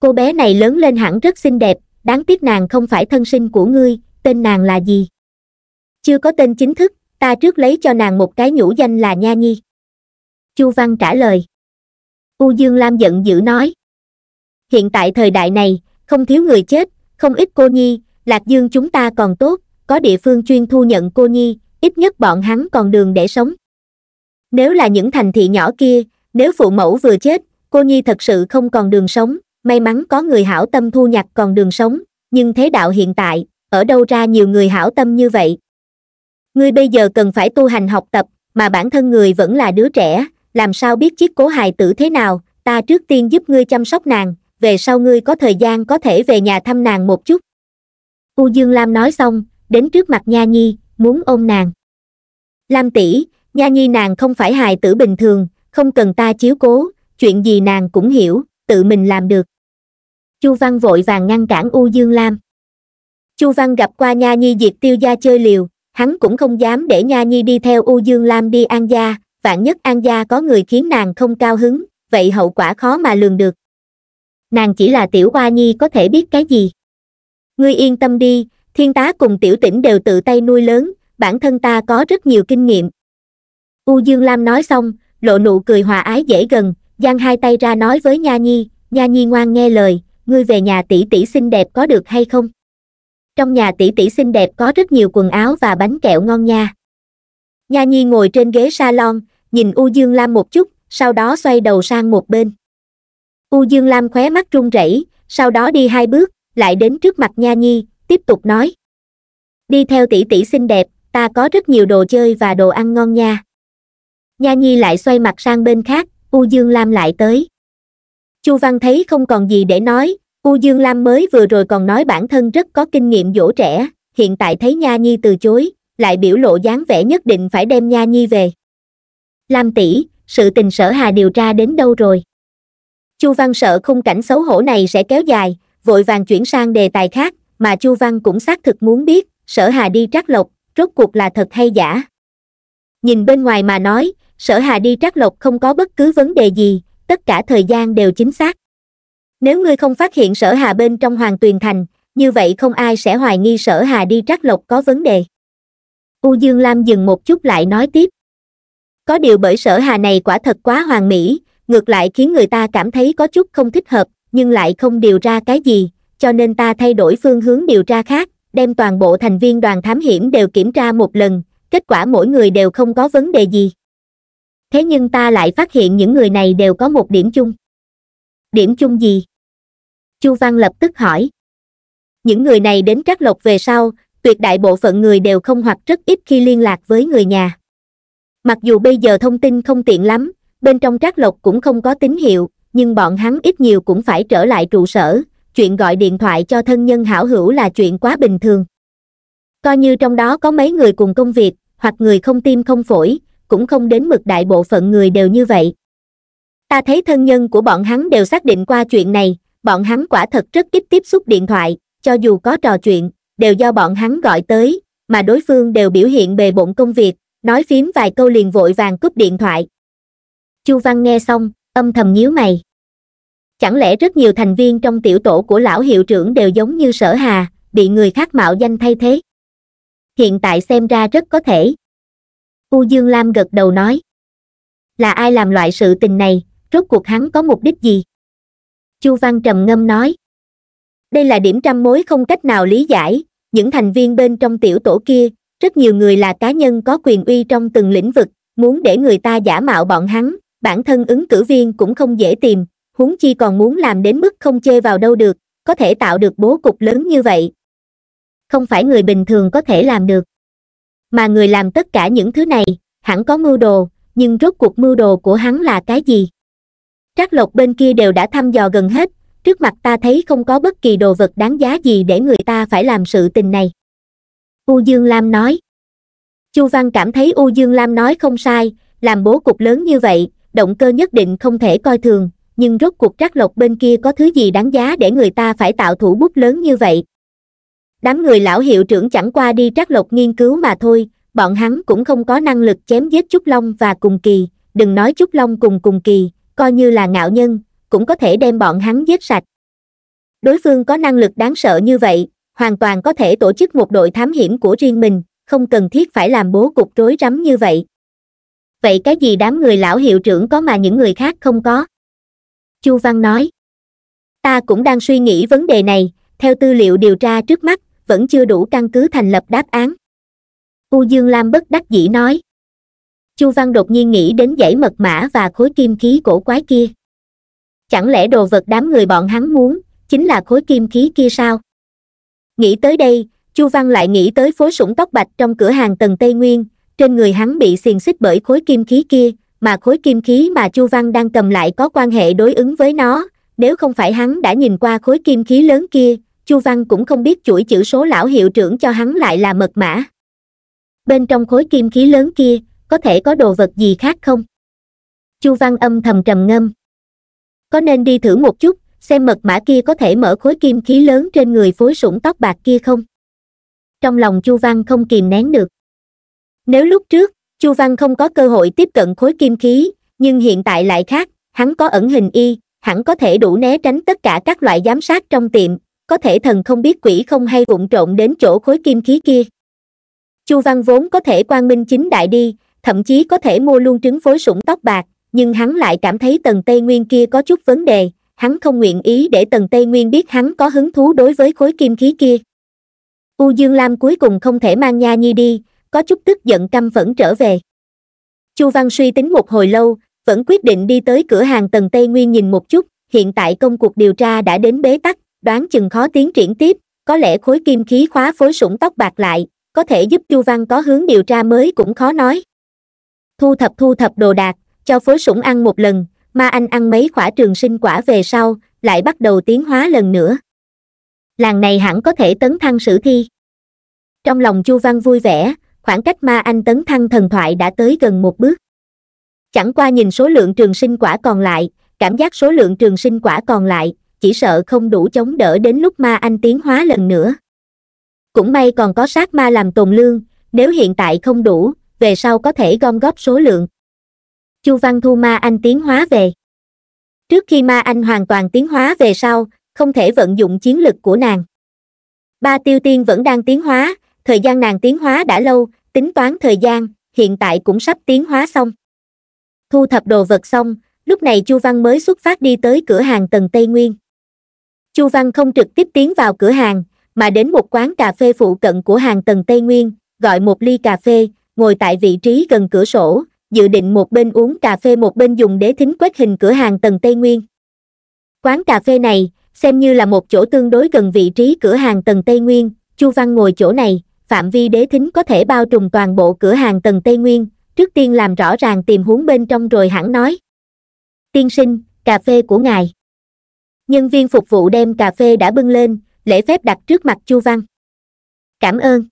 cô bé này lớn lên hẳn rất xinh đẹp đáng tiếc nàng không phải thân sinh của ngươi tên nàng là gì chưa có tên chính thức ta trước lấy cho nàng một cái nhũ danh là nha nhi chu văn trả lời u dương lam giận dữ nói hiện tại thời đại này không thiếu người chết không ít cô nhi lạc dương chúng ta còn tốt có địa phương chuyên thu nhận cô nhi ít nhất bọn hắn còn đường để sống nếu là những thành thị nhỏ kia nếu phụ mẫu vừa chết cô nhi thật sự không còn đường sống may mắn có người hảo tâm thu nhặt còn đường sống nhưng thế đạo hiện tại ở đâu ra nhiều người hảo tâm như vậy ngươi bây giờ cần phải tu hành học tập mà bản thân người vẫn là đứa trẻ làm sao biết chiếc cố hài tử thế nào ta trước tiên giúp ngươi chăm sóc nàng về sau ngươi có thời gian có thể về nhà thăm nàng một chút u dương lam nói xong đến trước mặt nha nhi muốn ôm nàng lam tỷ nha nhi nàng không phải hài tử bình thường không cần ta chiếu cố chuyện gì nàng cũng hiểu tự mình làm được chu văn vội vàng ngăn cản u dương lam chu văn gặp qua nha nhi diệt tiêu gia chơi liều hắn cũng không dám để nha nhi đi theo u dương lam đi an gia vạn nhất an gia có người khiến nàng không cao hứng vậy hậu quả khó mà lường được nàng chỉ là tiểu hoa nhi có thể biết cái gì ngươi yên tâm đi thiên tá cùng tiểu tỉnh đều tự tay nuôi lớn bản thân ta có rất nhiều kinh nghiệm u dương lam nói xong lộ nụ cười hòa ái dễ gần giang hai tay ra nói với nha nhi nha nhi ngoan nghe lời ngươi về nhà tỷ tỷ xinh đẹp có được hay không trong nhà tỷ tỷ xinh đẹp có rất nhiều quần áo và bánh kẹo ngon nha nha nhi ngồi trên ghế salon nhìn u dương lam một chút sau đó xoay đầu sang một bên u dương lam khóe mắt run rẩy sau đó đi hai bước lại đến trước mặt nha nhi tiếp tục nói đi theo tỷ tỷ xinh đẹp ta có rất nhiều đồ chơi và đồ ăn ngon nha nha nhi lại xoay mặt sang bên khác u dương lam lại tới chu văn thấy không còn gì để nói u dương lam mới vừa rồi còn nói bản thân rất có kinh nghiệm dỗ trẻ hiện tại thấy nha nhi từ chối lại biểu lộ dáng vẻ nhất định phải đem nha nhi về lam tỷ sự tình sở hà điều tra đến đâu rồi chu văn sợ khung cảnh xấu hổ này sẽ kéo dài vội vàng chuyển sang đề tài khác mà chu văn cũng xác thực muốn biết sở hà đi trắc lộc rốt cuộc là thật hay giả nhìn bên ngoài mà nói sở hà đi trắc lộc không có bất cứ vấn đề gì tất cả thời gian đều chính xác nếu ngươi không phát hiện sở hà bên trong hoàng tuyền thành như vậy không ai sẽ hoài nghi sở hà đi trắc lộc có vấn đề u dương lam dừng một chút lại nói tiếp có điều bởi sở hà này quả thật quá hoàn mỹ ngược lại khiến người ta cảm thấy có chút không thích hợp nhưng lại không điều ra cái gì cho nên ta thay đổi phương hướng điều tra khác đem toàn bộ thành viên đoàn thám hiểm đều kiểm tra một lần kết quả mỗi người đều không có vấn đề gì thế nhưng ta lại phát hiện những người này đều có một điểm chung điểm chung gì chu văn lập tức hỏi những người này đến trác lộc về sau tuyệt đại bộ phận người đều không hoặc rất ít khi liên lạc với người nhà mặc dù bây giờ thông tin không tiện lắm bên trong trác lộc cũng không có tín hiệu nhưng bọn hắn ít nhiều cũng phải trở lại trụ sở chuyện gọi điện thoại cho thân nhân hảo hữu là chuyện quá bình thường coi như trong đó có mấy người cùng công việc hoặc người không tim không phổi cũng không đến mực đại bộ phận người đều như vậy ta thấy thân nhân của bọn hắn đều xác định qua chuyện này bọn hắn quả thật rất ít tiếp xúc điện thoại cho dù có trò chuyện đều do bọn hắn gọi tới mà đối phương đều biểu hiện bề bộn công việc nói phím vài câu liền vội vàng cúp điện thoại chu văn nghe xong âm thầm nhíu mày chẳng lẽ rất nhiều thành viên trong tiểu tổ của lão hiệu trưởng đều giống như sở hà bị người khác mạo danh thay thế hiện tại xem ra rất có thể u dương lam gật đầu nói là ai làm loại sự tình này rốt cuộc hắn có mục đích gì chu văn trầm ngâm nói đây là điểm trăm mối không cách nào lý giải những thành viên bên trong tiểu tổ kia rất nhiều người là cá nhân có quyền uy trong từng lĩnh vực muốn để người ta giả mạo bọn hắn bản thân ứng cử viên cũng không dễ tìm huống chi còn muốn làm đến mức không chê vào đâu được có thể tạo được bố cục lớn như vậy không phải người bình thường có thể làm được mà người làm tất cả những thứ này hẳn có mưu đồ nhưng rốt cuộc mưu đồ của hắn là cái gì trác lộc bên kia đều đã thăm dò gần hết trước mặt ta thấy không có bất kỳ đồ vật đáng giá gì để người ta phải làm sự tình này u dương lam nói chu văn cảm thấy u dương lam nói không sai làm bố cục lớn như vậy động cơ nhất định không thể coi thường nhưng rốt cuộc trác lộc bên kia có thứ gì đáng giá để người ta phải tạo thủ bút lớn như vậy đám người lão hiệu trưởng chẳng qua đi trác lộc nghiên cứu mà thôi bọn hắn cũng không có năng lực chém giết trúc long và cùng kỳ đừng nói trúc long cùng cùng kỳ coi như là ngạo nhân cũng có thể đem bọn hắn giết sạch đối phương có năng lực đáng sợ như vậy hoàn toàn có thể tổ chức một đội thám hiểm của riêng mình không cần thiết phải làm bố cục rối rắm như vậy vậy cái gì đám người lão hiệu trưởng có mà những người khác không có chu văn nói ta cũng đang suy nghĩ vấn đề này theo tư liệu điều tra trước mắt vẫn chưa đủ căn cứ thành lập đáp án u dương lam bất đắc dĩ nói chu văn đột nhiên nghĩ đến dãy mật mã và khối kim khí cổ quái kia chẳng lẽ đồ vật đám người bọn hắn muốn chính là khối kim khí kia sao nghĩ tới đây chu văn lại nghĩ tới phố sủng tóc bạch trong cửa hàng tầng tây nguyên trên người hắn bị xiềng xích bởi khối kim khí kia mà khối kim khí mà chu văn đang cầm lại có quan hệ đối ứng với nó nếu không phải hắn đã nhìn qua khối kim khí lớn kia chu văn cũng không biết chuỗi chữ số lão hiệu trưởng cho hắn lại là mật mã bên trong khối kim khí lớn kia có thể có đồ vật gì khác không chu văn âm thầm trầm ngâm có nên đi thử một chút xem mật mã kia có thể mở khối kim khí lớn trên người phối sủng tóc bạc kia không trong lòng chu văn không kìm nén được nếu lúc trước chu văn không có cơ hội tiếp cận khối kim khí nhưng hiện tại lại khác hắn có ẩn hình y hẳn có thể đủ né tránh tất cả các loại giám sát trong tiệm có thể thần không biết quỷ không hay vụng trộn đến chỗ khối kim khí kia chu văn vốn có thể quan minh chính đại đi thậm chí có thể mua luôn trứng phối sủng tóc bạc nhưng hắn lại cảm thấy tần tây nguyên kia có chút vấn đề hắn không nguyện ý để tần tây nguyên biết hắn có hứng thú đối với khối kim khí kia u dương lam cuối cùng không thể mang nha nhi đi có chút tức giận căm vẫn trở về chu văn suy tính một hồi lâu vẫn quyết định đi tới cửa hàng tần tây nguyên nhìn một chút hiện tại công cuộc điều tra đã đến bế tắc đoán chừng khó tiến triển tiếp có lẽ khối kim khí khóa phối sủng tóc bạc lại có thể giúp chu văn có hướng điều tra mới cũng khó nói thu thập thu thập đồ đạc cho phối sủng ăn một lần ma anh ăn mấy quả trường sinh quả về sau lại bắt đầu tiến hóa lần nữa làng này hẳn có thể tấn thăng sử thi trong lòng chu văn vui vẻ khoảng cách ma anh tấn thăng thần thoại đã tới gần một bước chẳng qua nhìn số lượng trường sinh quả còn lại cảm giác số lượng trường sinh quả còn lại chỉ sợ không đủ chống đỡ đến lúc ma anh tiến hóa lần nữa cũng may còn có sát ma làm tồn lương nếu hiện tại không đủ về sau có thể gom góp số lượng chu văn thu ma anh tiến hóa về trước khi ma anh hoàn toàn tiến hóa về sau không thể vận dụng chiến lực của nàng ba tiêu tiên vẫn đang tiến hóa thời gian nàng tiến hóa đã lâu tính toán thời gian hiện tại cũng sắp tiến hóa xong thu thập đồ vật xong lúc này chu văn mới xuất phát đi tới cửa hàng tầng tây nguyên chu văn không trực tiếp tiến vào cửa hàng mà đến một quán cà phê phụ cận của hàng tầng tây nguyên gọi một ly cà phê ngồi tại vị trí gần cửa sổ dự định một bên uống cà phê một bên dùng đế thính quét hình cửa hàng tầng tây nguyên quán cà phê này xem như là một chỗ tương đối gần vị trí cửa hàng tầng tây nguyên chu văn ngồi chỗ này phạm vi đế thính có thể bao trùm toàn bộ cửa hàng tầng tây nguyên trước tiên làm rõ ràng tìm huống bên trong rồi hẳn nói tiên sinh cà phê của ngài nhân viên phục vụ đem cà phê đã bưng lên lễ phép đặt trước mặt chu văn cảm ơn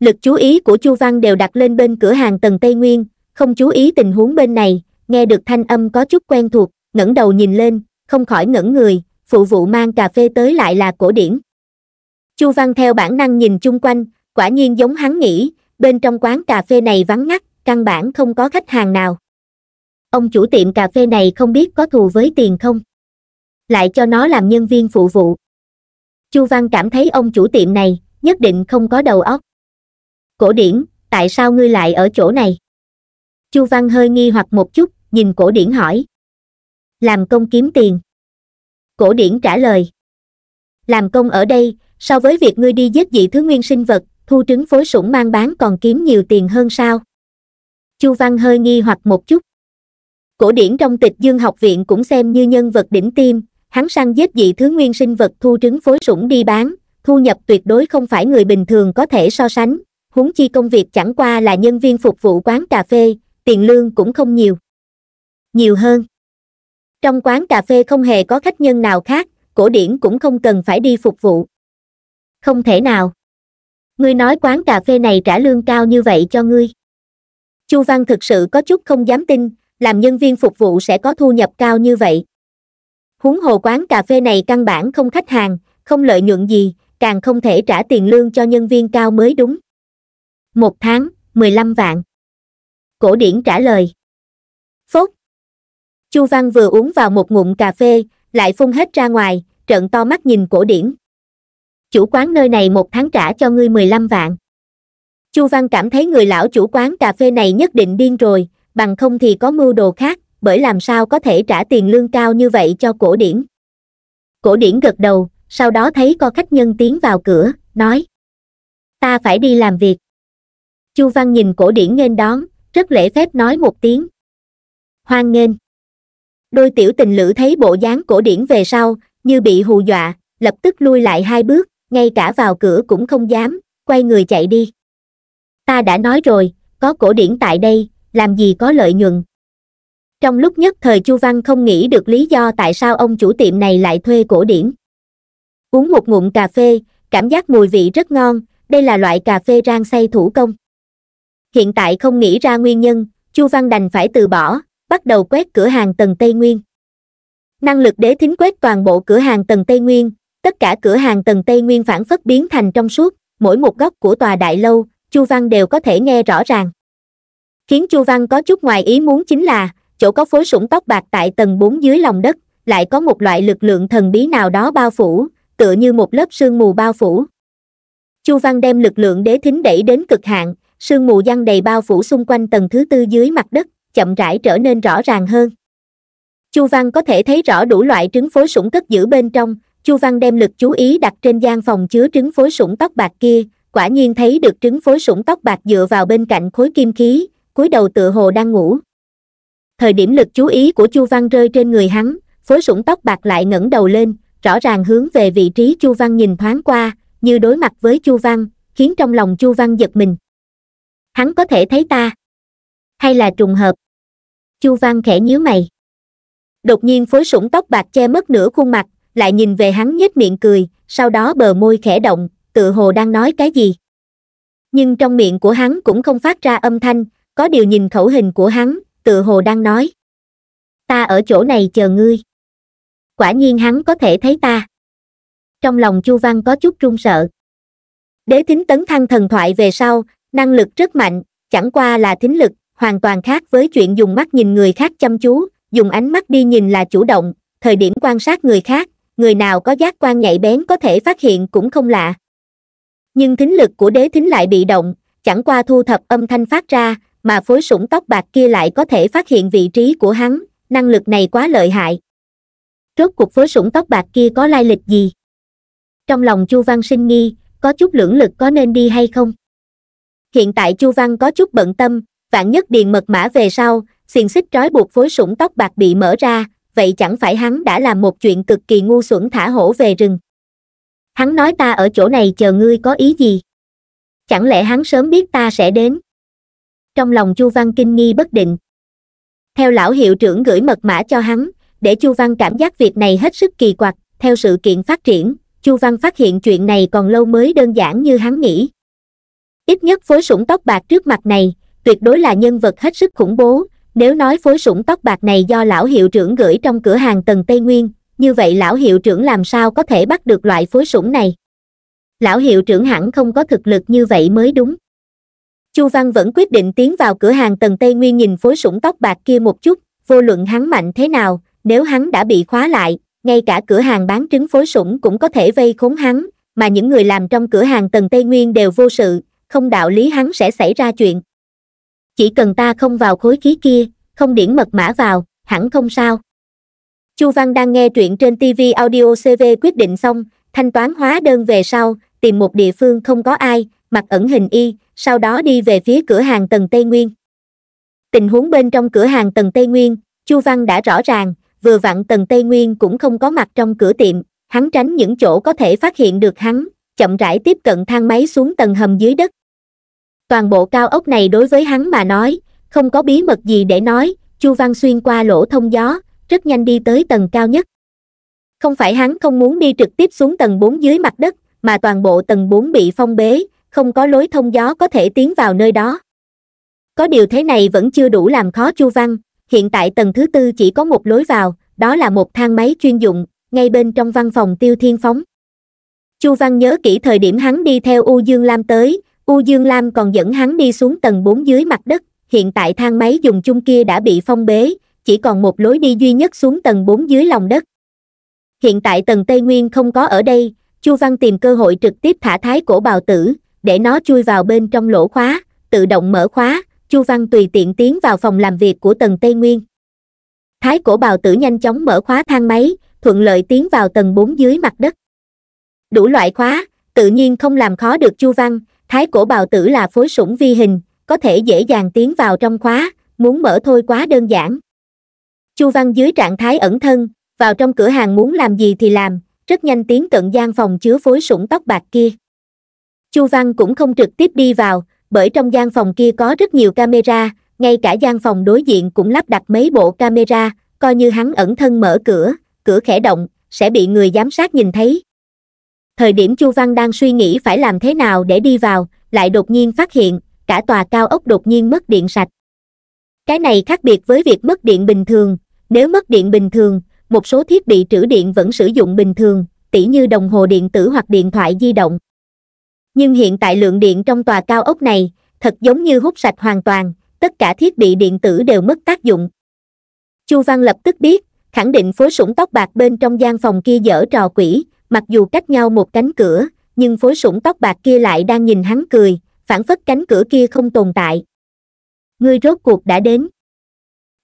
lực chú ý của chu văn đều đặt lên bên cửa hàng tầng tây nguyên không chú ý tình huống bên này nghe được thanh âm có chút quen thuộc ngẩng đầu nhìn lên không khỏi ngẩn người phụ vụ mang cà phê tới lại là cổ điển chu văn theo bản năng nhìn chung quanh quả nhiên giống hắn nghĩ bên trong quán cà phê này vắng ngắt căn bản không có khách hàng nào ông chủ tiệm cà phê này không biết có thù với tiền không lại cho nó làm nhân viên phụ vụ chu văn cảm thấy ông chủ tiệm này nhất định không có đầu óc cổ điển tại sao ngươi lại ở chỗ này chu văn hơi nghi hoặc một chút nhìn cổ điển hỏi làm công kiếm tiền cổ điển trả lời làm công ở đây so với việc ngươi đi giết dị thứ nguyên sinh vật thu trứng phối sủng mang bán còn kiếm nhiều tiền hơn sao chu văn hơi nghi hoặc một chút cổ điển trong tịch dương học viện cũng xem như nhân vật đỉnh tim hắn săn giết dị thứ nguyên sinh vật thu trứng phối sủng đi bán, thu nhập tuyệt đối không phải người bình thường có thể so sánh, huống chi công việc chẳng qua là nhân viên phục vụ quán cà phê, tiền lương cũng không nhiều. Nhiều hơn. Trong quán cà phê không hề có khách nhân nào khác, cổ điển cũng không cần phải đi phục vụ. Không thể nào. Ngươi nói quán cà phê này trả lương cao như vậy cho ngươi. Chu Văn thực sự có chút không dám tin, làm nhân viên phục vụ sẽ có thu nhập cao như vậy huống hồ quán cà phê này căn bản không khách hàng không lợi nhuận gì càng không thể trả tiền lương cho nhân viên cao mới đúng một tháng mười lăm vạn cổ điển trả lời phốt chu văn vừa uống vào một ngụm cà phê lại phun hết ra ngoài trợn to mắt nhìn cổ điển chủ quán nơi này một tháng trả cho ngươi mười lăm vạn chu văn cảm thấy người lão chủ quán cà phê này nhất định điên rồi bằng không thì có mưu đồ khác bởi làm sao có thể trả tiền lương cao như vậy cho cổ điển. Cổ điển gật đầu, sau đó thấy có khách nhân tiến vào cửa, nói. Ta phải đi làm việc. Chu Văn nhìn cổ điển nghênh đón, rất lễ phép nói một tiếng. Hoan nghênh. Đôi tiểu tình lữ thấy bộ dáng cổ điển về sau, như bị hù dọa, lập tức lui lại hai bước, ngay cả vào cửa cũng không dám, quay người chạy đi. Ta đã nói rồi, có cổ điển tại đây, làm gì có lợi nhuận, trong lúc nhất thời chu văn không nghĩ được lý do tại sao ông chủ tiệm này lại thuê cổ điển uống một ngụm cà phê cảm giác mùi vị rất ngon đây là loại cà phê rang xay thủ công hiện tại không nghĩ ra nguyên nhân chu văn đành phải từ bỏ bắt đầu quét cửa hàng tầng tây nguyên năng lực đế thính quét toàn bộ cửa hàng tầng tây nguyên tất cả cửa hàng tầng tây nguyên phản phất biến thành trong suốt mỗi một góc của tòa đại lâu chu văn đều có thể nghe rõ ràng khiến chu văn có chút ngoài ý muốn chính là chỗ có phối sủng tóc bạc tại tầng bốn dưới lòng đất lại có một loại lực lượng thần bí nào đó bao phủ tựa như một lớp sương mù bao phủ chu văn đem lực lượng đế thính đẩy đến cực hạn sương mù giăng đầy bao phủ xung quanh tầng thứ tư dưới mặt đất chậm rãi trở nên rõ ràng hơn chu văn có thể thấy rõ đủ loại trứng phối sủng cất giữ bên trong chu văn đem lực chú ý đặt trên gian phòng chứa trứng phối sủng tóc bạc kia quả nhiên thấy được trứng phối sủng tóc bạc dựa vào bên cạnh khối kim khí cúi đầu tựa hồ đang ngủ thời điểm lực chú ý của chu văn rơi trên người hắn phối sủng tóc bạc lại ngẩng đầu lên rõ ràng hướng về vị trí chu văn nhìn thoáng qua như đối mặt với chu văn khiến trong lòng chu văn giật mình hắn có thể thấy ta hay là trùng hợp chu văn khẽ nhíu mày đột nhiên phối sủng tóc bạc che mất nửa khuôn mặt lại nhìn về hắn nhếch miệng cười sau đó bờ môi khẽ động tự hồ đang nói cái gì nhưng trong miệng của hắn cũng không phát ra âm thanh có điều nhìn khẩu hình của hắn tựa hồ đang nói ta ở chỗ này chờ ngươi quả nhiên hắn có thể thấy ta trong lòng chu văn có chút run sợ đế thính tấn thăng thần thoại về sau năng lực rất mạnh chẳng qua là thính lực hoàn toàn khác với chuyện dùng mắt nhìn người khác chăm chú dùng ánh mắt đi nhìn là chủ động thời điểm quan sát người khác người nào có giác quan nhạy bén có thể phát hiện cũng không lạ nhưng thính lực của đế thính lại bị động chẳng qua thu thập âm thanh phát ra mà phối sủng tóc bạc kia lại có thể phát hiện vị trí của hắn năng lực này quá lợi hại rốt cuộc phối sủng tóc bạc kia có lai lịch gì trong lòng chu văn sinh nghi có chút lưỡng lực có nên đi hay không hiện tại chu văn có chút bận tâm vạn nhất điền mật mã về sau xiềng xích trói buộc phối sủng tóc bạc bị mở ra vậy chẳng phải hắn đã làm một chuyện cực kỳ ngu xuẩn thả hổ về rừng hắn nói ta ở chỗ này chờ ngươi có ý gì chẳng lẽ hắn sớm biết ta sẽ đến trong lòng chu văn kinh nghi bất định theo lão hiệu trưởng gửi mật mã cho hắn để chu văn cảm giác việc này hết sức kỳ quặc theo sự kiện phát triển chu văn phát hiện chuyện này còn lâu mới đơn giản như hắn nghĩ ít nhất phối sủng tóc bạc trước mặt này tuyệt đối là nhân vật hết sức khủng bố nếu nói phối sủng tóc bạc này do lão hiệu trưởng gửi trong cửa hàng tầng tây nguyên như vậy lão hiệu trưởng làm sao có thể bắt được loại phối sủng này lão hiệu trưởng hẳn không có thực lực như vậy mới đúng chu văn vẫn quyết định tiến vào cửa hàng tầng tây nguyên nhìn phối sủng tóc bạc kia một chút vô luận hắn mạnh thế nào nếu hắn đã bị khóa lại ngay cả cửa hàng bán trứng phối sủng cũng có thể vây khốn hắn mà những người làm trong cửa hàng tầng tây nguyên đều vô sự không đạo lý hắn sẽ xảy ra chuyện chỉ cần ta không vào khối khí kia không điển mật mã vào hẳn không sao chu văn đang nghe chuyện trên tv audio cv quyết định xong thanh toán hóa đơn về sau tìm một địa phương không có ai mặc ẩn hình y, sau đó đi về phía cửa hàng tầng Tây Nguyên. Tình huống bên trong cửa hàng tầng Tây Nguyên, Chu Văn đã rõ ràng, vừa vặn tầng Tây Nguyên cũng không có mặt trong cửa tiệm, hắn tránh những chỗ có thể phát hiện được hắn, chậm rãi tiếp cận thang máy xuống tầng hầm dưới đất. Toàn bộ cao ốc này đối với hắn mà nói, không có bí mật gì để nói, Chu Văn xuyên qua lỗ thông gió, rất nhanh đi tới tầng cao nhất. Không phải hắn không muốn đi trực tiếp xuống tầng 4 dưới mặt đất, mà toàn bộ tầng 4 bị phong bế, không có lối thông gió có thể tiến vào nơi đó có điều thế này vẫn chưa đủ làm khó chu văn hiện tại tầng thứ tư chỉ có một lối vào đó là một thang máy chuyên dụng ngay bên trong văn phòng tiêu thiên phóng chu văn nhớ kỹ thời điểm hắn đi theo u dương lam tới u dương lam còn dẫn hắn đi xuống tầng bốn dưới mặt đất hiện tại thang máy dùng chung kia đã bị phong bế chỉ còn một lối đi duy nhất xuống tầng bốn dưới lòng đất hiện tại tầng tây nguyên không có ở đây chu văn tìm cơ hội trực tiếp thả thái cổ bào tử để nó chui vào bên trong lỗ khóa, tự động mở khóa, Chu Văn tùy tiện tiến vào phòng làm việc của tầng Tây Nguyên. Thái cổ bào tử nhanh chóng mở khóa thang máy, thuận lợi tiến vào tầng 4 dưới mặt đất. Đủ loại khóa, tự nhiên không làm khó được Chu Văn, thái cổ bào tử là phối sủng vi hình, có thể dễ dàng tiến vào trong khóa, muốn mở thôi quá đơn giản. Chu Văn dưới trạng thái ẩn thân, vào trong cửa hàng muốn làm gì thì làm, rất nhanh tiến cận gian phòng chứa phối sủng tóc bạc kia chu văn cũng không trực tiếp đi vào bởi trong gian phòng kia có rất nhiều camera ngay cả gian phòng đối diện cũng lắp đặt mấy bộ camera coi như hắn ẩn thân mở cửa cửa khẽ động sẽ bị người giám sát nhìn thấy thời điểm chu văn đang suy nghĩ phải làm thế nào để đi vào lại đột nhiên phát hiện cả tòa cao ốc đột nhiên mất điện sạch cái này khác biệt với việc mất điện bình thường nếu mất điện bình thường một số thiết bị trữ điện vẫn sử dụng bình thường tỉ như đồng hồ điện tử hoặc điện thoại di động nhưng hiện tại lượng điện trong tòa cao ốc này thật giống như hút sạch hoàn toàn tất cả thiết bị điện tử đều mất tác dụng chu văn lập tức biết khẳng định phối sủng tóc bạc bên trong gian phòng kia dở trò quỷ mặc dù cách nhau một cánh cửa nhưng phối sủng tóc bạc kia lại đang nhìn hắn cười phản phất cánh cửa kia không tồn tại ngươi rốt cuộc đã đến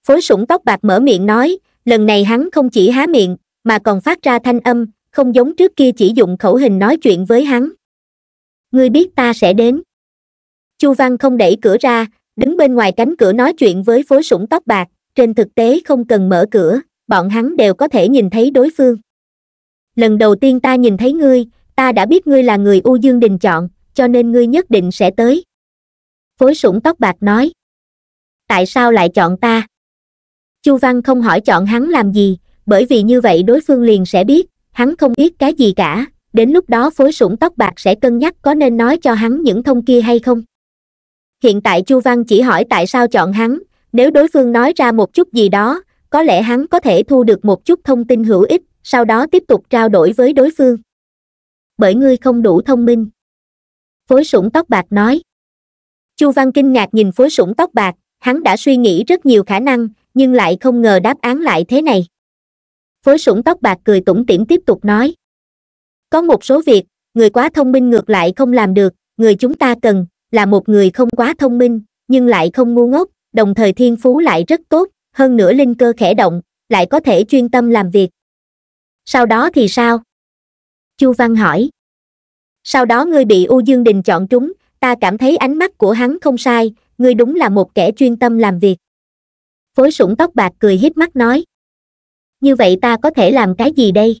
phối sủng tóc bạc mở miệng nói lần này hắn không chỉ há miệng mà còn phát ra thanh âm không giống trước kia chỉ dùng khẩu hình nói chuyện với hắn ngươi biết ta sẽ đến chu văn không đẩy cửa ra đứng bên ngoài cánh cửa nói chuyện với phối sủng tóc bạc trên thực tế không cần mở cửa bọn hắn đều có thể nhìn thấy đối phương lần đầu tiên ta nhìn thấy ngươi ta đã biết ngươi là người u dương đình chọn cho nên ngươi nhất định sẽ tới phối sủng tóc bạc nói tại sao lại chọn ta chu văn không hỏi chọn hắn làm gì bởi vì như vậy đối phương liền sẽ biết hắn không biết cái gì cả đến lúc đó phối sủng tóc bạc sẽ cân nhắc có nên nói cho hắn những thông kia hay không hiện tại chu văn chỉ hỏi tại sao chọn hắn nếu đối phương nói ra một chút gì đó có lẽ hắn có thể thu được một chút thông tin hữu ích sau đó tiếp tục trao đổi với đối phương bởi ngươi không đủ thông minh phối sủng tóc bạc nói chu văn kinh ngạc nhìn phối sủng tóc bạc hắn đã suy nghĩ rất nhiều khả năng nhưng lại không ngờ đáp án lại thế này phối sủng tóc bạc cười tủm tỉm tiếp tục nói có một số việc người quá thông minh ngược lại không làm được người chúng ta cần là một người không quá thông minh nhưng lại không ngu ngốc đồng thời thiên phú lại rất tốt hơn nữa linh cơ khẽ động lại có thể chuyên tâm làm việc sau đó thì sao chu văn hỏi sau đó ngươi bị u dương đình chọn trúng ta cảm thấy ánh mắt của hắn không sai ngươi đúng là một kẻ chuyên tâm làm việc phối sủng tóc bạc cười híp mắt nói như vậy ta có thể làm cái gì đây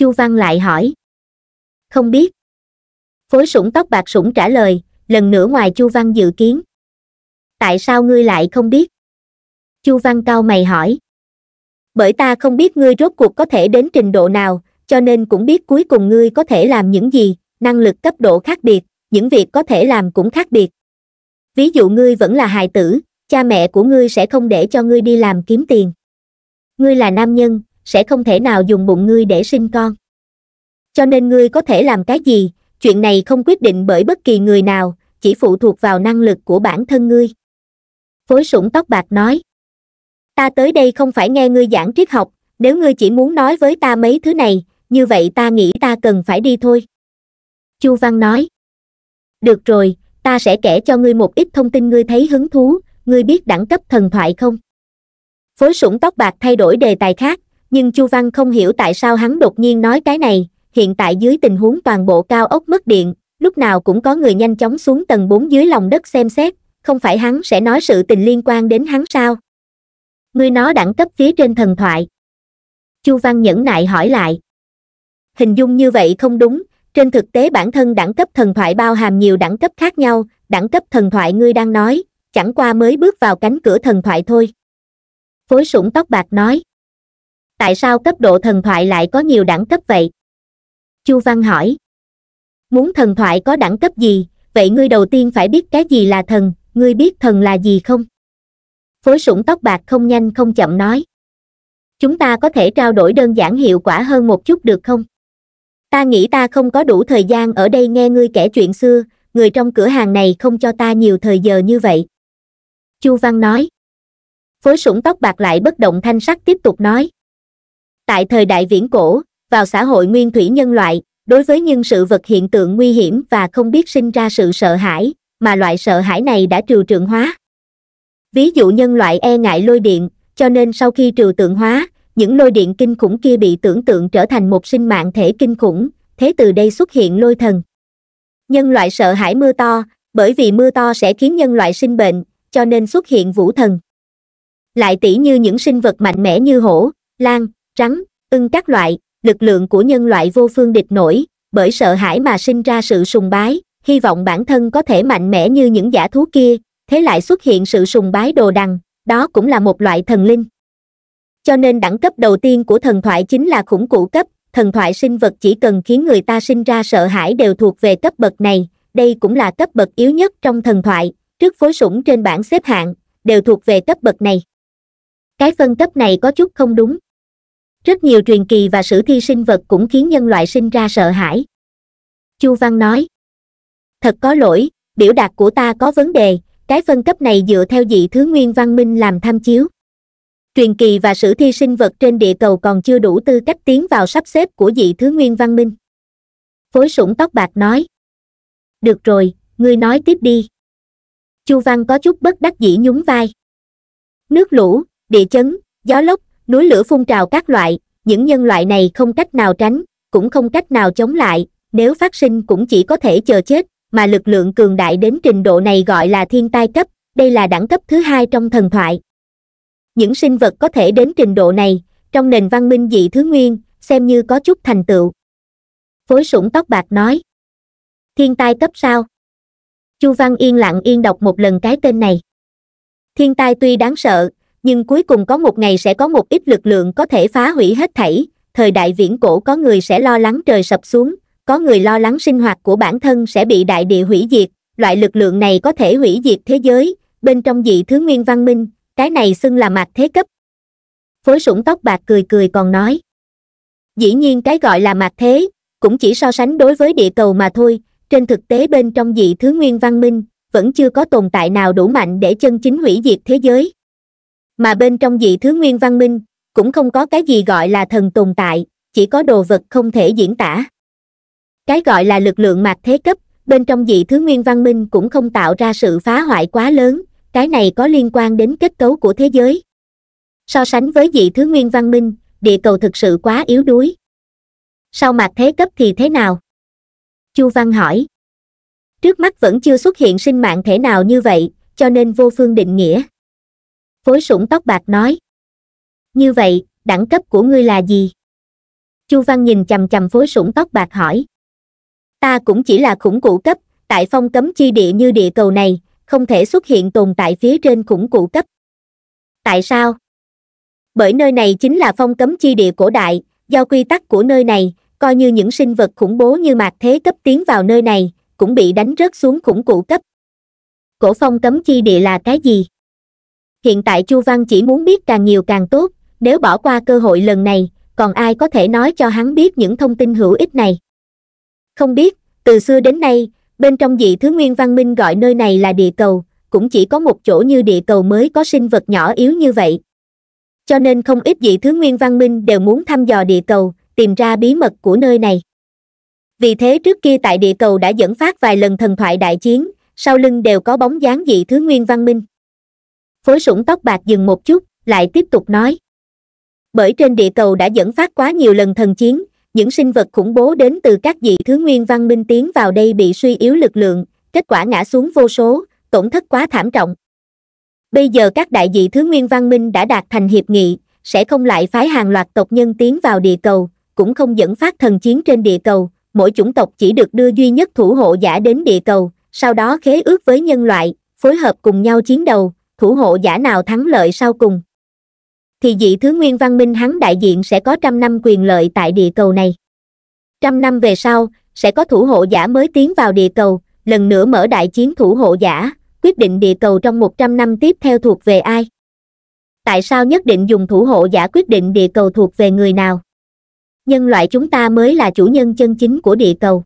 chu văn lại hỏi không biết phối sủng tóc bạc sủng trả lời lần nữa ngoài chu văn dự kiến tại sao ngươi lại không biết chu văn cao mày hỏi bởi ta không biết ngươi rốt cuộc có thể đến trình độ nào cho nên cũng biết cuối cùng ngươi có thể làm những gì năng lực cấp độ khác biệt những việc có thể làm cũng khác biệt ví dụ ngươi vẫn là hài tử cha mẹ của ngươi sẽ không để cho ngươi đi làm kiếm tiền ngươi là nam nhân sẽ không thể nào dùng bụng ngươi để sinh con cho nên ngươi có thể làm cái gì chuyện này không quyết định bởi bất kỳ người nào chỉ phụ thuộc vào năng lực của bản thân ngươi phối sủng tóc bạc nói ta tới đây không phải nghe ngươi giảng triết học nếu ngươi chỉ muốn nói với ta mấy thứ này như vậy ta nghĩ ta cần phải đi thôi chu văn nói được rồi ta sẽ kể cho ngươi một ít thông tin ngươi thấy hứng thú ngươi biết đẳng cấp thần thoại không phối sủng tóc bạc thay đổi đề tài khác nhưng chu văn không hiểu tại sao hắn đột nhiên nói cái này hiện tại dưới tình huống toàn bộ cao ốc mất điện lúc nào cũng có người nhanh chóng xuống tầng 4 dưới lòng đất xem xét không phải hắn sẽ nói sự tình liên quan đến hắn sao ngươi nó đẳng cấp phía trên thần thoại chu văn nhẫn nại hỏi lại hình dung như vậy không đúng trên thực tế bản thân đẳng cấp thần thoại bao hàm nhiều đẳng cấp khác nhau đẳng cấp thần thoại ngươi đang nói chẳng qua mới bước vào cánh cửa thần thoại thôi phối sủng tóc bạc nói tại sao cấp độ thần thoại lại có nhiều đẳng cấp vậy chu văn hỏi muốn thần thoại có đẳng cấp gì vậy ngươi đầu tiên phải biết cái gì là thần ngươi biết thần là gì không phối sủng tóc bạc không nhanh không chậm nói chúng ta có thể trao đổi đơn giản hiệu quả hơn một chút được không ta nghĩ ta không có đủ thời gian ở đây nghe ngươi kể chuyện xưa người trong cửa hàng này không cho ta nhiều thời giờ như vậy chu văn nói phối sủng tóc bạc lại bất động thanh sắc tiếp tục nói tại thời đại viễn cổ vào xã hội nguyên thủy nhân loại đối với những sự vật hiện tượng nguy hiểm và không biết sinh ra sự sợ hãi mà loại sợ hãi này đã trừu tượng hóa ví dụ nhân loại e ngại lôi điện cho nên sau khi trừu tượng hóa những lôi điện kinh khủng kia bị tưởng tượng trở thành một sinh mạng thể kinh khủng thế từ đây xuất hiện lôi thần nhân loại sợ hãi mưa to bởi vì mưa to sẽ khiến nhân loại sinh bệnh cho nên xuất hiện vũ thần lại tỉ như những sinh vật mạnh mẽ như hổ lan rắn ưng các loại lực lượng của nhân loại vô phương địch nổi bởi sợ hãi mà sinh ra sự sùng bái hy vọng bản thân có thể mạnh mẽ như những giả thú kia thế lại xuất hiện sự sùng bái đồ đằng đó cũng là một loại thần linh cho nên đẳng cấp đầu tiên của thần thoại chính là khủng cụ cấp thần thoại sinh vật chỉ cần khiến người ta sinh ra sợ hãi đều thuộc về cấp bậc này đây cũng là cấp bậc yếu nhất trong thần thoại trước phối sủng trên bảng xếp hạng đều thuộc về cấp bậc này cái phân cấp này có chút không đúng rất nhiều truyền kỳ và sử thi sinh vật cũng khiến nhân loại sinh ra sợ hãi chu văn nói thật có lỗi biểu đạt của ta có vấn đề cái phân cấp này dựa theo dị thứ nguyên văn minh làm tham chiếu truyền kỳ và sử thi sinh vật trên địa cầu còn chưa đủ tư cách tiến vào sắp xếp của dị thứ nguyên văn minh phối sủng tóc bạc nói được rồi ngươi nói tiếp đi chu văn có chút bất đắc dĩ nhún vai nước lũ địa chấn gió lốc núi lửa phun trào các loại những nhân loại này không cách nào tránh cũng không cách nào chống lại nếu phát sinh cũng chỉ có thể chờ chết mà lực lượng cường đại đến trình độ này gọi là thiên tai cấp đây là đẳng cấp thứ hai trong thần thoại những sinh vật có thể đến trình độ này trong nền văn minh dị thứ nguyên xem như có chút thành tựu phối sủng tóc bạc nói thiên tai cấp sao chu văn yên lặng yên đọc một lần cái tên này thiên tai tuy đáng sợ nhưng cuối cùng có một ngày sẽ có một ít lực lượng có thể phá hủy hết thảy thời đại viễn cổ có người sẽ lo lắng trời sập xuống có người lo lắng sinh hoạt của bản thân sẽ bị đại địa hủy diệt loại lực lượng này có thể hủy diệt thế giới bên trong dị thứ nguyên văn minh cái này xưng là mạc thế cấp phối sủng tóc bạc cười cười còn nói dĩ nhiên cái gọi là mạc thế cũng chỉ so sánh đối với địa cầu mà thôi trên thực tế bên trong dị thứ nguyên văn minh vẫn chưa có tồn tại nào đủ mạnh để chân chính hủy diệt thế giới mà bên trong dị thứ nguyên văn minh cũng không có cái gì gọi là thần tồn tại chỉ có đồ vật không thể diễn tả cái gọi là lực lượng mạc thế cấp bên trong dị thứ nguyên văn minh cũng không tạo ra sự phá hoại quá lớn cái này có liên quan đến kết cấu của thế giới so sánh với dị thứ nguyên văn minh địa cầu thực sự quá yếu đuối sau mạc thế cấp thì thế nào chu văn hỏi trước mắt vẫn chưa xuất hiện sinh mạng thể nào như vậy cho nên vô phương định nghĩa phối sủng tóc bạc nói như vậy đẳng cấp của ngươi là gì chu văn nhìn chằm chằm phối sủng tóc bạc hỏi ta cũng chỉ là khủng cụ cấp tại phong cấm chi địa như địa cầu này không thể xuất hiện tồn tại phía trên khủng cụ cấp tại sao bởi nơi này chính là phong cấm chi địa cổ đại do quy tắc của nơi này coi như những sinh vật khủng bố như mạc thế cấp tiến vào nơi này cũng bị đánh rớt xuống khủng cụ cấp cổ phong cấm chi địa là cái gì hiện tại chu văn chỉ muốn biết càng nhiều càng tốt nếu bỏ qua cơ hội lần này còn ai có thể nói cho hắn biết những thông tin hữu ích này không biết từ xưa đến nay bên trong dị thứ nguyên văn minh gọi nơi này là địa cầu cũng chỉ có một chỗ như địa cầu mới có sinh vật nhỏ yếu như vậy cho nên không ít dị thứ nguyên văn minh đều muốn thăm dò địa cầu tìm ra bí mật của nơi này vì thế trước kia tại địa cầu đã dẫn phát vài lần thần thoại đại chiến sau lưng đều có bóng dáng dị thứ nguyên văn minh phối sủng tóc bạc dừng một chút lại tiếp tục nói bởi trên địa cầu đã dẫn phát quá nhiều lần thần chiến những sinh vật khủng bố đến từ các dị thứ nguyên văn minh tiến vào đây bị suy yếu lực lượng kết quả ngã xuống vô số tổn thất quá thảm trọng bây giờ các đại dị thứ nguyên văn minh đã đạt thành hiệp nghị sẽ không lại phái hàng loạt tộc nhân tiến vào địa cầu cũng không dẫn phát thần chiến trên địa cầu mỗi chủng tộc chỉ được đưa duy nhất thủ hộ giả đến địa cầu sau đó khế ước với nhân loại phối hợp cùng nhau chiến đấu thủ hộ giả nào thắng lợi sau cùng thì dị thứ nguyên văn minh hắn đại diện sẽ có trăm năm quyền lợi tại địa cầu này trăm năm về sau sẽ có thủ hộ giả mới tiến vào địa cầu lần nữa mở đại chiến thủ hộ giả quyết định địa cầu trong một trăm năm tiếp theo thuộc về ai tại sao nhất định dùng thủ hộ giả quyết định địa cầu thuộc về người nào nhân loại chúng ta mới là chủ nhân chân chính của địa cầu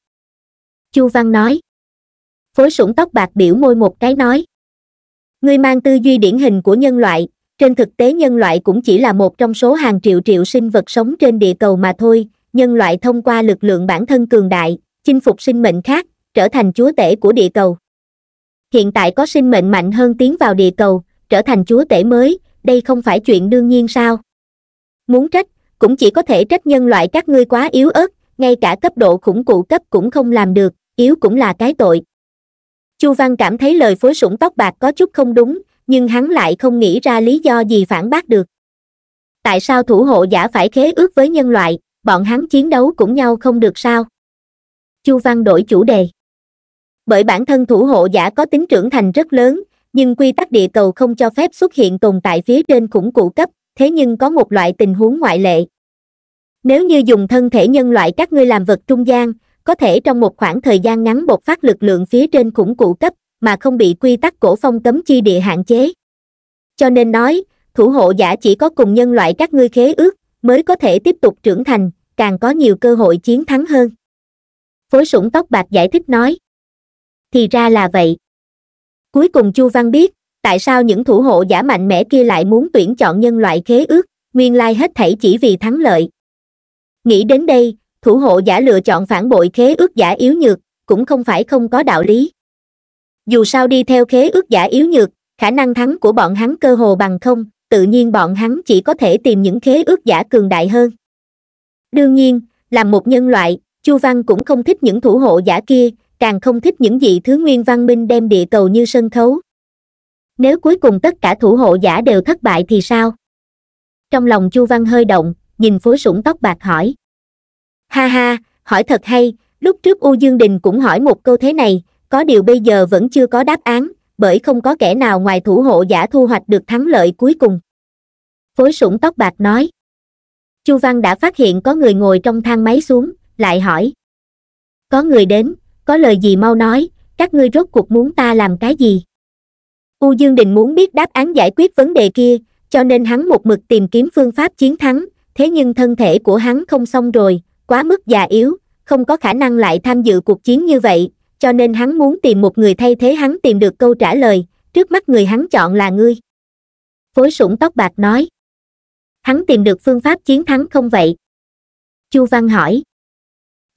chu văn nói phối sủng tóc bạc biểu môi một cái nói ngươi mang tư duy điển hình của nhân loại trên thực tế nhân loại cũng chỉ là một trong số hàng triệu triệu sinh vật sống trên địa cầu mà thôi nhân loại thông qua lực lượng bản thân cường đại chinh phục sinh mệnh khác trở thành chúa tể của địa cầu hiện tại có sinh mệnh mạnh hơn tiến vào địa cầu trở thành chúa tể mới đây không phải chuyện đương nhiên sao muốn trách cũng chỉ có thể trách nhân loại các ngươi quá yếu ớt ngay cả cấp độ khủng cụ cấp cũng không làm được yếu cũng là cái tội chu văn cảm thấy lời phối sủng tóc bạc có chút không đúng nhưng hắn lại không nghĩ ra lý do gì phản bác được tại sao thủ hộ giả phải khế ước với nhân loại bọn hắn chiến đấu cũng nhau không được sao chu văn đổi chủ đề bởi bản thân thủ hộ giả có tính trưởng thành rất lớn nhưng quy tắc địa cầu không cho phép xuất hiện tồn tại phía trên khủng cụ cấp thế nhưng có một loại tình huống ngoại lệ nếu như dùng thân thể nhân loại các ngươi làm vật trung gian có thể trong một khoảng thời gian ngắn bộc phát lực lượng phía trên khủng cụ cấp mà không bị quy tắc cổ phong cấm chi địa hạn chế cho nên nói thủ hộ giả chỉ có cùng nhân loại các ngươi khế ước mới có thể tiếp tục trưởng thành càng có nhiều cơ hội chiến thắng hơn phối sủng tóc bạc giải thích nói thì ra là vậy cuối cùng chu văn biết tại sao những thủ hộ giả mạnh mẽ kia lại muốn tuyển chọn nhân loại khế ước nguyên lai hết thảy chỉ vì thắng lợi nghĩ đến đây thủ hộ giả lựa chọn phản bội khế ước giả yếu nhược cũng không phải không có đạo lý dù sao đi theo khế ước giả yếu nhược khả năng thắng của bọn hắn cơ hồ bằng không tự nhiên bọn hắn chỉ có thể tìm những khế ước giả cường đại hơn đương nhiên làm một nhân loại chu văn cũng không thích những thủ hộ giả kia càng không thích những gì thứ nguyên văn minh đem địa cầu như sân khấu nếu cuối cùng tất cả thủ hộ giả đều thất bại thì sao trong lòng chu văn hơi động nhìn phối sủng tóc bạc hỏi ha ha hỏi thật hay lúc trước u dương đình cũng hỏi một câu thế này có điều bây giờ vẫn chưa có đáp án bởi không có kẻ nào ngoài thủ hộ giả thu hoạch được thắng lợi cuối cùng phối sủng tóc bạc nói chu văn đã phát hiện có người ngồi trong thang máy xuống lại hỏi có người đến có lời gì mau nói các ngươi rốt cuộc muốn ta làm cái gì u dương đình muốn biết đáp án giải quyết vấn đề kia cho nên hắn một mực tìm kiếm phương pháp chiến thắng thế nhưng thân thể của hắn không xong rồi quá mức già yếu, không có khả năng lại tham dự cuộc chiến như vậy, cho nên hắn muốn tìm một người thay thế hắn tìm được câu trả lời, trước mắt người hắn chọn là ngươi. Phối sủng tóc bạc nói. Hắn tìm được phương pháp chiến thắng không vậy? Chu Văn hỏi.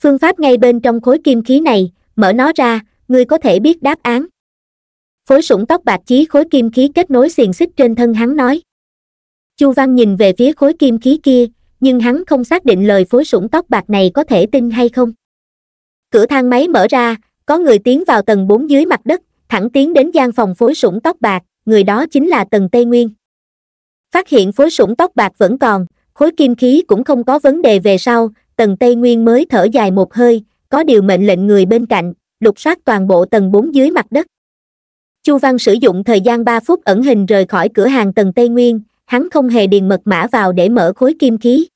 Phương pháp ngay bên trong khối kim khí này, mở nó ra, ngươi có thể biết đáp án. Phối sủng tóc bạc chí khối kim khí kết nối xiềng xích trên thân hắn nói. Chu Văn nhìn về phía khối kim khí kia, nhưng hắn không xác định lời phối sủng tóc bạc này có thể tin hay không cửa thang máy mở ra có người tiến vào tầng bốn dưới mặt đất thẳng tiến đến gian phòng phối sủng tóc bạc người đó chính là tầng tây nguyên phát hiện phối sủng tóc bạc vẫn còn khối kim khí cũng không có vấn đề về sau tầng tây nguyên mới thở dài một hơi có điều mệnh lệnh người bên cạnh lục soát toàn bộ tầng bốn dưới mặt đất chu văn sử dụng thời gian ba phút ẩn hình rời khỏi cửa hàng tầng tây nguyên hắn không hề điền mật mã vào để mở khối kim khí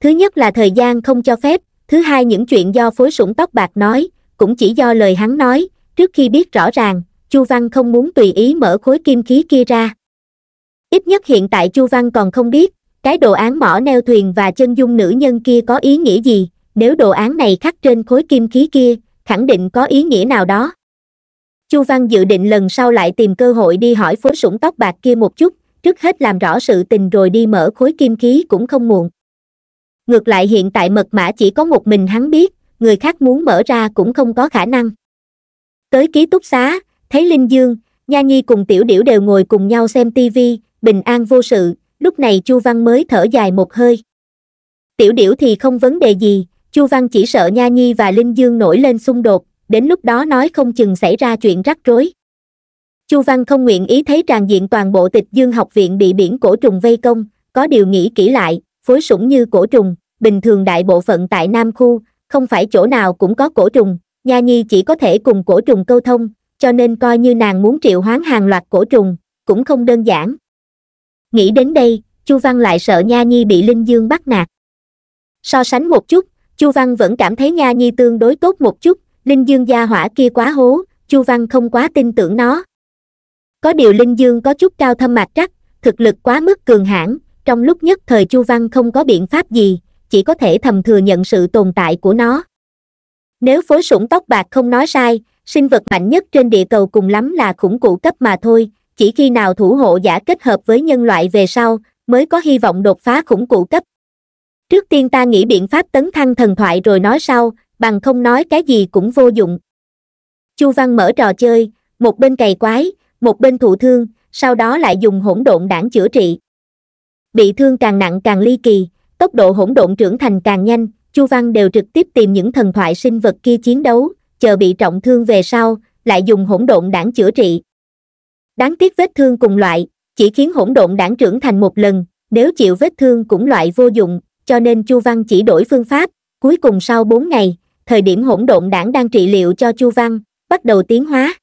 thứ nhất là thời gian không cho phép thứ hai những chuyện do phối sủng tóc bạc nói cũng chỉ do lời hắn nói trước khi biết rõ ràng chu văn không muốn tùy ý mở khối kim khí kia ra ít nhất hiện tại chu văn còn không biết cái đồ án mỏ neo thuyền và chân dung nữ nhân kia có ý nghĩa gì nếu đồ án này khắc trên khối kim khí kia khẳng định có ý nghĩa nào đó chu văn dự định lần sau lại tìm cơ hội đi hỏi phối sủng tóc bạc kia một chút trước hết làm rõ sự tình rồi đi mở khối kim khí cũng không muộn ngược lại hiện tại mật mã chỉ có một mình hắn biết người khác muốn mở ra cũng không có khả năng tới ký túc xá thấy linh dương nha nhi cùng tiểu điểu đều ngồi cùng nhau xem tivi bình an vô sự lúc này chu văn mới thở dài một hơi tiểu điểu thì không vấn đề gì chu văn chỉ sợ nha nhi và linh dương nổi lên xung đột đến lúc đó nói không chừng xảy ra chuyện rắc rối chu văn không nguyện ý thấy tràn diện toàn bộ tịch dương học viện bị biển cổ trùng vây công có điều nghĩ kỹ lại phối sủng như cổ trùng bình thường đại bộ phận tại nam khu không phải chỗ nào cũng có cổ trùng nha nhi chỉ có thể cùng cổ trùng câu thông cho nên coi như nàng muốn triệu hoán hàng loạt cổ trùng cũng không đơn giản nghĩ đến đây chu văn lại sợ nha nhi bị linh dương bắt nạt so sánh một chút chu văn vẫn cảm thấy nha nhi tương đối tốt một chút linh dương gia hỏa kia quá hố chu văn không quá tin tưởng nó có điều linh dương có chút cao thâm mạc trắc thực lực quá mức cường hãn trong lúc nhất thời chu văn không có biện pháp gì chỉ có thể thầm thừa nhận sự tồn tại của nó nếu phối sủng tóc bạc không nói sai sinh vật mạnh nhất trên địa cầu cùng lắm là khủng cụ cấp mà thôi chỉ khi nào thủ hộ giả kết hợp với nhân loại về sau mới có hy vọng đột phá khủng cụ cấp trước tiên ta nghĩ biện pháp tấn thăng thần thoại rồi nói sau bằng không nói cái gì cũng vô dụng chu văn mở trò chơi một bên cày quái một bên thụ thương, sau đó lại dùng hỗn độn đảng chữa trị. Bị thương càng nặng càng ly kỳ, tốc độ hỗn độn trưởng thành càng nhanh, Chu Văn đều trực tiếp tìm những thần thoại sinh vật kia chiến đấu, chờ bị trọng thương về sau, lại dùng hỗn độn đảng chữa trị. Đáng tiếc vết thương cùng loại, chỉ khiến hỗn độn đảng trưởng thành một lần, nếu chịu vết thương cũng loại vô dụng, cho nên Chu Văn chỉ đổi phương pháp, cuối cùng sau 4 ngày, thời điểm hỗn độn đảng đang trị liệu cho Chu Văn, bắt đầu tiến hóa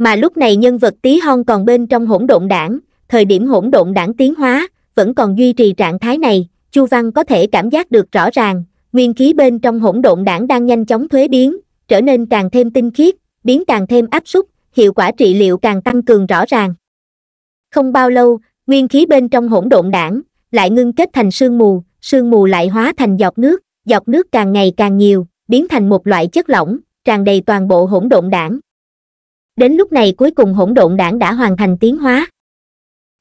mà lúc này nhân vật tí hon còn bên trong hỗn độn đảng thời điểm hỗn độn đảng tiến hóa vẫn còn duy trì trạng thái này chu văn có thể cảm giác được rõ ràng nguyên khí bên trong hỗn độn đảng đang nhanh chóng thuế biến trở nên càng thêm tinh khiết biến càng thêm áp súc hiệu quả trị liệu càng tăng cường rõ ràng không bao lâu nguyên khí bên trong hỗn độn đảng lại ngưng kết thành sương mù sương mù lại hóa thành giọt nước giọt nước càng ngày càng nhiều biến thành một loại chất lỏng tràn đầy toàn bộ hỗn độn đảng đến lúc này cuối cùng hỗn độn đảng đã hoàn thành tiến hóa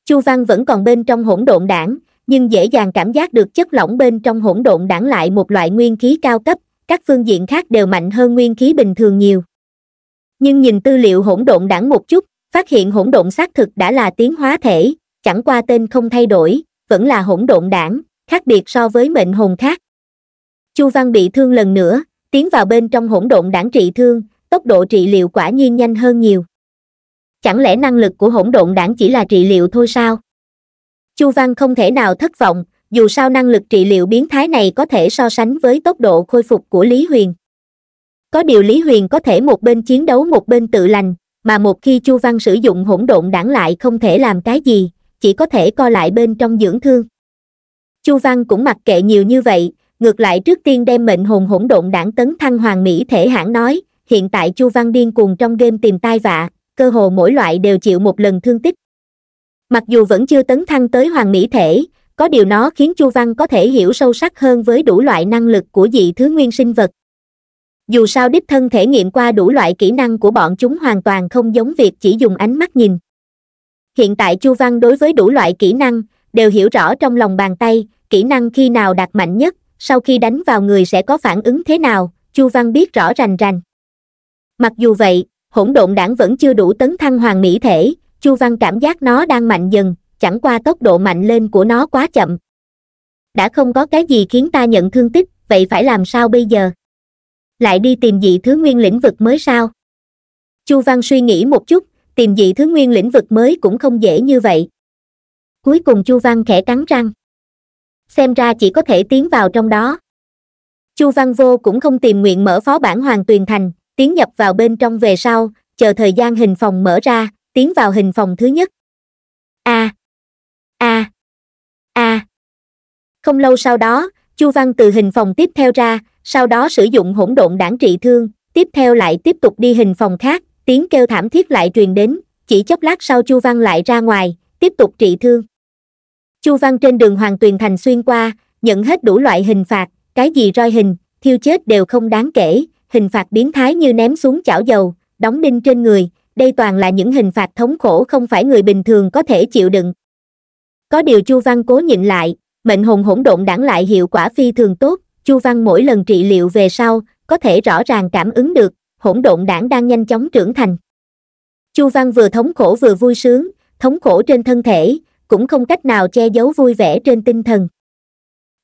chu văn vẫn còn bên trong hỗn độn đảng nhưng dễ dàng cảm giác được chất lỏng bên trong hỗn độn đảng lại một loại nguyên khí cao cấp các phương diện khác đều mạnh hơn nguyên khí bình thường nhiều nhưng nhìn tư liệu hỗn độn đảng một chút phát hiện hỗn độn xác thực đã là tiến hóa thể chẳng qua tên không thay đổi vẫn là hỗn độn đảng khác biệt so với mệnh hồn khác chu văn bị thương lần nữa tiến vào bên trong hỗn độn đảng trị thương tốc độ trị liệu quả nhiên nhanh hơn nhiều chẳng lẽ năng lực của hỗn độn đảng chỉ là trị liệu thôi sao chu văn không thể nào thất vọng dù sao năng lực trị liệu biến thái này có thể so sánh với tốc độ khôi phục của lý huyền có điều lý huyền có thể một bên chiến đấu một bên tự lành mà một khi chu văn sử dụng hỗn độn đảng lại không thể làm cái gì chỉ có thể co lại bên trong dưỡng thương chu văn cũng mặc kệ nhiều như vậy ngược lại trước tiên đem mệnh hồn hỗn độn đảng tấn thăng hoàng mỹ thể hãng nói hiện tại chu văn điên cuồng trong game tìm tai vạ cơ hồ mỗi loại đều chịu một lần thương tích mặc dù vẫn chưa tấn thăng tới hoàng mỹ thể có điều nó khiến chu văn có thể hiểu sâu sắc hơn với đủ loại năng lực của dị thứ nguyên sinh vật dù sao đích thân thể nghiệm qua đủ loại kỹ năng của bọn chúng hoàn toàn không giống việc chỉ dùng ánh mắt nhìn hiện tại chu văn đối với đủ loại kỹ năng đều hiểu rõ trong lòng bàn tay kỹ năng khi nào đạt mạnh nhất sau khi đánh vào người sẽ có phản ứng thế nào chu văn biết rõ rành rành mặc dù vậy hỗn độn đảng vẫn chưa đủ tấn thăng hoàng mỹ thể chu văn cảm giác nó đang mạnh dần chẳng qua tốc độ mạnh lên của nó quá chậm đã không có cái gì khiến ta nhận thương tích vậy phải làm sao bây giờ lại đi tìm dị thứ nguyên lĩnh vực mới sao chu văn suy nghĩ một chút tìm dị thứ nguyên lĩnh vực mới cũng không dễ như vậy cuối cùng chu văn khẽ cắn răng xem ra chỉ có thể tiến vào trong đó chu văn vô cũng không tìm nguyện mở phó bản hoàng tuyền thành tiến nhập vào bên trong về sau chờ thời gian hình phòng mở ra tiến vào hình phòng thứ nhất a a a không lâu sau đó chu văn từ hình phòng tiếp theo ra sau đó sử dụng hỗn độn đản trị thương tiếp theo lại tiếp tục đi hình phòng khác tiếng kêu thảm thiết lại truyền đến chỉ chốc lát sau chu văn lại ra ngoài tiếp tục trị thương chu văn trên đường hoàng tuyền thành xuyên qua nhận hết đủ loại hình phạt cái gì roi hình thiêu chết đều không đáng kể hình phạt biến thái như ném xuống chảo dầu, đóng đinh trên người, đây toàn là những hình phạt thống khổ không phải người bình thường có thể chịu đựng. Có điều Chu Văn cố nhịn lại, mệnh hồn hỗn độn đảng lại hiệu quả phi thường tốt, Chu Văn mỗi lần trị liệu về sau, có thể rõ ràng cảm ứng được, hỗn độn đảng đang nhanh chóng trưởng thành. Chu Văn vừa thống khổ vừa vui sướng, thống khổ trên thân thể, cũng không cách nào che giấu vui vẻ trên tinh thần.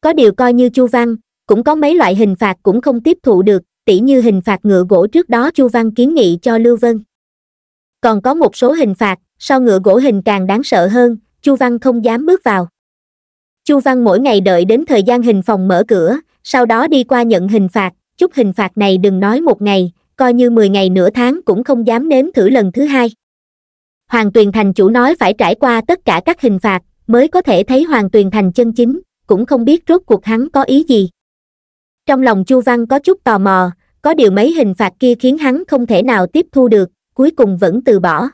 Có điều coi như Chu Văn, cũng có mấy loại hình phạt cũng không tiếp thụ được, tỉ như hình phạt ngựa gỗ trước đó Chu Văn kiến nghị cho Lưu Vân. Còn có một số hình phạt, sau ngựa gỗ hình càng đáng sợ hơn, Chu Văn không dám bước vào. Chu Văn mỗi ngày đợi đến thời gian hình phòng mở cửa, sau đó đi qua nhận hình phạt, chút hình phạt này đừng nói một ngày, coi như 10 ngày nửa tháng cũng không dám nếm thử lần thứ hai. Hoàng Tuyền Thành chủ nói phải trải qua tất cả các hình phạt, mới có thể thấy Hoàng Tuyền Thành chân chính, cũng không biết rốt cuộc hắn có ý gì trong lòng chu văn có chút tò mò có điều mấy hình phạt kia khiến hắn không thể nào tiếp thu được cuối cùng vẫn từ bỏ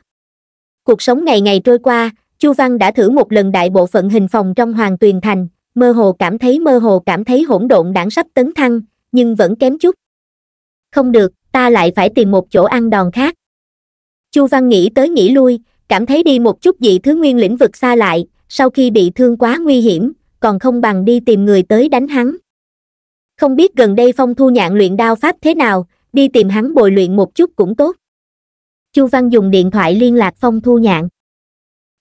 cuộc sống ngày ngày trôi qua chu văn đã thử một lần đại bộ phận hình phòng trong hoàng tuyền thành mơ hồ cảm thấy mơ hồ cảm thấy hỗn độn đảng sắp tấn thăng nhưng vẫn kém chút không được ta lại phải tìm một chỗ ăn đòn khác chu văn nghĩ tới nghĩ lui cảm thấy đi một chút dị thứ nguyên lĩnh vực xa lại sau khi bị thương quá nguy hiểm còn không bằng đi tìm người tới đánh hắn không biết gần đây phong thu nhạn luyện đao pháp thế nào đi tìm hắn bồi luyện một chút cũng tốt chu văn dùng điện thoại liên lạc phong thu nhạn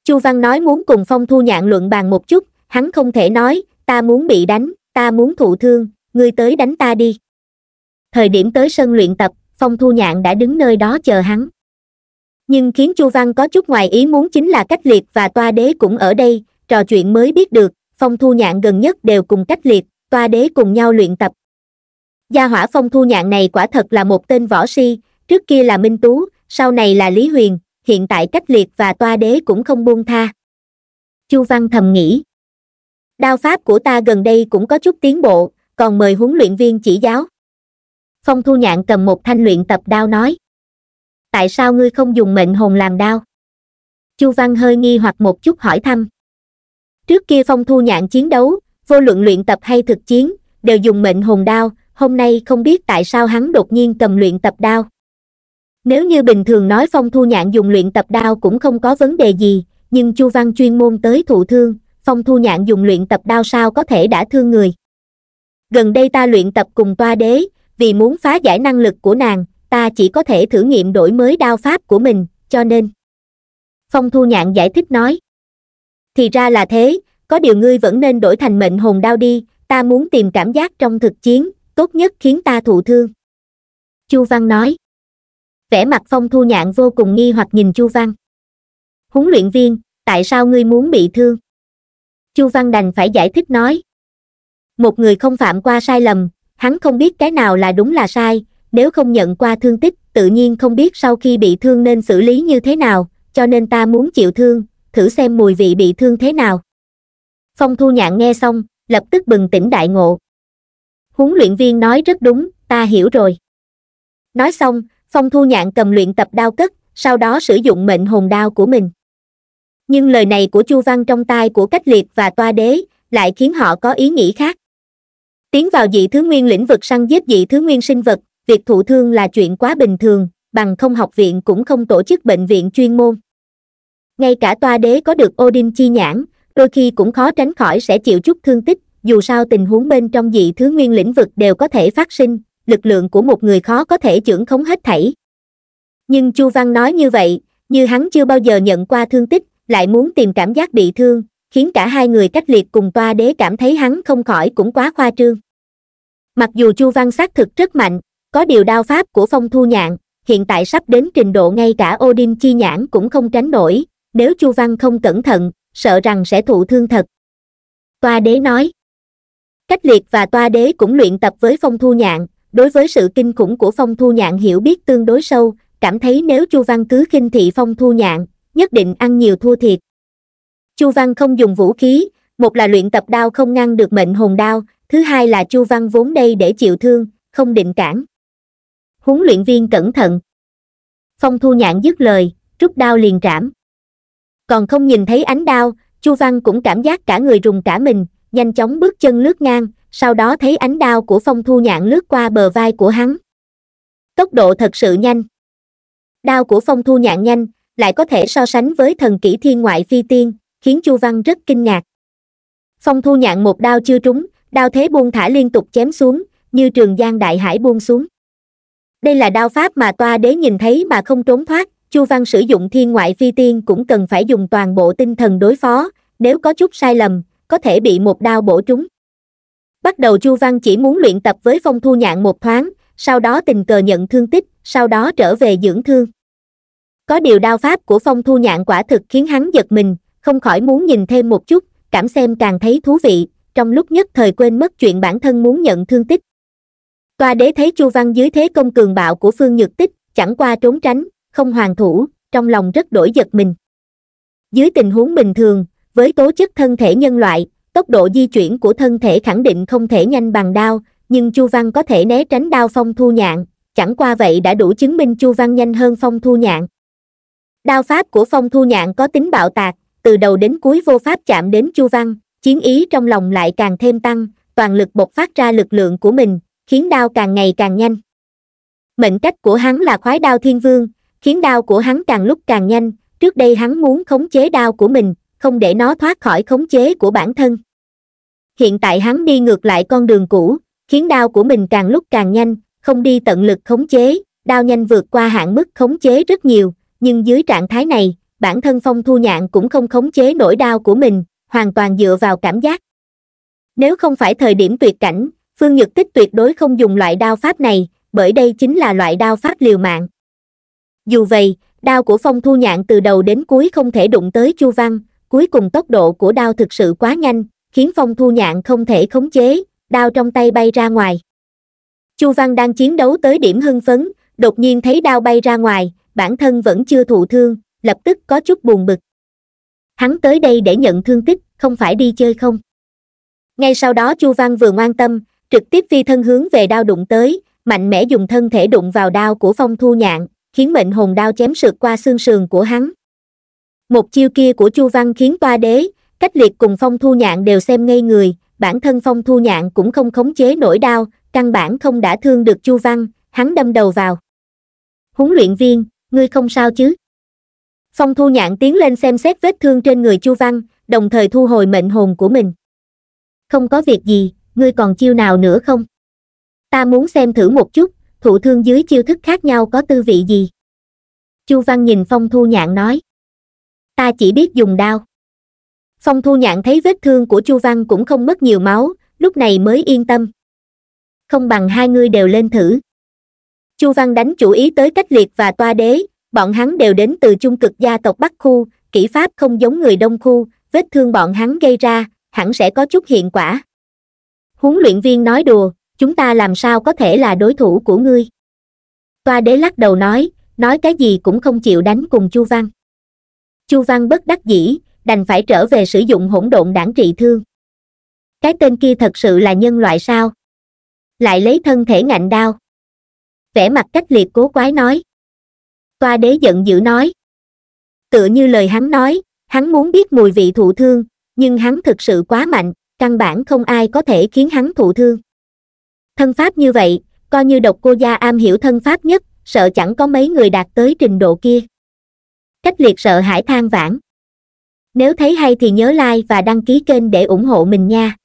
chu văn nói muốn cùng phong thu nhạn luận bàn một chút hắn không thể nói ta muốn bị đánh ta muốn thụ thương ngươi tới đánh ta đi thời điểm tới sân luyện tập phong thu nhạn đã đứng nơi đó chờ hắn nhưng khiến chu văn có chút ngoài ý muốn chính là cách liệt và toa đế cũng ở đây trò chuyện mới biết được phong thu nhạn gần nhất đều cùng cách liệt toa đế cùng nhau luyện tập gia hỏa phong thu nhạn này quả thật là một tên võ si trước kia là minh tú sau này là lý huyền hiện tại cách liệt và toa đế cũng không buông tha chu văn thầm nghĩ đao pháp của ta gần đây cũng có chút tiến bộ còn mời huấn luyện viên chỉ giáo phong thu nhạn cầm một thanh luyện tập đao nói tại sao ngươi không dùng mệnh hồn làm đao chu văn hơi nghi hoặc một chút hỏi thăm trước kia phong thu nhạn chiến đấu vô luận luyện tập hay thực chiến đều dùng mệnh hồn đao hôm nay không biết tại sao hắn đột nhiên cầm luyện tập đao nếu như bình thường nói phong thu nhạn dùng luyện tập đao cũng không có vấn đề gì nhưng chu văn chuyên môn tới thụ thương phong thu nhạn dùng luyện tập đao sao có thể đã thương người gần đây ta luyện tập cùng toa đế vì muốn phá giải năng lực của nàng ta chỉ có thể thử nghiệm đổi mới đao pháp của mình cho nên phong thu nhạn giải thích nói thì ra là thế có điều ngươi vẫn nên đổi thành mệnh hồn đao đi ta muốn tìm cảm giác trong thực chiến tốt nhất khiến ta thụ thương chu văn nói vẻ mặt phong thu nhạn vô cùng nghi hoặc nhìn chu văn huấn luyện viên tại sao ngươi muốn bị thương chu văn đành phải giải thích nói một người không phạm qua sai lầm hắn không biết cái nào là đúng là sai nếu không nhận qua thương tích tự nhiên không biết sau khi bị thương nên xử lý như thế nào cho nên ta muốn chịu thương thử xem mùi vị bị thương thế nào phong thu nhạn nghe xong lập tức bừng tỉnh đại ngộ huấn luyện viên nói rất đúng ta hiểu rồi nói xong phong thu nhạn cầm luyện tập đao cất sau đó sử dụng mệnh hồn đao của mình nhưng lời này của chu văn trong tai của cách liệt và toa đế lại khiến họ có ý nghĩ khác tiến vào dị thứ nguyên lĩnh vực săn giết dị thứ nguyên sinh vật việc thụ thương là chuyện quá bình thường bằng không học viện cũng không tổ chức bệnh viện chuyên môn ngay cả toa đế có được Odin chi nhãn đôi khi cũng khó tránh khỏi sẽ chịu chút thương tích dù sao tình huống bên trong dị thứ nguyên lĩnh vực đều có thể phát sinh lực lượng của một người khó có thể chưởng khống hết thảy nhưng chu văn nói như vậy như hắn chưa bao giờ nhận qua thương tích lại muốn tìm cảm giác bị thương khiến cả hai người cách liệt cùng toa đế cảm thấy hắn không khỏi cũng quá khoa trương mặc dù chu văn xác thực rất mạnh có điều đao pháp của phong thu nhạn hiện tại sắp đến trình độ ngay cả odin chi nhãn cũng không tránh nổi nếu chu văn không cẩn thận sợ rằng sẽ thụ thương thật toa đế nói cách liệt và toa đế cũng luyện tập với phong thu nhạn đối với sự kinh khủng của phong thu nhạn hiểu biết tương đối sâu cảm thấy nếu chu văn cứ khinh thị phong thu nhạn nhất định ăn nhiều thua thiệt chu văn không dùng vũ khí một là luyện tập đao không ngăn được mệnh hồn đao thứ hai là chu văn vốn đây để chịu thương không định cản huấn luyện viên cẩn thận phong thu nhạn dứt lời rút đao liền trảm còn không nhìn thấy ánh đao chu văn cũng cảm giác cả người rùng cả mình nhanh chóng bước chân lướt ngang sau đó thấy ánh đao của phong thu nhạn lướt qua bờ vai của hắn tốc độ thật sự nhanh đao của phong thu nhạn nhanh lại có thể so sánh với thần kỹ thiên ngoại phi tiên khiến chu văn rất kinh ngạc phong thu nhạn một đao chưa trúng đao thế buông thả liên tục chém xuống như trường giang đại hải buông xuống đây là đao pháp mà toa đế nhìn thấy mà không trốn thoát Chu Văn sử dụng thiên ngoại phi tiên cũng cần phải dùng toàn bộ tinh thần đối phó, nếu có chút sai lầm, có thể bị một đao bổ trúng. Bắt đầu Chu Văn chỉ muốn luyện tập với phong thu nhạn một thoáng, sau đó tình cờ nhận thương tích, sau đó trở về dưỡng thương. Có điều đao pháp của phong thu nhạn quả thực khiến hắn giật mình, không khỏi muốn nhìn thêm một chút, cảm xem càng thấy thú vị, trong lúc nhất thời quên mất chuyện bản thân muốn nhận thương tích. Toa đế thấy Chu Văn dưới thế công cường bạo của Phương Nhược Tích, chẳng qua trốn tránh, không hoàn thủ trong lòng rất đổi giật mình dưới tình huống bình thường với tố chất thân thể nhân loại tốc độ di chuyển của thân thể khẳng định không thể nhanh bằng đao nhưng chu văn có thể né tránh đao phong thu nhạn chẳng qua vậy đã đủ chứng minh chu văn nhanh hơn phong thu nhạn đao pháp của phong thu nhạn có tính bạo tạc từ đầu đến cuối vô pháp chạm đến chu văn chiến ý trong lòng lại càng thêm tăng toàn lực bộc phát ra lực lượng của mình khiến đao càng ngày càng nhanh mệnh cách của hắn là khoái đao thiên vương khiến đao của hắn càng lúc càng nhanh trước đây hắn muốn khống chế đao của mình không để nó thoát khỏi khống chế của bản thân hiện tại hắn đi ngược lại con đường cũ khiến đao của mình càng lúc càng nhanh không đi tận lực khống chế đao nhanh vượt qua hạn mức khống chế rất nhiều nhưng dưới trạng thái này bản thân phong thu nhạn cũng không khống chế nổi đao của mình hoàn toàn dựa vào cảm giác nếu không phải thời điểm tuyệt cảnh phương nhật tích tuyệt đối không dùng loại đao pháp này bởi đây chính là loại đao pháp liều mạng dù vậy, đao của phong thu nhạn từ đầu đến cuối không thể đụng tới Chu Văn, cuối cùng tốc độ của đao thực sự quá nhanh, khiến phong thu nhạn không thể khống chế, đao trong tay bay ra ngoài. Chu Văn đang chiến đấu tới điểm hưng phấn, đột nhiên thấy đao bay ra ngoài, bản thân vẫn chưa thụ thương, lập tức có chút buồn bực. Hắn tới đây để nhận thương tích, không phải đi chơi không? Ngay sau đó Chu Văn vừa ngoan tâm, trực tiếp phi thân hướng về đao đụng tới, mạnh mẽ dùng thân thể đụng vào đao của phong thu nhạn, khiến mệnh hồn đao chém sượt qua xương sườn của hắn một chiêu kia của chu văn khiến toa đế cách liệt cùng phong thu nhạn đều xem ngây người bản thân phong thu nhạn cũng không khống chế nổi đao căn bản không đã thương được chu văn hắn đâm đầu vào huấn luyện viên ngươi không sao chứ phong thu nhạn tiến lên xem xét vết thương trên người chu văn đồng thời thu hồi mệnh hồn của mình không có việc gì ngươi còn chiêu nào nữa không ta muốn xem thử một chút thụ thương dưới chiêu thức khác nhau có tư vị gì chu văn nhìn phong thu nhạn nói ta chỉ biết dùng đao phong thu nhạn thấy vết thương của chu văn cũng không mất nhiều máu lúc này mới yên tâm không bằng hai ngươi đều lên thử chu văn đánh chủ ý tới cách liệt và toa đế bọn hắn đều đến từ trung cực gia tộc bắc khu kỹ pháp không giống người đông khu vết thương bọn hắn gây ra hẳn sẽ có chút hiện quả huấn luyện viên nói đùa chúng ta làm sao có thể là đối thủ của ngươi toa đế lắc đầu nói nói cái gì cũng không chịu đánh cùng chu văn chu văn bất đắc dĩ đành phải trở về sử dụng hỗn độn đảng trị thương cái tên kia thật sự là nhân loại sao lại lấy thân thể ngạnh đao vẻ mặt cách liệt cố quái nói toa đế giận dữ nói tựa như lời hắn nói hắn muốn biết mùi vị thụ thương nhưng hắn thực sự quá mạnh căn bản không ai có thể khiến hắn thụ thương thân pháp như vậy coi như độc cô gia am hiểu thân pháp nhất sợ chẳng có mấy người đạt tới trình độ kia cách liệt sợ hải than vãn nếu thấy hay thì nhớ like và đăng ký kênh để ủng hộ mình nha